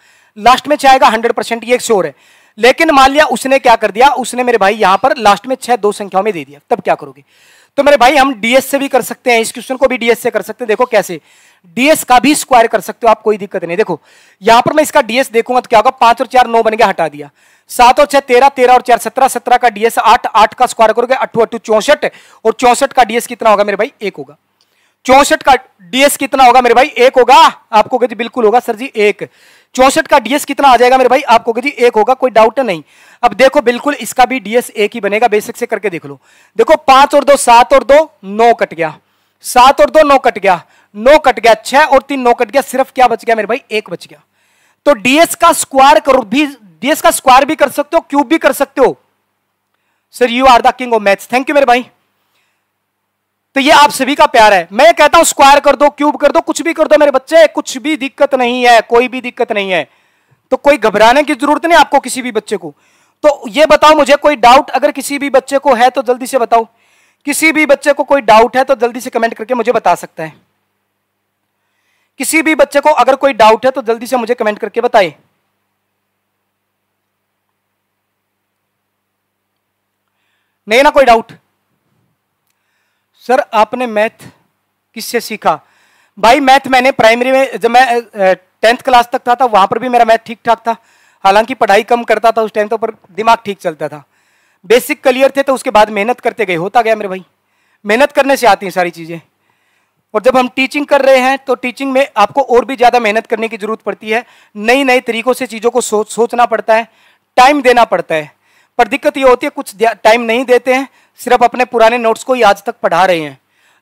लास्ट में छह आएगा हंड्रेड परसेंट ये श्योर है लेकिन मान लिया उसने क्या कर दिया उसने मेरे भाई यहां पर लास्ट में छह दो संख्याओं में दे दिया तब क्या करोगे तो मेरे भाई हम डीएस से भी कर सकते हैं इस क्वेश्चन को भी डीएस से कर सकते हैं देखो कैसे डीएस का भी स्क्वायर कर सकते हो आप कोई दिक्कत नहीं देखो यहां पर मैं इसका डीएस देखूंगा तो क्या होगा पांच और चार नौ बन गया हटा दिया सात और छह तेरह तेरह और चार सत्रह सत्रह का डीएस आठ आठ का स्क्वायर करोगे अट्ठू अट्ठू चौसठ और चौसठ का डीएस कितना होगा मेरे भाई एक होगा चौसठ का डीएस कितना होगा मेरे भाई एक होगा आपको जी बिल्कुल होगा सर जी एक चौसठ का डीएस कितना आ जाएगा मेरे भाई आपको जी एक होगा कोई डाउट नहीं अब देखो बिल्कुल इसका भी डीएस एक ही बनेगा बेसिक से करके देख लो देखो पांच और दो सात और दो नौ कट गया सात और दो नौ कट गया नौ कट गया छह और तीन नौ कट गया सिर्फ क्या बच गया मेरे भाई एक बच गया तो डीएस का स्क्वायर करो भी डीएस का स्क्वायर भी कर सकते हो क्यूब भी कर सकते हो sir you are the king of maths thank you मेरे भाई तो ये आप सभी का प्यार है मैं कहता हूं स्क्वायर कर दो क्यूब कर दो कुछ भी कर दो मेरे बच्चे कुछ भी दिक्कत नहीं है कोई भी दिक्कत नहीं है तो कोई घबराने की जरूरत नहीं आपको किसी भी बच्चे को तो ये बताओ मुझे कोई डाउट अगर किसी भी बच्चे को है तो जल्दी से बताओ किसी भी बच्चे को कोई डाउट है तो जल्दी से कमेंट करके मुझे बता सकता है किसी भी बच्चे को अगर कोई डाउट है तो जल्दी से मुझे कमेंट करके बताए नहीं ना कोई डाउट सर आपने मैथ किससे सीखा भाई मैथ मैंने प्राइमरी में जब मैं टेंथ क्लास तक था, था वहाँ पर भी मेरा मैथ ठीक ठाक था हालांकि पढ़ाई कम करता था उस टाइम तो पर दिमाग ठीक चलता था बेसिक क्लियर थे तो उसके बाद मेहनत करते गए होता गया मेरे भाई मेहनत करने से आती हैं सारी चीज़ें और जब हम टीचिंग कर रहे हैं तो टीचिंग में आपको और भी ज़्यादा मेहनत करने की ज़रूरत पड़ती है नई नए तरीक़ों से चीज़ों को सोच सोचना पड़ता है टाइम देना पड़ता है पर दिक्कत ये होती है कुछ टाइम नहीं देते हैं सिर्फ अपने पुराने नोट्स को ही आज तक पढ़ा रहे हैं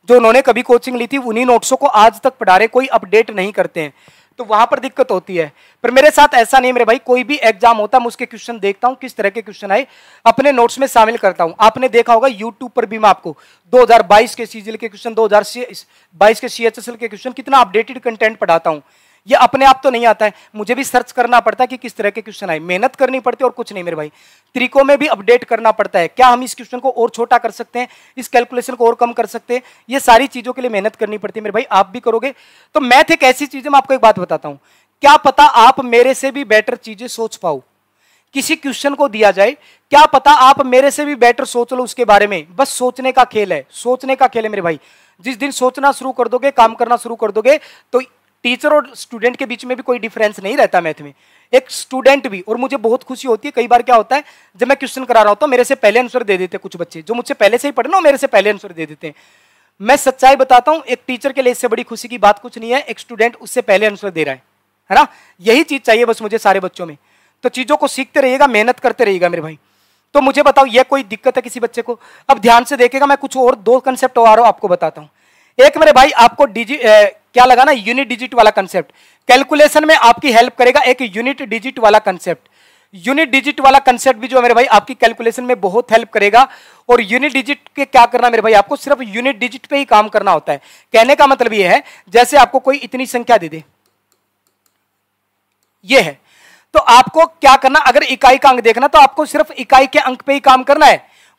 जो उन्होंने कभी कोचिंग ली थी उन्हीं नोट्सों को आज तक पढ़ा रहे कोई अपडेट नहीं करते हैं तो वहां पर दिक्कत होती है पर मेरे साथ ऐसा नहीं मेरे भाई कोई भी एग्जाम होता मैं उसके क्वेश्चन देखता हूँ किस तरह के क्वेश्चन आए अपने नोट्स में शामिल करता हूँ आपने देखा होगा यूट्यूब पर भी मैं आपको 2022 के सीजल के क्वेश्चन 2022 के सीएचएसएल के क्वेश्चन कितना अपडेटेड कंटेंट पढ़ाता हूँ ये अपने आप तो नहीं आता है मुझे भी सर्च करना पड़ता है कि किस तरह के क्वेश्चन आए मेहनत करनी पड़ती है और कुछ नहीं मेरे भाई तरीकों में भी अपडेट करना पड़ता है क्या हम इस क्वेश्चन को और छोटा कर सकते हैं इस कैलकुलेशन को और कम कर सकते हैं ये सारी चीज़ों के लिए मेहनत करनी पड़ती है मेरे भाई आप भी करोगे तो मैथ एक ऐसी चीज़ है मैं आपको एक बात बताता हूँ क्या पता आप मेरे से भी बेटर चीज़ें सोच पाओ किसी क्वेश्चन को दिया जाए क्या पता आप मेरे से भी बेटर सोच लो उसके बारे में बस सोचने का खेल है सोचने का खेल है मेरे भाई जिस दिन सोचना शुरू कर दोगे काम करना शुरू कर दोगे तो टीचर और स्टूडेंट के बीच में भी कोई डिफरेंस नहीं रहता मैथ में एक स्टूडेंट भी और मुझे बहुत खुशी होती है कई बार क्या होता है जब मैं क्वेश्चन करा रहा होता हूँ मेरे से पहले आंसर दे देते कुछ बच्चे जो मुझसे पहले से ही पढ़े ना मेरे से पहले आंसर दे देते हैं मैं सच्चाई बताता हूँ एक टीचर के लिए इससे बड़ी खुशी की बात कुछ नहीं है एक स्टूडेंट उससे पहले आंसर दे रहा है है ना यही चीज़ चाहिए बस मुझे सारे बच्चों में तो चीज़ों को सीखते रहिएगा मेहनत करते रहिएगा मेरे भाई तो मुझे बताओ ये कोई दिक्कत है किसी बच्चे को अब ध्यान से देखेगा मैं कुछ और दो कंसेप्ट और आपको बताता हूँ एक मेरे भाई आपको डिजी क्या लगा ना यूनिट डिजिट वाला कंसेप्ट कैलकुलेशन में आपकी हेल्प करेगा एक यूनिट डिजिट वाला कंसेप्ट यूनिट डिजिट वाला कंसेप्ट भी जो मेरे भाई आपकी कैलकुलेशन में बहुत हेल्प करेगा और यूनिट डिजिट के क्या करना मेरे भाई आपको सिर्फ यूनिट डिजिट पे ही काम करना होता है कहने का मतलब यह है जैसे आपको कोई इतनी संख्या दे दे ये है तो आपको क्या करना अगर इकाई का अंक देखना तो आपको सिर्फ इकाई के अंक पे ही काम करना है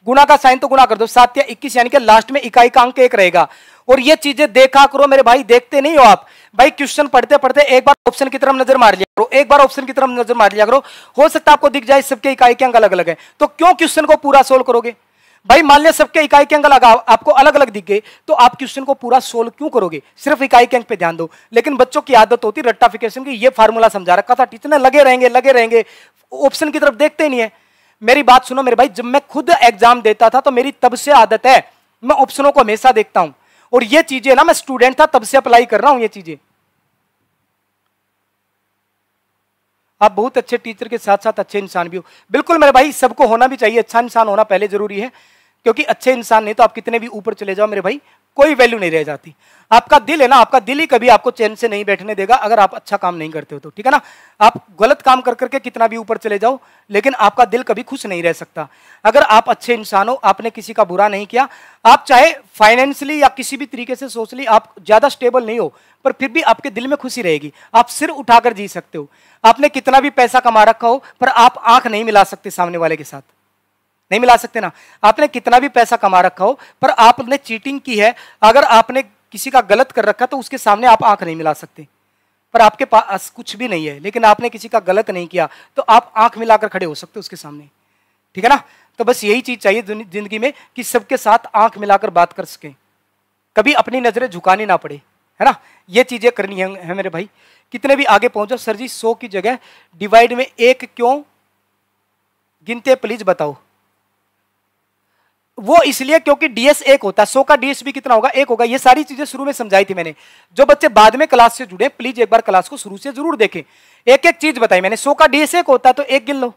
गुना का साइन तो गुना कर दो सात या इक्कीस यानी कि लास्ट में इकाई का अंक एक रहेगा और ये चीजें देखा करो मेरे भाई देखते नहीं हो आप भाई क्वेश्चन पढ़ते पढ़ते एक बार ऑप्शन की तरफ नजर मार लिया करो एक बार ऑप्शन की तरफ नजर मार लिया करो हो सकता है आपको दिख जाए सबके इकाई के अंक अलग अलग है तो क्यों क्वेश्चन को पूरा सोल्व करोगे भाई मान लिया सबके इकाई के अंक अलग आपको अलग अलग दिख गए तो आप क्वेश्चन को पूरा सोल्व क्यों करोगे सिर्फ इकाई के अंक पे ध्यान दो लेकिन बच्चों की आदत होती रट्टाफिकेशन की ये फार्मूला समझा रखा था टीचर ने लगे रहेंगे लगे रहेंगे ऑप्शन की तरफ देखते नहीं है मेरी बात सुनो मेरे भाई जब मैं खुद एग्जाम देता था तो मेरी तब से आदत है मैं ऑप्शनों को हमेशा देखता हूं और ये चीजें ना मैं स्टूडेंट था तब से अप्लाई कर रहा हूं ये चीजें आप बहुत अच्छे टीचर के साथ साथ अच्छे इंसान भी हो बिल्कुल मेरे भाई सबको होना भी चाहिए अच्छा इंसान होना पहले जरूरी है क्योंकि अच्छे इंसान नहीं तो आप कितने भी ऊपर चले जाओ मेरे भाई कोई वैल्यू नहीं रह जाती आपका दिल है ना आपका दिल ही कभी आपको चैन से नहीं बैठने देगा अगर आप अच्छा काम नहीं करते हो तो ठीक है ना आप गलत काम कर करके कितना भी ऊपर चले जाओ लेकिन आपका दिल कभी खुश नहीं रह सकता अगर आप अच्छे इंसान हो आपने किसी का बुरा नहीं किया आप चाहे फाइनेंशियली या किसी भी तरीके से सोशली आप ज़्यादा स्टेबल नहीं हो पर फिर भी आपके दिल में खुशी रहेगी आप सिर उठाकर जी सकते हो आपने कितना भी पैसा कमा रखा हो पर आप आंख नहीं मिला सकते सामने वाले के साथ नहीं मिला सकते ना आपने कितना भी पैसा कमा रखा हो पर आपने चीटिंग की है अगर आपने किसी का गलत कर रखा तो उसके सामने आप आंख नहीं मिला सकते पर आपके पास कुछ भी नहीं है लेकिन आपने किसी का गलत नहीं किया तो आप आंख मिलाकर खड़े हो सकते हो उसके सामने ठीक है ना तो बस यही चीज चाहिए जिंदगी में कि सबके साथ आंख मिलाकर बात कर सकें कभी अपनी नजरें झुकानी ना पड़े है ना ये चीजें करनी है, है मेरे भाई कितने भी आगे पहुंचो सर जी सौ की जगह डिवाइड में एक क्यों गिनते प्लीज बताओ वो इसलिए क्योंकि डीएस एक होता है सो का डीएस भी कितना होगा एक होगा ये सारी चीजें शुरू में समझाई थी मैंने जो बच्चे बाद में क्लास से जुड़े प्लीज एक बार क्लास को शुरू से जरूर देखें एक एक चीज बताई मैंने सो का डीएस एक होता है तो एक गिन लो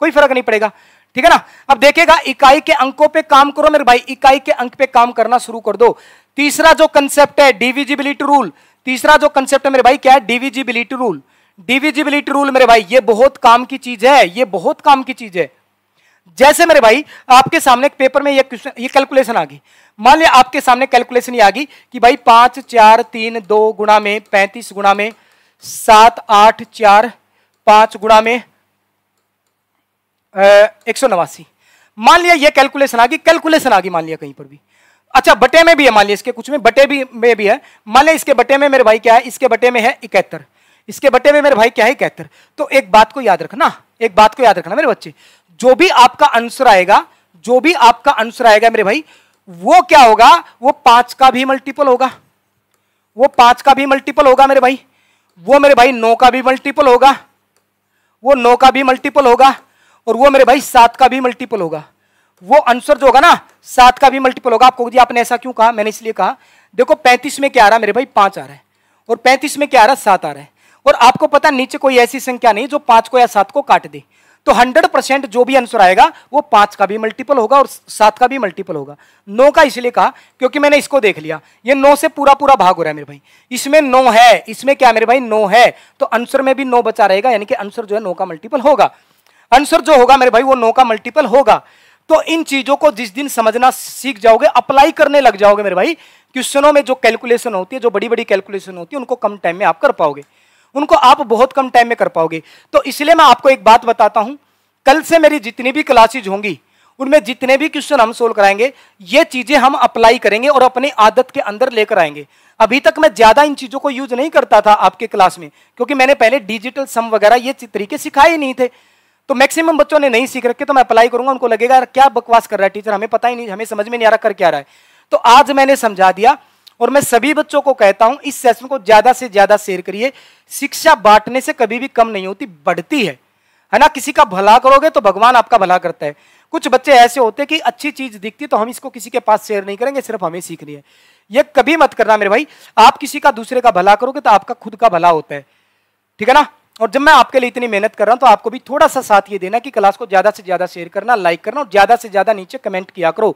कोई फर्क नहीं पड़ेगा ठीक है ना अब देखेगा इकाई के अंकों पर काम करो मेरे भाई इकाई के अंक पे काम करना शुरू कर दो तीसरा जो कंसेप्ट है डिविजिबिलिटी रूल तीसरा जो कंसेप्ट है मेरे भाई क्या है डिविजिबिलिटी रूल डिविजिबिलिटी रूल मेरे भाई ये बहुत काम की चीज है ये बहुत काम की चीज है जैसे मेरे भाई आपके सामने एक पेपर में ये क्वेश्चन ये कैलकुलेशन आ गई मान लिया आपके सामने कैलकुलेशन ये आ गई कि भाई पाँच चार तीन दो गुणा में पैंतीस गुणा में सात आठ चार पाँच गुणा में एक सौ नवासी मान लिया ये कैलकुलेशन आ गई कैलकुलेशन आ गई मान लिया कहीं पर भी अच्छा बटे में भी है मान लिया इसके कुछ में बटे भी में भी है मान लिया इसके बटे में मेरे भाई क्या है इसके बटे में है इकहत्तर इसके बटे में मेरे भाई क्या है इकहत्तर तो एक बात को याद रखना एक बात को याद रखना मेरे बच्चे जो भी आपका आंसर आएगा जो भी आपका आंसर आएगा मेरे भाई वो क्या होगा वो पांच का भी मल्टीपल होगा वो पांच का भी मल्टीपल होगा मेरे भाई वो मेरे भाई नौ का भी मल्टीपल होगा वो नौ का भी मल्टीपल होगा और वो मेरे भाई सात का भी मल्टीपल होगा वो आंसर जो होगा ना सात का भी मल्टीपल होगा आपको जी आपने ऐसा क्यों कहा मैंने इसलिए कहा देखो पैंतीस में क्या आ रहा है मेरे भाई पांच आ रहा है और पैंतीस में क्या आ रहा है सात आ रहा है और आपको पता नीचे कोई ऐसी संख्या नहीं जो पांच को या सात को काट दे तो 100 परसेंट जो भी आंसर आएगा वो पांच का भी मल्टीपल होगा और सात का भी मल्टीपल होगा नौ का इसलिए कहा क्योंकि मैंने इसको देख लिया ये नौ से पूरा पूरा भाग हो रहा है मेरे भाई इसमें नौ है इसमें क्या मेरे भाई नौ है तो आंसर में भी नौ बचा रहेगा यानी कि आंसर जो है नौ का मल्टीपल होगा आंसर जो होगा मेरे भाई वो नौ का मल्टीपल होगा तो इन चीजों को जिस दिन समझना सीख जाओगे अप्लाई करने लग जाओगे मेरे भाई क्वेश्चनों में जो कैलकुलेशन होती है जो बड़ी बड़ी कैलकुलेशन होती है उनको कम टाइम में आप कर पाओगे उनको आप बहुत कम टाइम में कर पाओगे तो इसलिए मैं आपको एक बात बताता हूं कल से मेरी जितनी भी क्लासेज होंगी उनमें जितने भी क्वेश्चन हम सोल्व कराएंगे ये चीजें हम अप्लाई करेंगे और अपनी आदत के अंदर लेकर आएंगे अभी तक मैं ज्यादा इन चीजों को यूज नहीं करता था आपके क्लास में क्योंकि मैंने पहले डिजिटल सम वगैरह ये तरीके सिखाए ही नहीं थे तो मैक्सिमम बच्चों ने नहीं सीख रखे तो मैं अप्लाई करूंगा उनको लगेगा क्या बकवास कर रहा है टीचर हमें पता ही नहीं हमें समझ में नहीं आ रहा कर क्या रहा है तो आज मैंने समझा दिया और मैं सभी बच्चों को कहता हूं इस सेशन को ज्यादा से ज्यादा शेयर करिए शिक्षा बांटने से कभी भी कम नहीं होती बढ़ती है है ना किसी का भला करोगे तो भगवान आपका भला करता है कुछ बच्चे ऐसे होते हैं कि अच्छी चीज दिखती तो हम इसको किसी के पास शेयर नहीं करेंगे सिर्फ हमें सीखनी है ये कभी मत करना मेरे भाई आप किसी का दूसरे का भला करोगे तो आपका खुद का भला होता है ठीक है ना और जब मैं आपके लिए इतनी मेहनत कर रहा हूं तो आपको भी थोड़ा सा साथ ये देना कि क्लास को ज्यादा से ज्यादा शेयर करना लाइक करना और ज्यादा से ज्यादा नीचे कमेंट किया करो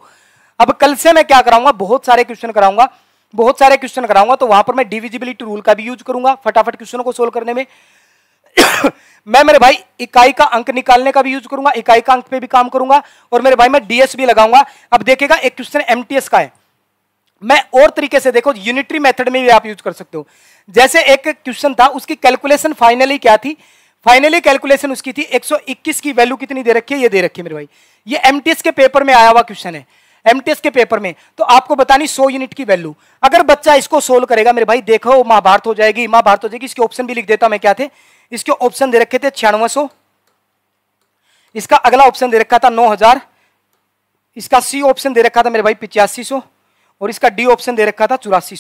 अब कल से मैं क्या कराऊंगा बहुत सारे क्वेश्चन कराऊंगा बहुत सारे क्वेश्चन कराऊंगा तो वहां पर मैं डिविजिबिलिटी रूल का भी यूज करूंगा फटाफट क्वेश्चनों को सोल्व करने में मैं मेरे भाई इकाई का अंक निकालने का भी यूज करूंगा इकाई का अंक पे भी काम करूंगा और मेरे भाई मैं डीएस भी लगाऊंगा अब देखेगा एक क्वेश्चन एमटीएस का है मैं और तरीके से देखो यूनिटरी मेथड में भी आप यूज कर सकते हो जैसे एक क्वेश्चन था उसकी कैलकुलेशन फाइनली क्या थी फाइनली कैलकुलेशन उसकी थी 121 की वैल्यू कितनी दे रखी है ये दे रखी है मेरे भाई ये एमटीएस के पेपर में आया हुआ क्वेश्चन है एमटीएस के पेपर में तो आपको बतानी 100 यूनिट की वैल्यू अगर बच्चा इसको सोल्व करेगा मेरे भाई देखो महाभारत हो जाएगी महाभारत हो जाएगी इसके ऑप्शन भी लिख देता मैं क्या थे इसके ऑप्शन दे रखे थे छियानवे इसका अगला ऑप्शन दे रखा था नौ इसका सी ऑप्शन दे रखा था मेरे भाई पिचासी सौ और इसका डी ऑप्शन दे रखा था चौरासी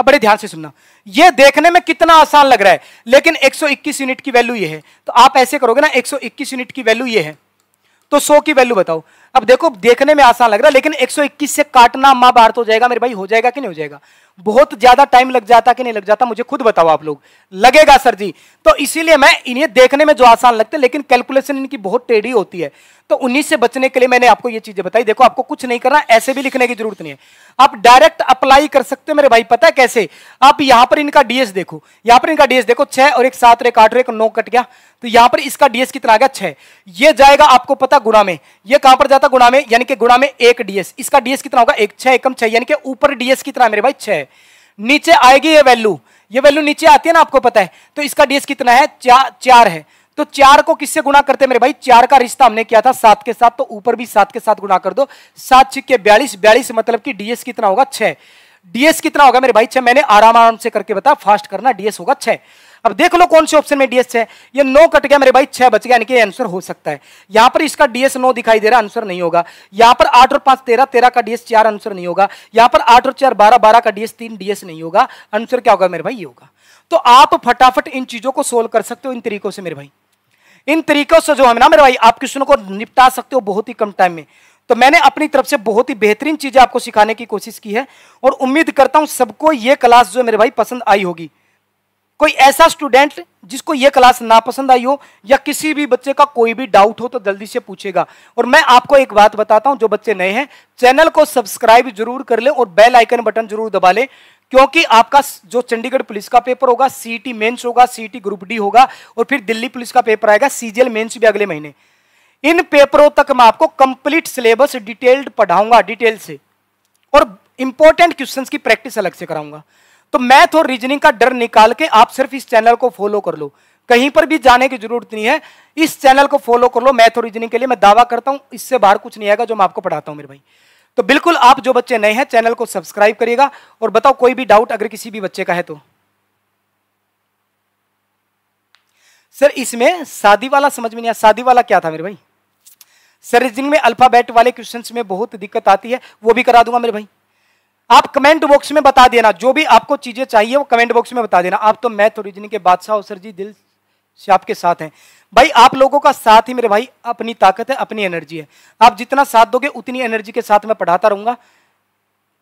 अब बड़े ध्यान से सुनना ये देखने में कितना आसान लग रहा है लेकिन 121 यूनिट की वैल्यू ये है तो आप ऐसे करोगे ना 121 यूनिट की वैल्यू ये है तो 100 की वैल्यू बताओ अब देखो देखने में आसान लग रहा है लेकिन 121 से काटना बार तो जाएगा मेरे भाई हो जाएगा कि नहीं हो जाएगा बहुत ज्यादा टाइम लग जाता कि नहीं लग जाता मुझे खुद बताओ आप लोग लगेगा सर जी तो इसीलिए मैं इन्हें देखने में जो आसान लगते हैं लेकिन कैलकुलेशन इनकी बहुत टेढ़ी होती है तो उन्नीस से बचने के लिए मैंने आपको ये चीजें बताई देखो आपको कुछ नहीं करना ऐसे भी लिखने की जरूरत नहीं है आप डायरेक्ट अप्लाई कर सकते हो मेरे भाई पता है कैसे आप यहां पर इनका डीएस देखो यहां पर इनका डीएस देखो छह और एक सात एक आठ एक नौ कट गया तो यहां पर इसका डीएस कितना आ गया छह ये जाएगा आपको पता गुना में ये कहां पर जाता गुणा में यानी कि गुणा में एक डीएस इसका डीएस कितना होगा एक छह एकम छह यानी कि ऊपर डीएस कितना मेरे भाई छह नीचे आएगी ये वैल्यू ये वैल्यू नीचे आती है ना आपको पता है तो इसका डीएस कितना है चा, चार है तो चार को किससे गुणा करते हैं मेरे भाई चार का रिश्ता हमने किया था सात के साथ तो ऊपर भी सात के साथ गुणा कर दो सात छिक्के बयालीस बयालीस मतलब कि डीएस कितना होगा छह डीएस कितना होगा मेरे भाई छह मैंने आराम आराम से करके बताया फास्ट करना डीएस होगा छह अब देख लो कौन से ऑप्शन में डीएस है ये नो कट गया मेरे भाई छह बच गया यानी कि आंसर हो सकता है यहां पर इसका डीएस नो दिखाई दे रहा आंसर नहीं होगा यहां पर आठ और पांच तेरह तेरह का डीएस चार आंसर नहीं होगा यहां पर आठ और चार बारह बारह का डीएस तीन डीएस नहीं होगा आंसर क्या होगा मेरे भाई ये होगा तो आप फटाफट इन चीजों को सोल्व कर सकते हो इन तरीकों से मेरे भाई इन तरीकों से जो है ना मेरे भाई आप क्वेश्चन को निपटा सकते हो बहुत ही कम टाइम में तो मैंने अपनी तरफ से बहुत ही बेहतरीन चीजें आपको सिखाने की कोशिश की है और उम्मीद करता हूं सबको ये क्लास जो मेरे भाई पसंद आई होगी कोई ऐसा स्टूडेंट जिसको ये क्लास नापसंद आई हो या किसी भी बच्चे का कोई भी डाउट हो तो जल्दी से पूछेगा और मैं आपको एक बात बताता हूं जो बच्चे नए हैं चैनल को सब्सक्राइब जरूर कर ले और बेल आइकन बटन जरूर दबा ले क्योंकि आपका जो चंडीगढ़ पुलिस का पेपर होगा सीटी मेंस होगा सीटी ग्रुप डी होगा और फिर दिल्ली पुलिस का पेपर आएगा सीजीएल मेंस भी अगले महीने इन पेपरों तक मैं आपको कंप्लीट सिलेबस डिटेल्ड पढ़ाऊंगा डिटेल से और इंपॉर्टेंट क्वेश्चंस की प्रैक्टिस अलग से कराऊंगा तो मैथ और रीजनिंग का डर निकाल के आप सिर्फ इस चैनल को फॉलो कर लो कहीं पर भी जाने की जरूरत नहीं है इस चैनल को फॉलो कर लो मैथ और रीजनिंग के लिए मैं दावा करता हूं इससे बाहर कुछ नहीं आएगा जो मैं आपको पढ़ाता हूं मेरे भाई तो बिल्कुल आप जो बच्चे नए हैं चैनल को सब्सक्राइब करिएगा और बताओ कोई भी डाउट अगर किसी भी बच्चे का है तो सर इसमें शादी वाला समझ में नहीं आया शादी वाला क्या था मेरे भाई सर रीजनिंग में अल्फाबेट वाले क्वेश्चंस में बहुत दिक्कत आती है वो भी करा दूंगा मेरे भाई आप कमेंट बॉक्स में बता देना जो भी आपको चीजें चाहिए वो कमेंट बॉक्स में बता देना आप तो मैथ और तो के बादशाह सर जी दिल से आपके साथ हैं भाई आप लोगों का साथ ही मेरे भाई अपनी ताकत है अपनी एनर्जी है आप जितना साथ दोगे उतनी एनर्जी के साथ मैं पढ़ाता रहूंगा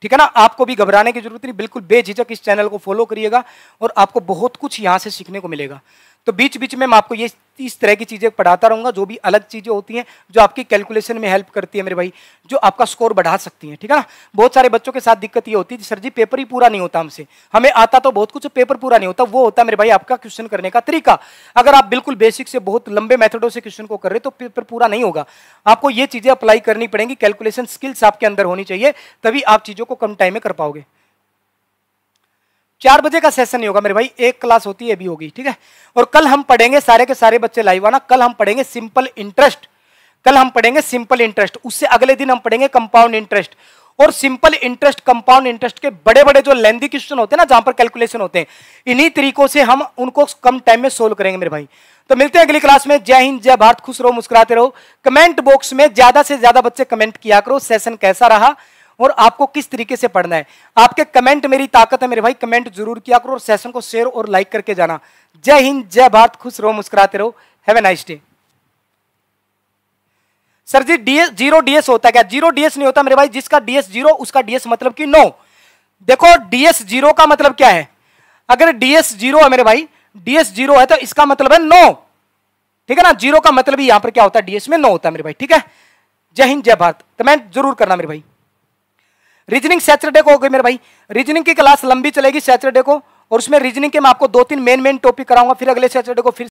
ठीक है ना आपको भी घबराने की जरूरत नहीं बिल्कुल बेझिझक इस चैनल को फॉलो करिएगा और आपको बहुत कुछ यहाँ से सीखने को मिलेगा तो बीच बीच में मैं आपको ये इस तरह की चीज़ें पढ़ाता रहूँगा जो भी अलग चीज़ें होती हैं जो आपकी कैलकुलेशन में हेल्प करती है मेरे भाई जो आपका स्कोर बढ़ा सकती हैं ठीक है ना बहुत सारे बच्चों के साथ दिक्कत ये होती है सर जी पेपर ही पूरा नहीं होता हमसे हमें आता तो बहुत कुछ पेपर पूरा नहीं होता वो होता है मेरे भाई आपका क्वेश्चन करने का तरीका अगर आप बिल्कुल बेसिक से बहुत लंबे मैथडों से क्वेश्चन को कर रहे तो पेपर पूरा नहीं होगा आपको ये चीज़ें अप्लाई करनी पड़ेंगी कैलकुलेशन स्किल्स आपके अंदर होनी चाहिए तभी आप चीज़ों को कम टाइम में कर पाओगे चार बजे का सेशन नहीं होगा मेरे भाई एक क्लास होती है अभी होगी ठीक है और कल हम पढ़ेंगे सारे के सारे बच्चे लाइव आना कल हम पढ़ेंगे सिंपल इंटरेस्ट कल हम पढ़ेंगे सिंपल इंटरेस्ट उससे अगले दिन हम पढ़ेंगे कंपाउंड इंटरेस्ट और सिंपल इंटरेस्ट कंपाउंड इंटरेस्ट के बड़े बड़े जो लेंदी क्वेश्चन होते हैं ना जहां पर कैलकुलेशन होते हैं इन्हीं तरीकों से हम उनको कम टाइम में सोल्व करेंगे मेरे भाई तो मिलते हैं अगली क्लास में जय हिंद जय भारत खुश रहो मुस्कुराते रहो कमेंट बॉक्स में ज्यादा से ज्यादा बच्चे कमेंट किया करो सेशन कैसा रहा और आपको किस तरीके से पढ़ना है आपके कमेंट मेरी ताकत है मेरे भाई कमेंट जरूर किया करो और सेशन को शेयर और लाइक करके जाना जय हिंद जय भारत खुश रहो मुस्कुराते रहो have a nice day sir ji DS zero DS होता क्या जीरो डीएस नहीं होता मेरे भाई जिसका डीएस जीरो उसका डीएस मतलब कि नो देखो डीएस जीरो का मतलब क्या है अगर डीएस जीरो है मेरे भाई डीएस जीरो है तो इसका मतलब है नो ठीक है ना जीरो का मतलब यहां पर क्या होता है डीएस में नो होता है मेरे भाई ठीक है जय हिंद जय भारत कमेंट तो जरूर करना मेरे भाई रीजनिंग सैटरडे को गई मेरे भाई रीजनिंग की क्लास लंबी चलेगी सैटरडे को और उसमें रीजनिंग के मैं आपको दो तीन मेन मेन टॉपिक कराऊंगा फिर अगले सैटरडे को फिर